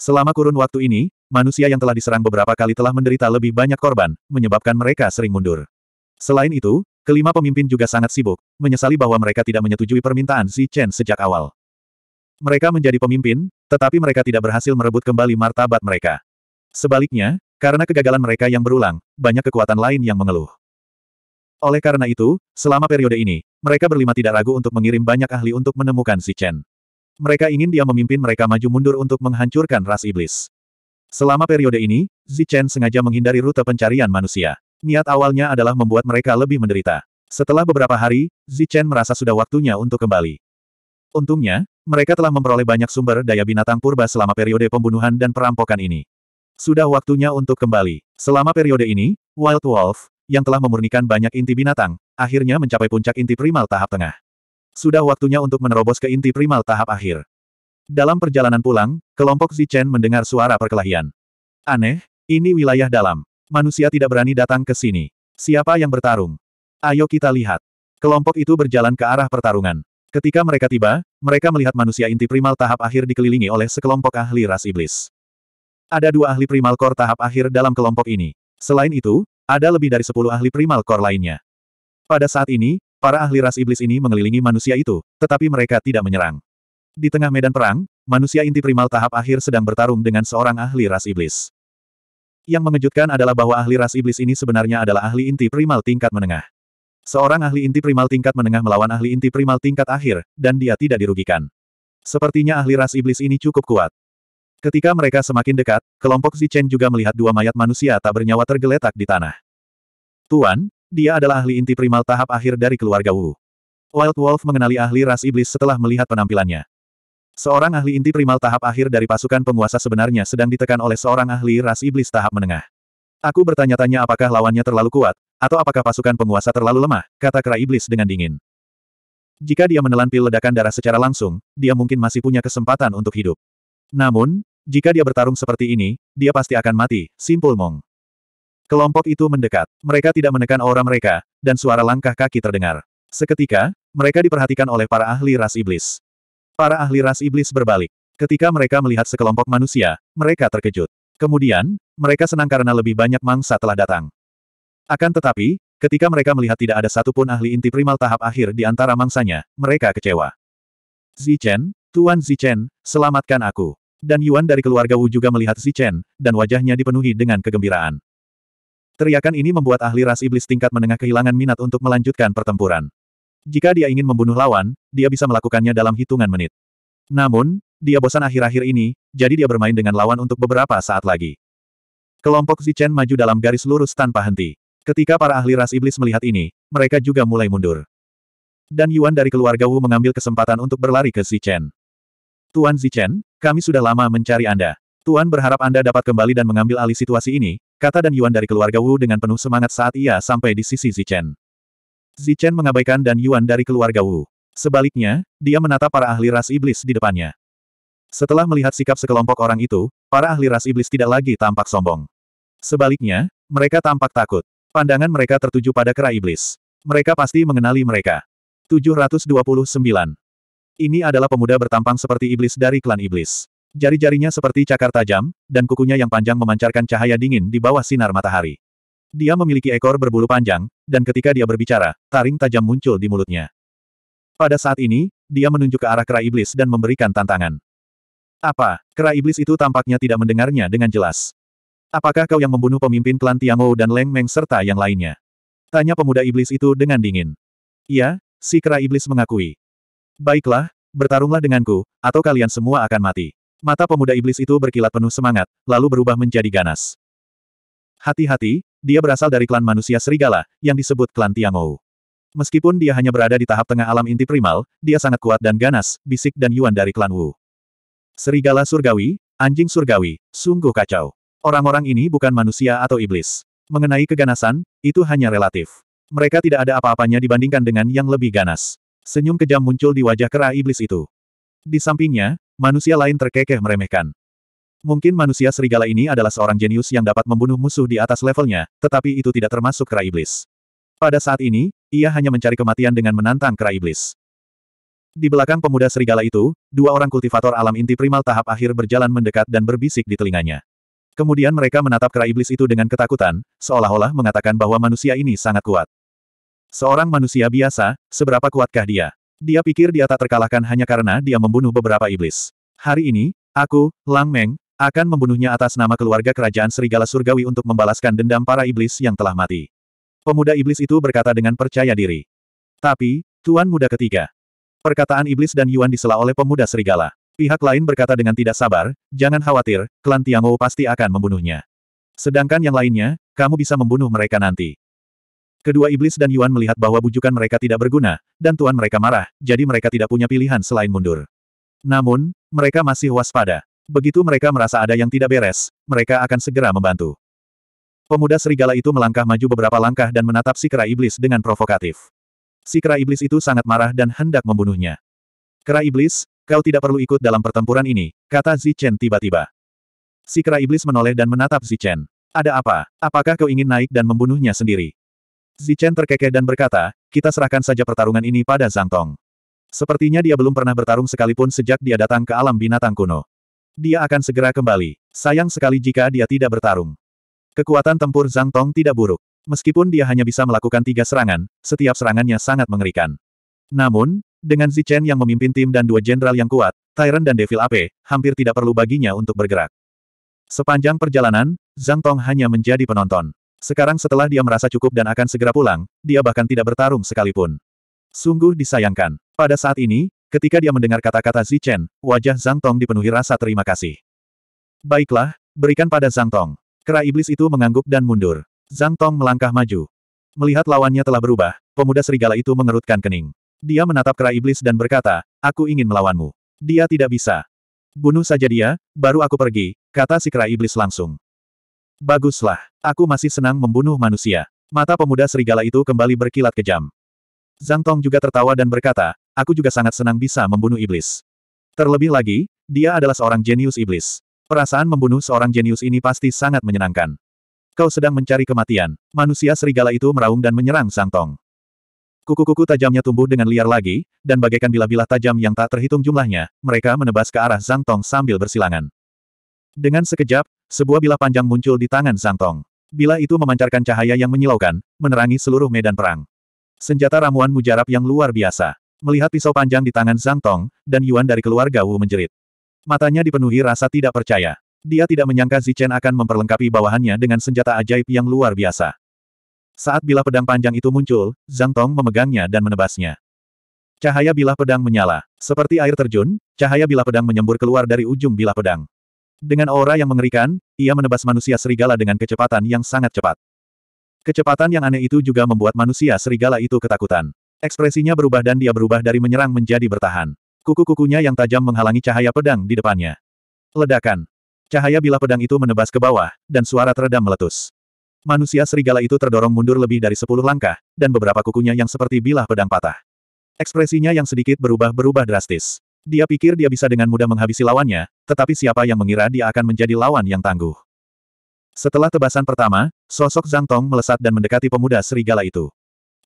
S1: Selama kurun waktu ini, manusia yang telah diserang beberapa kali telah menderita lebih banyak korban, menyebabkan mereka sering mundur. Selain itu, kelima pemimpin juga sangat sibuk, menyesali bahwa mereka tidak menyetujui permintaan Si Chen sejak awal. Mereka menjadi pemimpin, tetapi mereka tidak berhasil merebut kembali martabat mereka. Sebaliknya, karena kegagalan mereka yang berulang, banyak kekuatan lain yang mengeluh. Oleh karena itu, selama periode ini, mereka berlima tidak ragu untuk mengirim banyak ahli untuk menemukan si Chen. Mereka ingin dia memimpin mereka maju mundur untuk menghancurkan ras iblis. Selama periode ini, Zi Chen sengaja menghindari rute pencarian manusia. Niat awalnya adalah membuat mereka lebih menderita. Setelah beberapa hari, Zi Chen merasa sudah waktunya untuk kembali. Untungnya, mereka telah memperoleh banyak sumber daya binatang purba selama periode pembunuhan dan perampokan ini. Sudah waktunya untuk kembali. Selama periode ini, Wild Wolf, yang telah memurnikan banyak inti binatang, akhirnya mencapai puncak inti primal tahap tengah. Sudah waktunya untuk menerobos ke inti primal tahap akhir. Dalam perjalanan pulang, kelompok Zichen mendengar suara perkelahian. Aneh, ini wilayah dalam. Manusia tidak berani datang ke sini. Siapa yang bertarung? Ayo kita lihat. Kelompok itu berjalan ke arah pertarungan. Ketika mereka tiba, mereka melihat manusia inti primal tahap akhir dikelilingi oleh sekelompok ahli ras iblis. Ada dua ahli primal core tahap akhir dalam kelompok ini. Selain itu, ada lebih dari sepuluh ahli primal core lainnya. Pada saat ini, para ahli ras iblis ini mengelilingi manusia itu, tetapi mereka tidak menyerang. Di tengah medan perang, manusia inti primal tahap akhir sedang bertarung dengan seorang ahli ras iblis. Yang mengejutkan adalah bahwa ahli ras iblis ini sebenarnya adalah ahli inti primal tingkat menengah. Seorang ahli inti primal tingkat menengah melawan ahli inti primal tingkat akhir, dan dia tidak dirugikan. Sepertinya ahli ras iblis ini cukup kuat. Ketika mereka semakin dekat, kelompok Zichen juga melihat dua mayat manusia tak bernyawa tergeletak di tanah. Tuan, dia adalah ahli inti primal tahap akhir dari keluarga Wu. Wild Wolf mengenali ahli ras iblis setelah melihat penampilannya. Seorang ahli inti primal tahap akhir dari pasukan penguasa sebenarnya sedang ditekan oleh seorang ahli ras iblis tahap menengah. Aku bertanya-tanya apakah lawannya terlalu kuat, atau apakah pasukan penguasa terlalu lemah, kata kera iblis dengan dingin. Jika dia menelan pil ledakan darah secara langsung, dia mungkin masih punya kesempatan untuk hidup. Namun, jika dia bertarung seperti ini, dia pasti akan mati, simpul Mong. Kelompok itu mendekat. Mereka tidak menekan aura mereka, dan suara langkah kaki terdengar. Seketika, mereka diperhatikan oleh para ahli ras iblis. Para ahli ras iblis berbalik. Ketika mereka melihat sekelompok manusia, mereka terkejut. Kemudian, mereka senang karena lebih banyak mangsa telah datang. Akan tetapi, ketika mereka melihat tidak ada satupun ahli inti primal tahap akhir di antara mangsanya, mereka kecewa. Zichen, Tuan Zichen, selamatkan aku. Dan Yuan dari keluarga Wu juga melihat Zichen, dan wajahnya dipenuhi dengan kegembiraan. Teriakan ini membuat ahli ras iblis tingkat menengah kehilangan minat untuk melanjutkan pertempuran. Jika dia ingin membunuh lawan, dia bisa melakukannya dalam hitungan menit. Namun, dia bosan akhir-akhir ini, jadi dia bermain dengan lawan untuk beberapa saat lagi. Kelompok Zichen maju dalam garis lurus tanpa henti. Ketika para ahli ras iblis melihat ini, mereka juga mulai mundur. Dan Yuan dari keluarga Wu mengambil kesempatan untuk berlari ke Zichen. Tuan Zichen, kami sudah lama mencari Anda. Tuan berharap Anda dapat kembali dan mengambil alih situasi ini, kata Dan Yuan dari keluarga Wu dengan penuh semangat saat ia sampai di sisi Zichen. Zichen mengabaikan Dan Yuan dari keluarga Wu. Sebaliknya, dia menatap para ahli ras iblis di depannya. Setelah melihat sikap sekelompok orang itu, para ahli ras iblis tidak lagi tampak sombong. Sebaliknya, mereka tampak takut. Pandangan mereka tertuju pada kera iblis. Mereka pasti mengenali mereka. 729. Ini adalah pemuda bertampang seperti iblis dari klan iblis. Jari-jarinya seperti cakar tajam, dan kukunya yang panjang memancarkan cahaya dingin di bawah sinar matahari. Dia memiliki ekor berbulu panjang, dan ketika dia berbicara, taring tajam muncul di mulutnya. Pada saat ini, dia menunjuk ke arah kera iblis dan memberikan tantangan. Apa? Kera iblis itu tampaknya tidak mendengarnya dengan jelas. Apakah kau yang membunuh pemimpin klan Tiangou dan Leng Meng serta yang lainnya? Tanya pemuda iblis itu dengan dingin. Iya, si kera iblis mengakui. Baiklah, bertarunglah denganku, atau kalian semua akan mati. Mata pemuda iblis itu berkilat penuh semangat, lalu berubah menjadi ganas. Hati-hati, dia berasal dari klan manusia serigala, yang disebut klan Tiangou. Meskipun dia hanya berada di tahap tengah alam inti primal, dia sangat kuat dan ganas, bisik dan Yuan dari klan Wu. Serigala surgawi, anjing surgawi, sungguh kacau. Orang-orang ini bukan manusia atau iblis. Mengenai keganasan, itu hanya relatif. Mereka tidak ada apa-apanya dibandingkan dengan yang lebih ganas. Senyum kejam muncul di wajah kera iblis itu. Di sampingnya, manusia lain terkekeh meremehkan. Mungkin manusia serigala ini adalah seorang jenius yang dapat membunuh musuh di atas levelnya, tetapi itu tidak termasuk kera iblis. Pada saat ini, ia hanya mencari kematian dengan menantang kera iblis. Di belakang pemuda serigala itu, dua orang kultivator alam inti primal tahap akhir berjalan mendekat dan berbisik di telinganya. Kemudian mereka menatap kera iblis itu dengan ketakutan, seolah-olah mengatakan bahwa manusia ini sangat kuat. Seorang manusia biasa, seberapa kuatkah dia? Dia pikir dia tak terkalahkan hanya karena dia membunuh beberapa iblis. Hari ini, aku, Lang Meng, akan membunuhnya atas nama keluarga kerajaan Serigala Surgawi untuk membalaskan dendam para iblis yang telah mati. Pemuda iblis itu berkata dengan percaya diri. Tapi, Tuan Muda Ketiga. Perkataan iblis dan Yuan disela oleh pemuda serigala. Pihak lain berkata dengan tidak sabar, jangan khawatir, klan Tiangou pasti akan membunuhnya. Sedangkan yang lainnya, kamu bisa membunuh mereka nanti. Kedua iblis dan Yuan melihat bahwa bujukan mereka tidak berguna, dan tuan mereka marah, jadi mereka tidak punya pilihan selain mundur. Namun, mereka masih waspada. Begitu mereka merasa ada yang tidak beres, mereka akan segera membantu. Pemuda serigala itu melangkah maju beberapa langkah dan menatap si kera iblis dengan provokatif. Si kera iblis itu sangat marah dan hendak membunuhnya. Kera iblis, Kau tidak perlu ikut dalam pertempuran ini, kata Zichen tiba-tiba. Si kera iblis menoleh dan menatap Zichen. Ada apa? Apakah kau ingin naik dan membunuhnya sendiri? Zichen terkekeh dan berkata, kita serahkan saja pertarungan ini pada Zhang Tong. Sepertinya dia belum pernah bertarung sekalipun sejak dia datang ke alam binatang kuno. Dia akan segera kembali. Sayang sekali jika dia tidak bertarung. Kekuatan tempur Zhang Tong tidak buruk. Meskipun dia hanya bisa melakukan tiga serangan, setiap serangannya sangat mengerikan. Namun, dengan Zichen yang memimpin tim dan dua jenderal yang kuat, Tyrant dan Devil Ape hampir tidak perlu baginya untuk bergerak. Sepanjang perjalanan, Zhang Tong hanya menjadi penonton. Sekarang setelah dia merasa cukup dan akan segera pulang, dia bahkan tidak bertarung sekalipun. Sungguh disayangkan. Pada saat ini, ketika dia mendengar kata-kata Zichen, wajah Zhang Tong dipenuhi rasa terima kasih. Baiklah, berikan pada Zhang Tong. Kera iblis itu mengangguk dan mundur. Zhang Tong melangkah maju. Melihat lawannya telah berubah, pemuda serigala itu mengerutkan kening. Dia menatap kera iblis dan berkata, aku ingin melawanmu. Dia tidak bisa. Bunuh saja dia, baru aku pergi, kata si kera iblis langsung. Baguslah, aku masih senang membunuh manusia. Mata pemuda serigala itu kembali berkilat kejam. Zhang Tong juga tertawa dan berkata, aku juga sangat senang bisa membunuh iblis. Terlebih lagi, dia adalah seorang jenius iblis. Perasaan membunuh seorang jenius ini pasti sangat menyenangkan. Kau sedang mencari kematian. Manusia serigala itu meraung dan menyerang Zhang Tong. Kuku-kuku tajamnya tumbuh dengan liar lagi, dan bagaikan bilah-bilah tajam yang tak terhitung jumlahnya, mereka menebas ke arah Zhang Tong sambil bersilangan. Dengan sekejap, sebuah bilah panjang muncul di tangan Zhang Tong. Bilah itu memancarkan cahaya yang menyilaukan, menerangi seluruh medan perang. Senjata ramuan mujarab yang luar biasa. Melihat pisau panjang di tangan Zhang Tong, dan Yuan dari keluarga Wu menjerit. Matanya dipenuhi rasa tidak percaya. Dia tidak menyangka Zichen akan memperlengkapi bawahannya dengan senjata ajaib yang luar biasa. Saat bilah pedang panjang itu muncul, Zhang Tong memegangnya dan menebasnya. Cahaya bilah pedang menyala. Seperti air terjun, cahaya bilah pedang menyembur keluar dari ujung bilah pedang. Dengan aura yang mengerikan, ia menebas manusia serigala dengan kecepatan yang sangat cepat. Kecepatan yang aneh itu juga membuat manusia serigala itu ketakutan. Ekspresinya berubah dan dia berubah dari menyerang menjadi bertahan. Kuku-kukunya yang tajam menghalangi cahaya pedang di depannya. Ledakan. Cahaya bilah pedang itu menebas ke bawah, dan suara teredam meletus. Manusia serigala itu terdorong mundur lebih dari sepuluh langkah, dan beberapa kukunya yang seperti bilah pedang patah. Ekspresinya yang sedikit berubah-berubah drastis. Dia pikir dia bisa dengan mudah menghabisi lawannya, tetapi siapa yang mengira dia akan menjadi lawan yang tangguh. Setelah tebasan pertama, sosok Zhang Tong melesat dan mendekati pemuda serigala itu.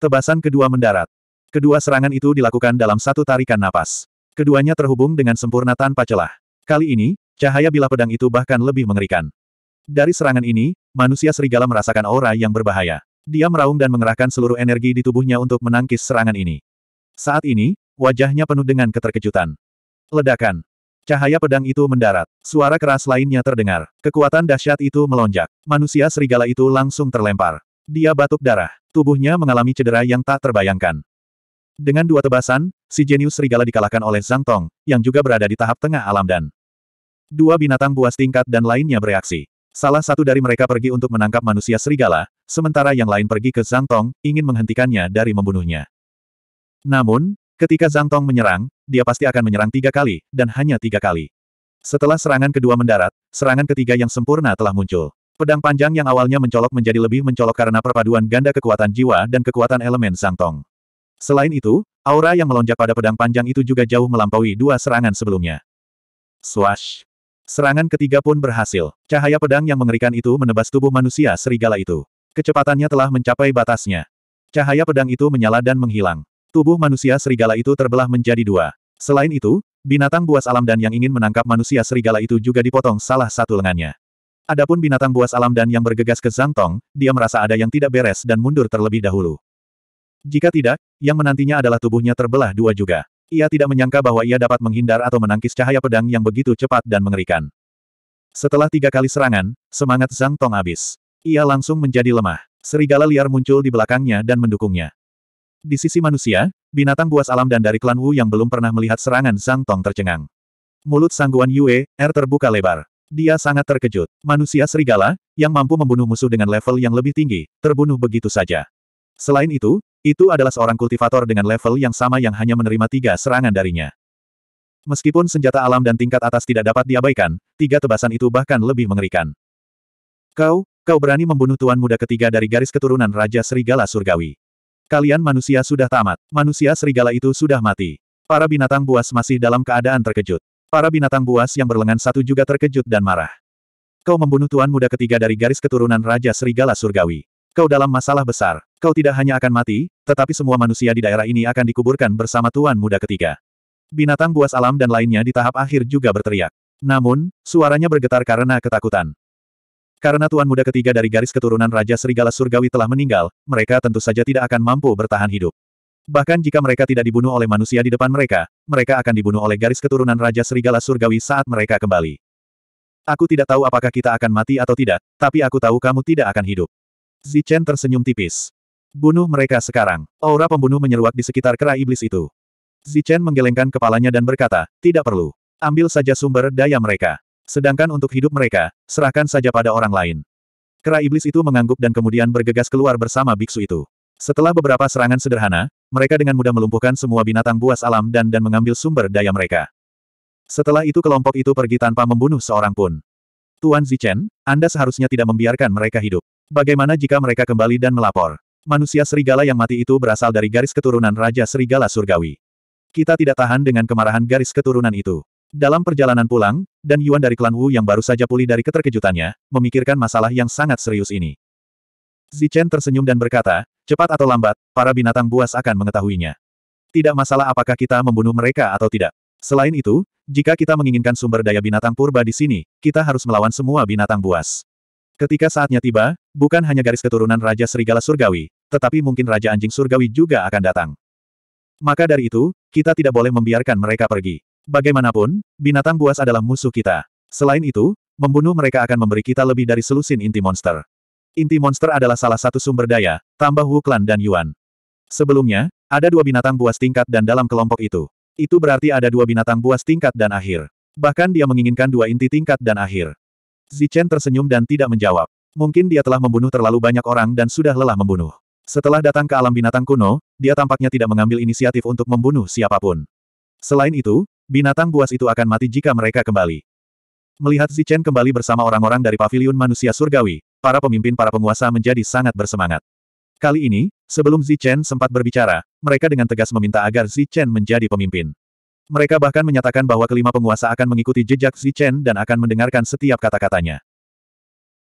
S1: Tebasan kedua mendarat. Kedua serangan itu dilakukan dalam satu tarikan napas. Keduanya terhubung dengan sempurna tanpa celah. Kali ini, cahaya bilah pedang itu bahkan lebih mengerikan. Dari serangan ini, manusia serigala merasakan aura yang berbahaya. Dia meraung dan mengerahkan seluruh energi di tubuhnya untuk menangkis serangan ini. Saat ini, wajahnya penuh dengan keterkejutan. Ledakan. Cahaya pedang itu mendarat. Suara keras lainnya terdengar. Kekuatan dahsyat itu melonjak. Manusia serigala itu langsung terlempar. Dia batuk darah. Tubuhnya mengalami cedera yang tak terbayangkan. Dengan dua tebasan, si jenius serigala dikalahkan oleh Zhang Tong, yang juga berada di tahap tengah alam dan dua binatang buas tingkat dan lainnya bereaksi. Salah satu dari mereka pergi untuk menangkap manusia serigala, sementara yang lain pergi ke Zhang Tong, ingin menghentikannya dari membunuhnya. Namun, ketika Zhang Tong menyerang, dia pasti akan menyerang tiga kali, dan hanya tiga kali. Setelah serangan kedua mendarat, serangan ketiga yang sempurna telah muncul. Pedang panjang yang awalnya mencolok menjadi lebih mencolok karena perpaduan ganda kekuatan jiwa dan kekuatan elemen Zhang Tong. Selain itu, aura yang melonjak pada pedang panjang itu juga jauh melampaui dua serangan sebelumnya. Swash! Serangan ketiga pun berhasil. Cahaya pedang yang mengerikan itu menebas tubuh manusia serigala itu. Kecepatannya telah mencapai batasnya. Cahaya pedang itu menyala dan menghilang. Tubuh manusia serigala itu terbelah menjadi dua. Selain itu, binatang buas alam dan yang ingin menangkap manusia serigala itu juga dipotong salah satu lengannya. Adapun binatang buas alam dan yang bergegas ke Zhang Tong, dia merasa ada yang tidak beres dan mundur terlebih dahulu. Jika tidak, yang menantinya adalah tubuhnya terbelah dua juga. Ia tidak menyangka bahwa ia dapat menghindar atau menangkis cahaya pedang yang begitu cepat dan mengerikan. Setelah tiga kali serangan, semangat Zhang Tong habis. Ia langsung menjadi lemah. Serigala liar muncul di belakangnya dan mendukungnya. Di sisi manusia, binatang buas alam dan dari klan Wu yang belum pernah melihat serangan Zhang Tong tercengang. Mulut sangguan Yue, R terbuka lebar. Dia sangat terkejut. Manusia serigala, yang mampu membunuh musuh dengan level yang lebih tinggi, terbunuh begitu saja. Selain itu, itu adalah seorang kultivator dengan level yang sama yang hanya menerima tiga serangan darinya. Meskipun senjata alam dan tingkat atas tidak dapat diabaikan, tiga tebasan itu bahkan lebih mengerikan. Kau, kau berani membunuh tuan muda ketiga dari garis keturunan Raja Serigala Surgawi. Kalian manusia sudah tamat, manusia serigala itu sudah mati. Para binatang buas masih dalam keadaan terkejut. Para binatang buas yang berlengan satu juga terkejut dan marah. Kau membunuh tuan muda ketiga dari garis keturunan Raja Serigala Surgawi. Kau dalam masalah besar. Kau tidak hanya akan mati, tetapi semua manusia di daerah ini akan dikuburkan bersama Tuan Muda ketiga. Binatang buas alam dan lainnya di tahap akhir juga berteriak. Namun, suaranya bergetar karena ketakutan. Karena Tuan Muda ketiga dari garis keturunan Raja Serigala Surgawi telah meninggal, mereka tentu saja tidak akan mampu bertahan hidup. Bahkan jika mereka tidak dibunuh oleh manusia di depan mereka, mereka akan dibunuh oleh garis keturunan Raja Serigala Surgawi saat mereka kembali. Aku tidak tahu apakah kita akan mati atau tidak, tapi aku tahu kamu tidak akan hidup. Zichen tersenyum tipis. Bunuh mereka sekarang. Aura pembunuh menyeruak di sekitar kera iblis itu. Zichen menggelengkan kepalanya dan berkata, tidak perlu. Ambil saja sumber daya mereka. Sedangkan untuk hidup mereka, serahkan saja pada orang lain. Kera iblis itu mengangguk dan kemudian bergegas keluar bersama biksu itu. Setelah beberapa serangan sederhana, mereka dengan mudah melumpuhkan semua binatang buas alam dan dan mengambil sumber daya mereka. Setelah itu kelompok itu pergi tanpa membunuh seorang pun. Tuan Zichen, Anda seharusnya tidak membiarkan mereka hidup. Bagaimana jika mereka kembali dan melapor? Manusia serigala yang mati itu berasal dari garis keturunan Raja Serigala Surgawi. Kita tidak tahan dengan kemarahan garis keturunan itu. Dalam perjalanan pulang, dan Yuan dari klan Wu yang baru saja pulih dari keterkejutannya, memikirkan masalah yang sangat serius ini. Zichen tersenyum dan berkata, cepat atau lambat, para binatang buas akan mengetahuinya. Tidak masalah apakah kita membunuh mereka atau tidak. Selain itu, jika kita menginginkan sumber daya binatang purba di sini, kita harus melawan semua binatang buas. Ketika saatnya tiba, bukan hanya garis keturunan Raja Serigala Surgawi, tetapi mungkin Raja Anjing Surgawi juga akan datang. Maka dari itu, kita tidak boleh membiarkan mereka pergi. Bagaimanapun, binatang buas adalah musuh kita. Selain itu, membunuh mereka akan memberi kita lebih dari selusin inti monster. Inti monster adalah salah satu sumber daya, tambah Wuklan dan Yuan. Sebelumnya, ada dua binatang buas tingkat dan dalam kelompok itu. Itu berarti ada dua binatang buas tingkat dan akhir. Bahkan dia menginginkan dua inti tingkat dan akhir. Zichen tersenyum dan tidak menjawab. Mungkin dia telah membunuh terlalu banyak orang dan sudah lelah membunuh. Setelah datang ke alam binatang kuno, dia tampaknya tidak mengambil inisiatif untuk membunuh siapapun. Selain itu, binatang buas itu akan mati jika mereka kembali. Melihat Zichen kembali bersama orang-orang dari paviliun manusia surgawi, para pemimpin para penguasa menjadi sangat bersemangat. Kali ini, sebelum Zichen sempat berbicara, mereka dengan tegas meminta agar Zichen menjadi pemimpin. Mereka bahkan menyatakan bahwa kelima penguasa akan mengikuti jejak Zichen dan akan mendengarkan setiap kata-katanya.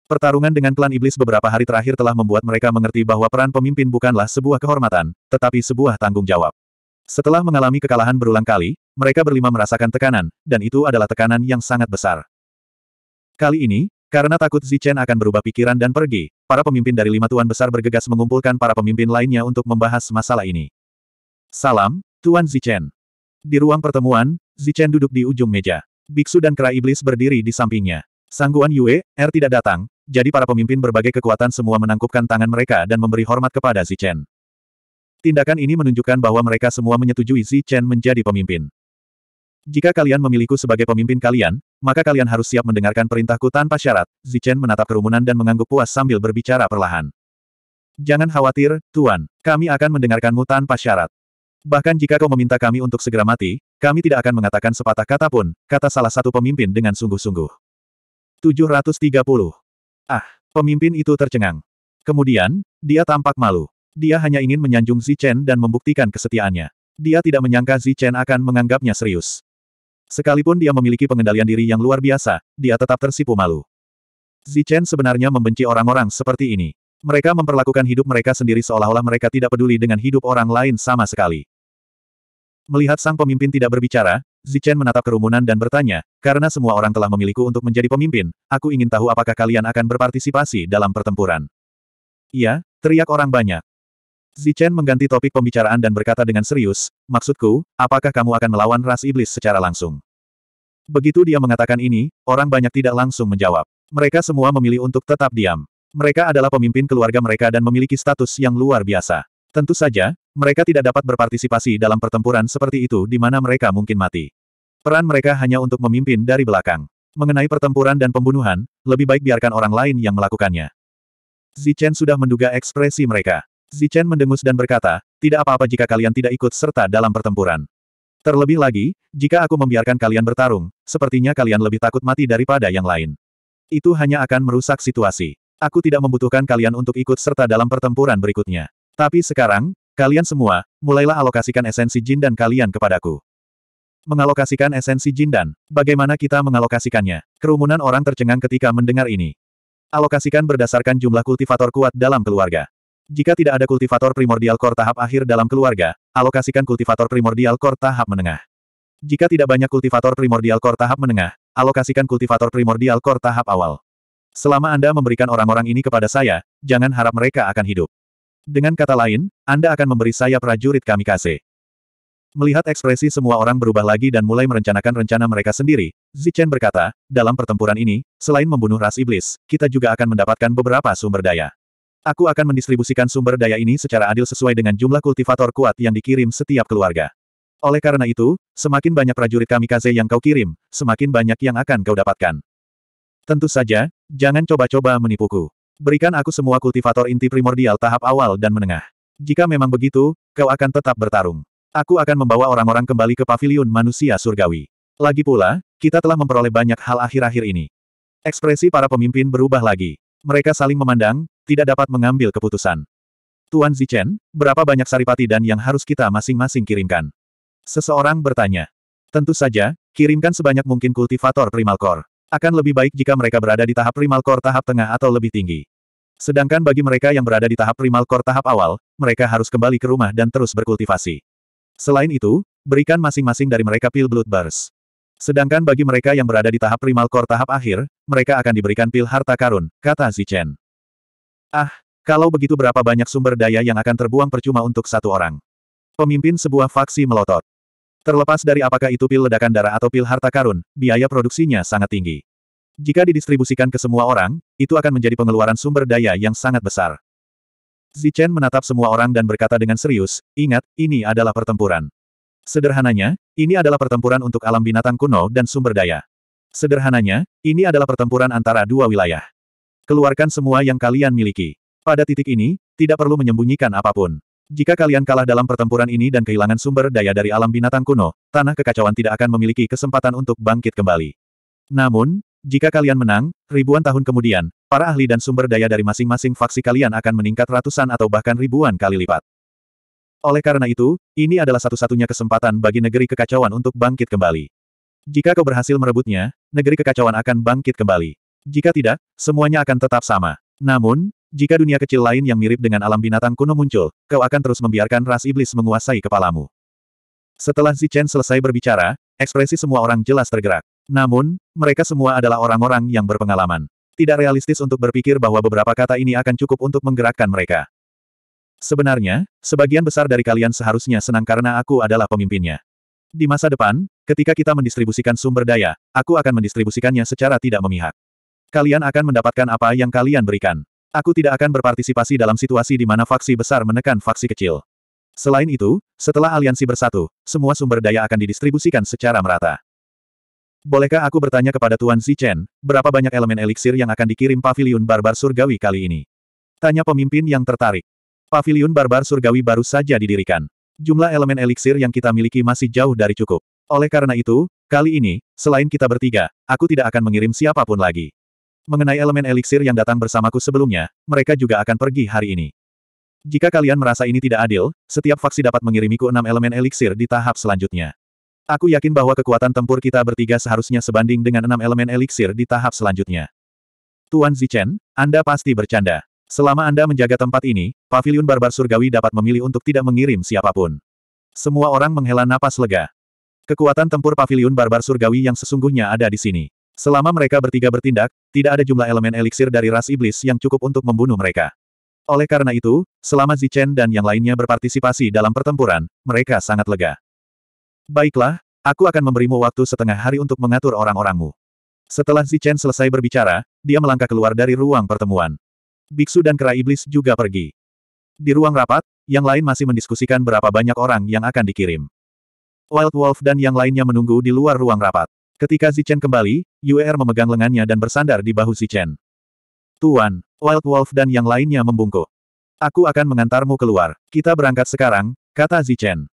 S1: Pertarungan dengan klan iblis beberapa hari terakhir telah membuat mereka mengerti bahwa peran pemimpin bukanlah sebuah kehormatan, tetapi sebuah tanggung jawab. Setelah mengalami kekalahan berulang kali, mereka berlima merasakan tekanan, dan itu adalah tekanan yang sangat besar. Kali ini, karena takut Zichen akan berubah pikiran dan pergi, para pemimpin dari lima tuan besar bergegas mengumpulkan para pemimpin lainnya untuk membahas masalah ini. Salam, Tuan Zichen. Di ruang pertemuan, Zichen duduk di ujung meja. Biksu dan kera iblis berdiri di sampingnya. Sangguan Yue, Er tidak datang, jadi para pemimpin berbagai kekuatan semua menangkupkan tangan mereka dan memberi hormat kepada Zichen. Tindakan ini menunjukkan bahwa mereka semua menyetujui Zichen menjadi pemimpin. Jika kalian memilihku sebagai pemimpin kalian, maka kalian harus siap mendengarkan perintahku tanpa syarat. Zichen menatap kerumunan dan mengangguk puas sambil berbicara perlahan. Jangan khawatir, Tuan. Kami akan mendengarkanmu tanpa syarat. Bahkan jika kau meminta kami untuk segera mati, kami tidak akan mengatakan sepatah kata pun, kata salah satu pemimpin dengan sungguh-sungguh. 730. Ah, pemimpin itu tercengang. Kemudian, dia tampak malu. Dia hanya ingin menyanjung Zichen dan membuktikan kesetiaannya. Dia tidak menyangka Zichen akan menganggapnya serius. Sekalipun dia memiliki pengendalian diri yang luar biasa, dia tetap tersipu malu. Zichen sebenarnya membenci orang-orang seperti ini. Mereka memperlakukan hidup mereka sendiri seolah-olah mereka tidak peduli dengan hidup orang lain sama sekali. Melihat sang pemimpin tidak berbicara, Zichen menatap kerumunan dan bertanya, karena semua orang telah memilihku untuk menjadi pemimpin, aku ingin tahu apakah kalian akan berpartisipasi dalam pertempuran. Iya, teriak orang banyak. Zichen mengganti topik pembicaraan dan berkata dengan serius, maksudku, apakah kamu akan melawan ras iblis secara langsung? Begitu dia mengatakan ini, orang banyak tidak langsung menjawab. Mereka semua memilih untuk tetap diam. Mereka adalah pemimpin keluarga mereka dan memiliki status yang luar biasa. Tentu saja, mereka tidak dapat berpartisipasi dalam pertempuran seperti itu di mana mereka mungkin mati. Peran mereka hanya untuk memimpin dari belakang. Mengenai pertempuran dan pembunuhan, lebih baik biarkan orang lain yang melakukannya. Zichen sudah menduga ekspresi mereka. Zichen mendengus dan berkata, tidak apa-apa jika kalian tidak ikut serta dalam pertempuran. Terlebih lagi, jika aku membiarkan kalian bertarung, sepertinya kalian lebih takut mati daripada yang lain. Itu hanya akan merusak situasi. Aku tidak membutuhkan kalian untuk ikut serta dalam pertempuran berikutnya. Tapi sekarang, Kalian semua, mulailah alokasikan esensi jin dan kalian kepadaku. Mengalokasikan esensi jin dan, bagaimana kita mengalokasikannya? Kerumunan orang tercengang ketika mendengar ini. Alokasikan berdasarkan jumlah kultivator kuat dalam keluarga. Jika tidak ada kultivator primordial core tahap akhir dalam keluarga, alokasikan kultivator primordial core tahap menengah. Jika tidak banyak kultivator primordial core tahap menengah, alokasikan kultivator primordial core tahap awal. Selama Anda memberikan orang-orang ini kepada saya, jangan harap mereka akan hidup. Dengan kata lain, Anda akan memberi saya prajurit kami kamikaze. Melihat ekspresi semua orang berubah lagi dan mulai merencanakan rencana mereka sendiri, Zichen berkata, dalam pertempuran ini, selain membunuh ras iblis, kita juga akan mendapatkan beberapa sumber daya. Aku akan mendistribusikan sumber daya ini secara adil sesuai dengan jumlah kultivator kuat yang dikirim setiap keluarga. Oleh karena itu, semakin banyak prajurit kami kamikaze yang kau kirim, semakin banyak yang akan kau dapatkan. Tentu saja, jangan coba-coba menipuku. Berikan aku semua kultivator inti primordial tahap awal dan menengah. Jika memang begitu, kau akan tetap bertarung. Aku akan membawa orang-orang kembali ke paviliun manusia surgawi. Lagi pula, kita telah memperoleh banyak hal akhir-akhir ini. Ekspresi para pemimpin berubah lagi. Mereka saling memandang, tidak dapat mengambil keputusan. Tuan Zichen, berapa banyak saripati dan yang harus kita masing-masing kirimkan? Seseorang bertanya. Tentu saja, kirimkan sebanyak mungkin kultivator primal core. Akan lebih baik jika mereka berada di tahap primal core tahap tengah atau lebih tinggi. Sedangkan bagi mereka yang berada di tahap primal core tahap awal, mereka harus kembali ke rumah dan terus berkultivasi. Selain itu, berikan masing-masing dari mereka pil blood burst. Sedangkan bagi mereka yang berada di tahap primal core tahap akhir, mereka akan diberikan pil harta karun, kata Zichen. Ah, kalau begitu berapa banyak sumber daya yang akan terbuang percuma untuk satu orang? Pemimpin sebuah faksi melotot. Terlepas dari apakah itu pil ledakan darah atau pil harta karun, biaya produksinya sangat tinggi. Jika didistribusikan ke semua orang, itu akan menjadi pengeluaran sumber daya yang sangat besar. Zichen menatap semua orang dan berkata dengan serius, ingat, ini adalah pertempuran. Sederhananya, ini adalah pertempuran untuk alam binatang kuno dan sumber daya. Sederhananya, ini adalah pertempuran antara dua wilayah. Keluarkan semua yang kalian miliki. Pada titik ini, tidak perlu menyembunyikan apapun. Jika kalian kalah dalam pertempuran ini dan kehilangan sumber daya dari alam binatang kuno, tanah kekacauan tidak akan memiliki kesempatan untuk bangkit kembali. Namun, jika kalian menang, ribuan tahun kemudian, para ahli dan sumber daya dari masing-masing faksi kalian akan meningkat ratusan atau bahkan ribuan kali lipat. Oleh karena itu, ini adalah satu-satunya kesempatan bagi negeri kekacauan untuk bangkit kembali. Jika kau berhasil merebutnya, negeri kekacauan akan bangkit kembali. Jika tidak, semuanya akan tetap sama. Namun, jika dunia kecil lain yang mirip dengan alam binatang kuno muncul, kau akan terus membiarkan ras iblis menguasai kepalamu. Setelah Zichen selesai berbicara, ekspresi semua orang jelas tergerak. Namun, mereka semua adalah orang-orang yang berpengalaman. Tidak realistis untuk berpikir bahwa beberapa kata ini akan cukup untuk menggerakkan mereka. Sebenarnya, sebagian besar dari kalian seharusnya senang karena aku adalah pemimpinnya. Di masa depan, ketika kita mendistribusikan sumber daya, aku akan mendistribusikannya secara tidak memihak. Kalian akan mendapatkan apa yang kalian berikan. Aku tidak akan berpartisipasi dalam situasi di mana faksi besar menekan faksi kecil. Selain itu, setelah aliansi bersatu, semua sumber daya akan didistribusikan secara merata. Bolehkah aku bertanya kepada Tuan Chen berapa banyak elemen eliksir yang akan dikirim Paviliun barbar surgawi kali ini? Tanya pemimpin yang tertarik. Paviliun barbar surgawi baru saja didirikan. Jumlah elemen eliksir yang kita miliki masih jauh dari cukup. Oleh karena itu, kali ini, selain kita bertiga, aku tidak akan mengirim siapapun lagi. Mengenai elemen eliksir yang datang bersamaku sebelumnya, mereka juga akan pergi hari ini. Jika kalian merasa ini tidak adil, setiap faksi dapat mengirimiku enam elemen eliksir di tahap selanjutnya. Aku yakin bahwa kekuatan tempur kita bertiga seharusnya sebanding dengan enam elemen eliksir di tahap selanjutnya. Tuan Zichen, Anda pasti bercanda. Selama Anda menjaga tempat ini, Paviliun barbar surgawi dapat memilih untuk tidak mengirim siapapun. Semua orang menghela napas lega. Kekuatan tempur Paviliun barbar surgawi yang sesungguhnya ada di sini. Selama mereka bertiga bertindak, tidak ada jumlah elemen eliksir dari ras iblis yang cukup untuk membunuh mereka. Oleh karena itu, selama Zichen dan yang lainnya berpartisipasi dalam pertempuran, mereka sangat lega. Baiklah, aku akan memberimu waktu setengah hari untuk mengatur orang-orangmu. Setelah Zichen selesai berbicara, dia melangkah keluar dari ruang pertemuan. Biksu dan kera iblis juga pergi. Di ruang rapat, yang lain masih mendiskusikan berapa banyak orang yang akan dikirim. Wild Wolf dan yang lainnya menunggu di luar ruang rapat. Ketika Zichen kembali, Yuer memegang lengannya dan bersandar di bahu Zichen. Tuan, Wild Wolf dan yang lainnya membungkuk. Aku akan mengantarmu keluar. Kita berangkat sekarang, kata Zichen.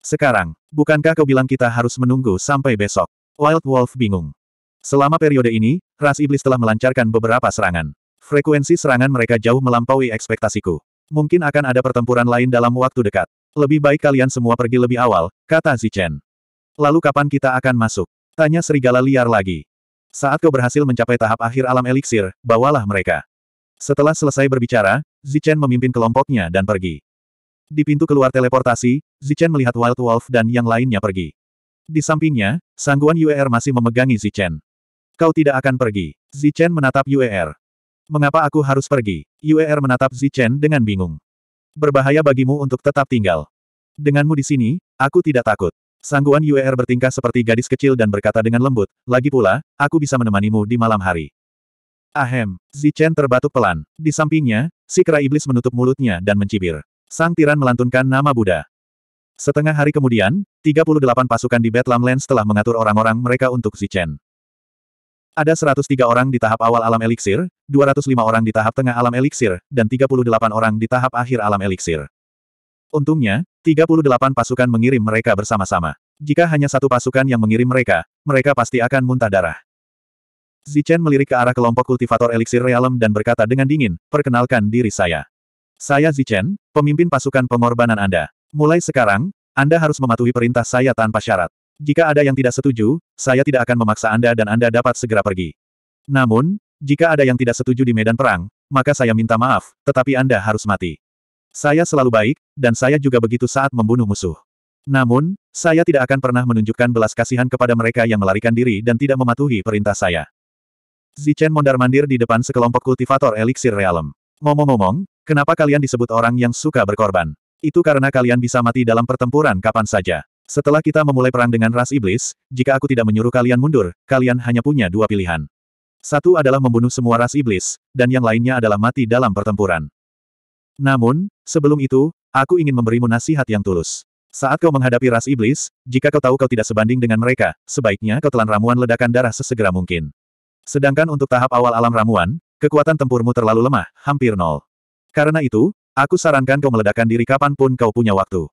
S1: Sekarang, bukankah kau bilang kita harus menunggu sampai besok? Wild Wolf bingung. Selama periode ini, ras iblis telah melancarkan beberapa serangan. Frekuensi serangan mereka jauh melampaui ekspektasiku. Mungkin akan ada pertempuran lain dalam waktu dekat. Lebih baik kalian semua pergi lebih awal, kata Zichen. Lalu kapan kita akan masuk? Tanya serigala liar lagi. Saat kau berhasil mencapai tahap akhir alam eliksir, bawalah mereka. Setelah selesai berbicara, Zichen memimpin kelompoknya dan pergi. Di pintu keluar teleportasi, Zichen melihat Wild Wolf dan yang lainnya pergi. Di sampingnya, sangguan UER masih memegangi Zichen. Kau tidak akan pergi. Zichen menatap UER. Mengapa aku harus pergi? UER menatap Zichen dengan bingung. Berbahaya bagimu untuk tetap tinggal. Denganmu di sini, aku tidak takut. Sangguan UER bertingkah seperti gadis kecil dan berkata dengan lembut, lagi pula, aku bisa menemanimu di malam hari. Ahem, Zichen terbatuk pelan. Di sampingnya, si kera iblis menutup mulutnya dan mencibir. Sang tiran melantunkan nama Buddha. Setengah hari kemudian, 38 pasukan di Bedlam Land telah mengatur orang-orang mereka untuk Zichen. Ada 103 orang di tahap awal alam eliksir, 205 orang di tahap tengah alam eliksir, dan 38 orang di tahap akhir alam eliksir. Untungnya, 38 pasukan mengirim mereka bersama-sama. Jika hanya satu pasukan yang mengirim mereka, mereka pasti akan muntah darah. Zichen melirik ke arah kelompok kultivator eliksir realem dan berkata dengan dingin, perkenalkan diri saya. Saya Zichen, pemimpin pasukan pengorbanan Anda. Mulai sekarang, Anda harus mematuhi perintah saya tanpa syarat. Jika ada yang tidak setuju, saya tidak akan memaksa Anda dan Anda dapat segera pergi. Namun, jika ada yang tidak setuju di medan perang, maka saya minta maaf, tetapi Anda harus mati. Saya selalu baik, dan saya juga begitu saat membunuh musuh. Namun, saya tidak akan pernah menunjukkan belas kasihan kepada mereka yang melarikan diri dan tidak mematuhi perintah saya. Zichen mondar-mandir di depan sekelompok kultivator eliksir realem. Ngomong-ngomong, Kenapa kalian disebut orang yang suka berkorban? Itu karena kalian bisa mati dalam pertempuran kapan saja. Setelah kita memulai perang dengan ras iblis, jika aku tidak menyuruh kalian mundur, kalian hanya punya dua pilihan. Satu adalah membunuh semua ras iblis, dan yang lainnya adalah mati dalam pertempuran. Namun, sebelum itu, aku ingin memberimu nasihat yang tulus. Saat kau menghadapi ras iblis, jika kau tahu kau tidak sebanding dengan mereka, sebaiknya kau telan ramuan ledakan darah sesegera mungkin. Sedangkan untuk tahap awal alam ramuan, kekuatan tempurmu terlalu lemah, hampir nol. Karena itu, aku sarankan kau meledakkan diri kapanpun kau punya waktu.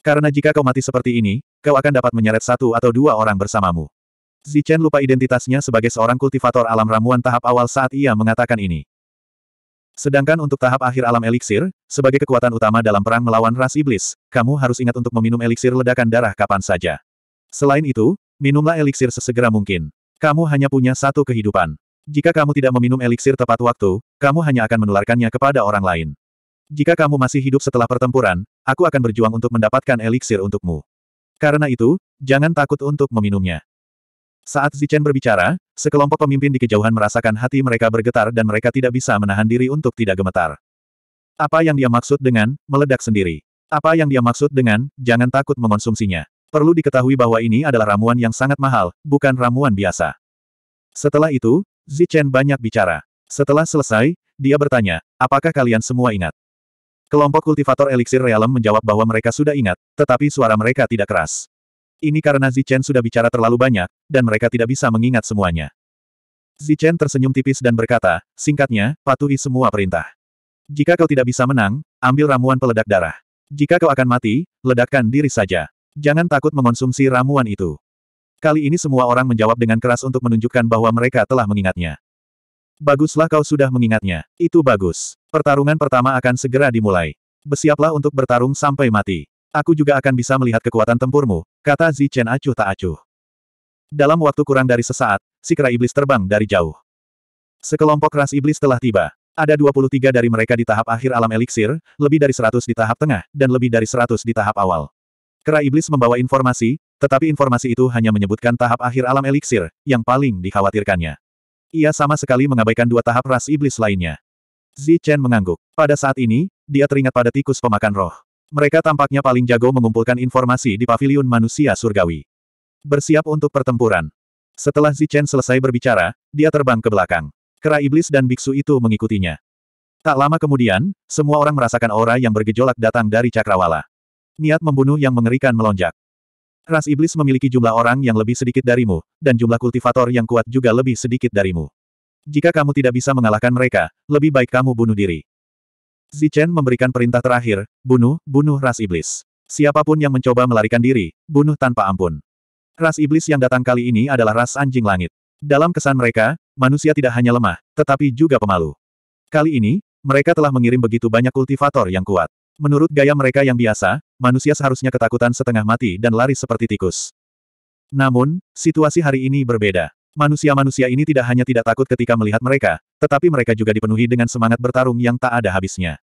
S1: Karena jika kau mati seperti ini, kau akan dapat menyeret satu atau dua orang bersamamu. Zichen lupa identitasnya sebagai seorang kultivator alam ramuan tahap awal saat ia mengatakan ini. Sedangkan untuk tahap akhir alam eliksir, sebagai kekuatan utama dalam perang melawan ras iblis, kamu harus ingat untuk meminum eliksir ledakan darah kapan saja. Selain itu, minumlah eliksir sesegera mungkin. Kamu hanya punya satu kehidupan. Jika kamu tidak meminum eliksir tepat waktu, kamu hanya akan menularkannya kepada orang lain. Jika kamu masih hidup setelah pertempuran, aku akan berjuang untuk mendapatkan eliksir untukmu. Karena itu, jangan takut untuk meminumnya. Saat Zichen berbicara, sekelompok pemimpin di kejauhan merasakan hati mereka bergetar dan mereka tidak bisa menahan diri untuk tidak gemetar. Apa yang dia maksud dengan meledak sendiri? Apa yang dia maksud dengan jangan takut mengonsumsinya? Perlu diketahui bahwa ini adalah ramuan yang sangat mahal, bukan ramuan biasa. Setelah itu, Zichen banyak bicara. Setelah selesai, dia bertanya, apakah kalian semua ingat? Kelompok kultivator eliksir realem menjawab bahwa mereka sudah ingat, tetapi suara mereka tidak keras. Ini karena Zichen sudah bicara terlalu banyak, dan mereka tidak bisa mengingat semuanya. Zichen tersenyum tipis dan berkata, singkatnya, patuhi semua perintah. Jika kau tidak bisa menang, ambil ramuan peledak darah. Jika kau akan mati, ledakkan diri saja. Jangan takut mengonsumsi ramuan itu. Kali ini semua orang menjawab dengan keras untuk menunjukkan bahwa mereka telah mengingatnya. Baguslah kau sudah mengingatnya. Itu bagus. Pertarungan pertama akan segera dimulai. Bersiaplah untuk bertarung sampai mati. Aku juga akan bisa melihat kekuatan tempurmu, kata Zi Chen acuh tak acuh. Dalam waktu kurang dari sesaat, si kera iblis terbang dari jauh. Sekelompok ras iblis telah tiba. Ada 23 dari mereka di tahap akhir alam eliksir, lebih dari 100 di tahap tengah, dan lebih dari 100 di tahap awal. Kera iblis membawa informasi, tetapi informasi itu hanya menyebutkan tahap akhir alam eliksir, yang paling dikhawatirkannya. Ia sama sekali mengabaikan dua tahap ras iblis lainnya. Zi Chen mengangguk. Pada saat ini, dia teringat pada tikus pemakan roh. Mereka tampaknya paling jago mengumpulkan informasi di paviliun manusia surgawi. Bersiap untuk pertempuran. Setelah Zi Chen selesai berbicara, dia terbang ke belakang. Kera iblis dan biksu itu mengikutinya. Tak lama kemudian, semua orang merasakan aura yang bergejolak datang dari cakrawala. Niat membunuh yang mengerikan melonjak. Ras iblis memiliki jumlah orang yang lebih sedikit darimu, dan jumlah kultivator yang kuat juga lebih sedikit darimu. Jika kamu tidak bisa mengalahkan mereka, lebih baik kamu bunuh diri. Zichen memberikan perintah terakhir, bunuh, bunuh ras iblis. Siapapun yang mencoba melarikan diri, bunuh tanpa ampun. Ras iblis yang datang kali ini adalah ras anjing langit. Dalam kesan mereka, manusia tidak hanya lemah, tetapi juga pemalu. Kali ini, mereka telah mengirim begitu banyak kultivator yang kuat. Menurut gaya mereka yang biasa, manusia seharusnya ketakutan setengah mati dan lari seperti tikus. Namun, situasi hari ini berbeda. Manusia-manusia ini tidak hanya tidak takut ketika melihat mereka, tetapi mereka juga dipenuhi dengan semangat bertarung yang tak ada habisnya.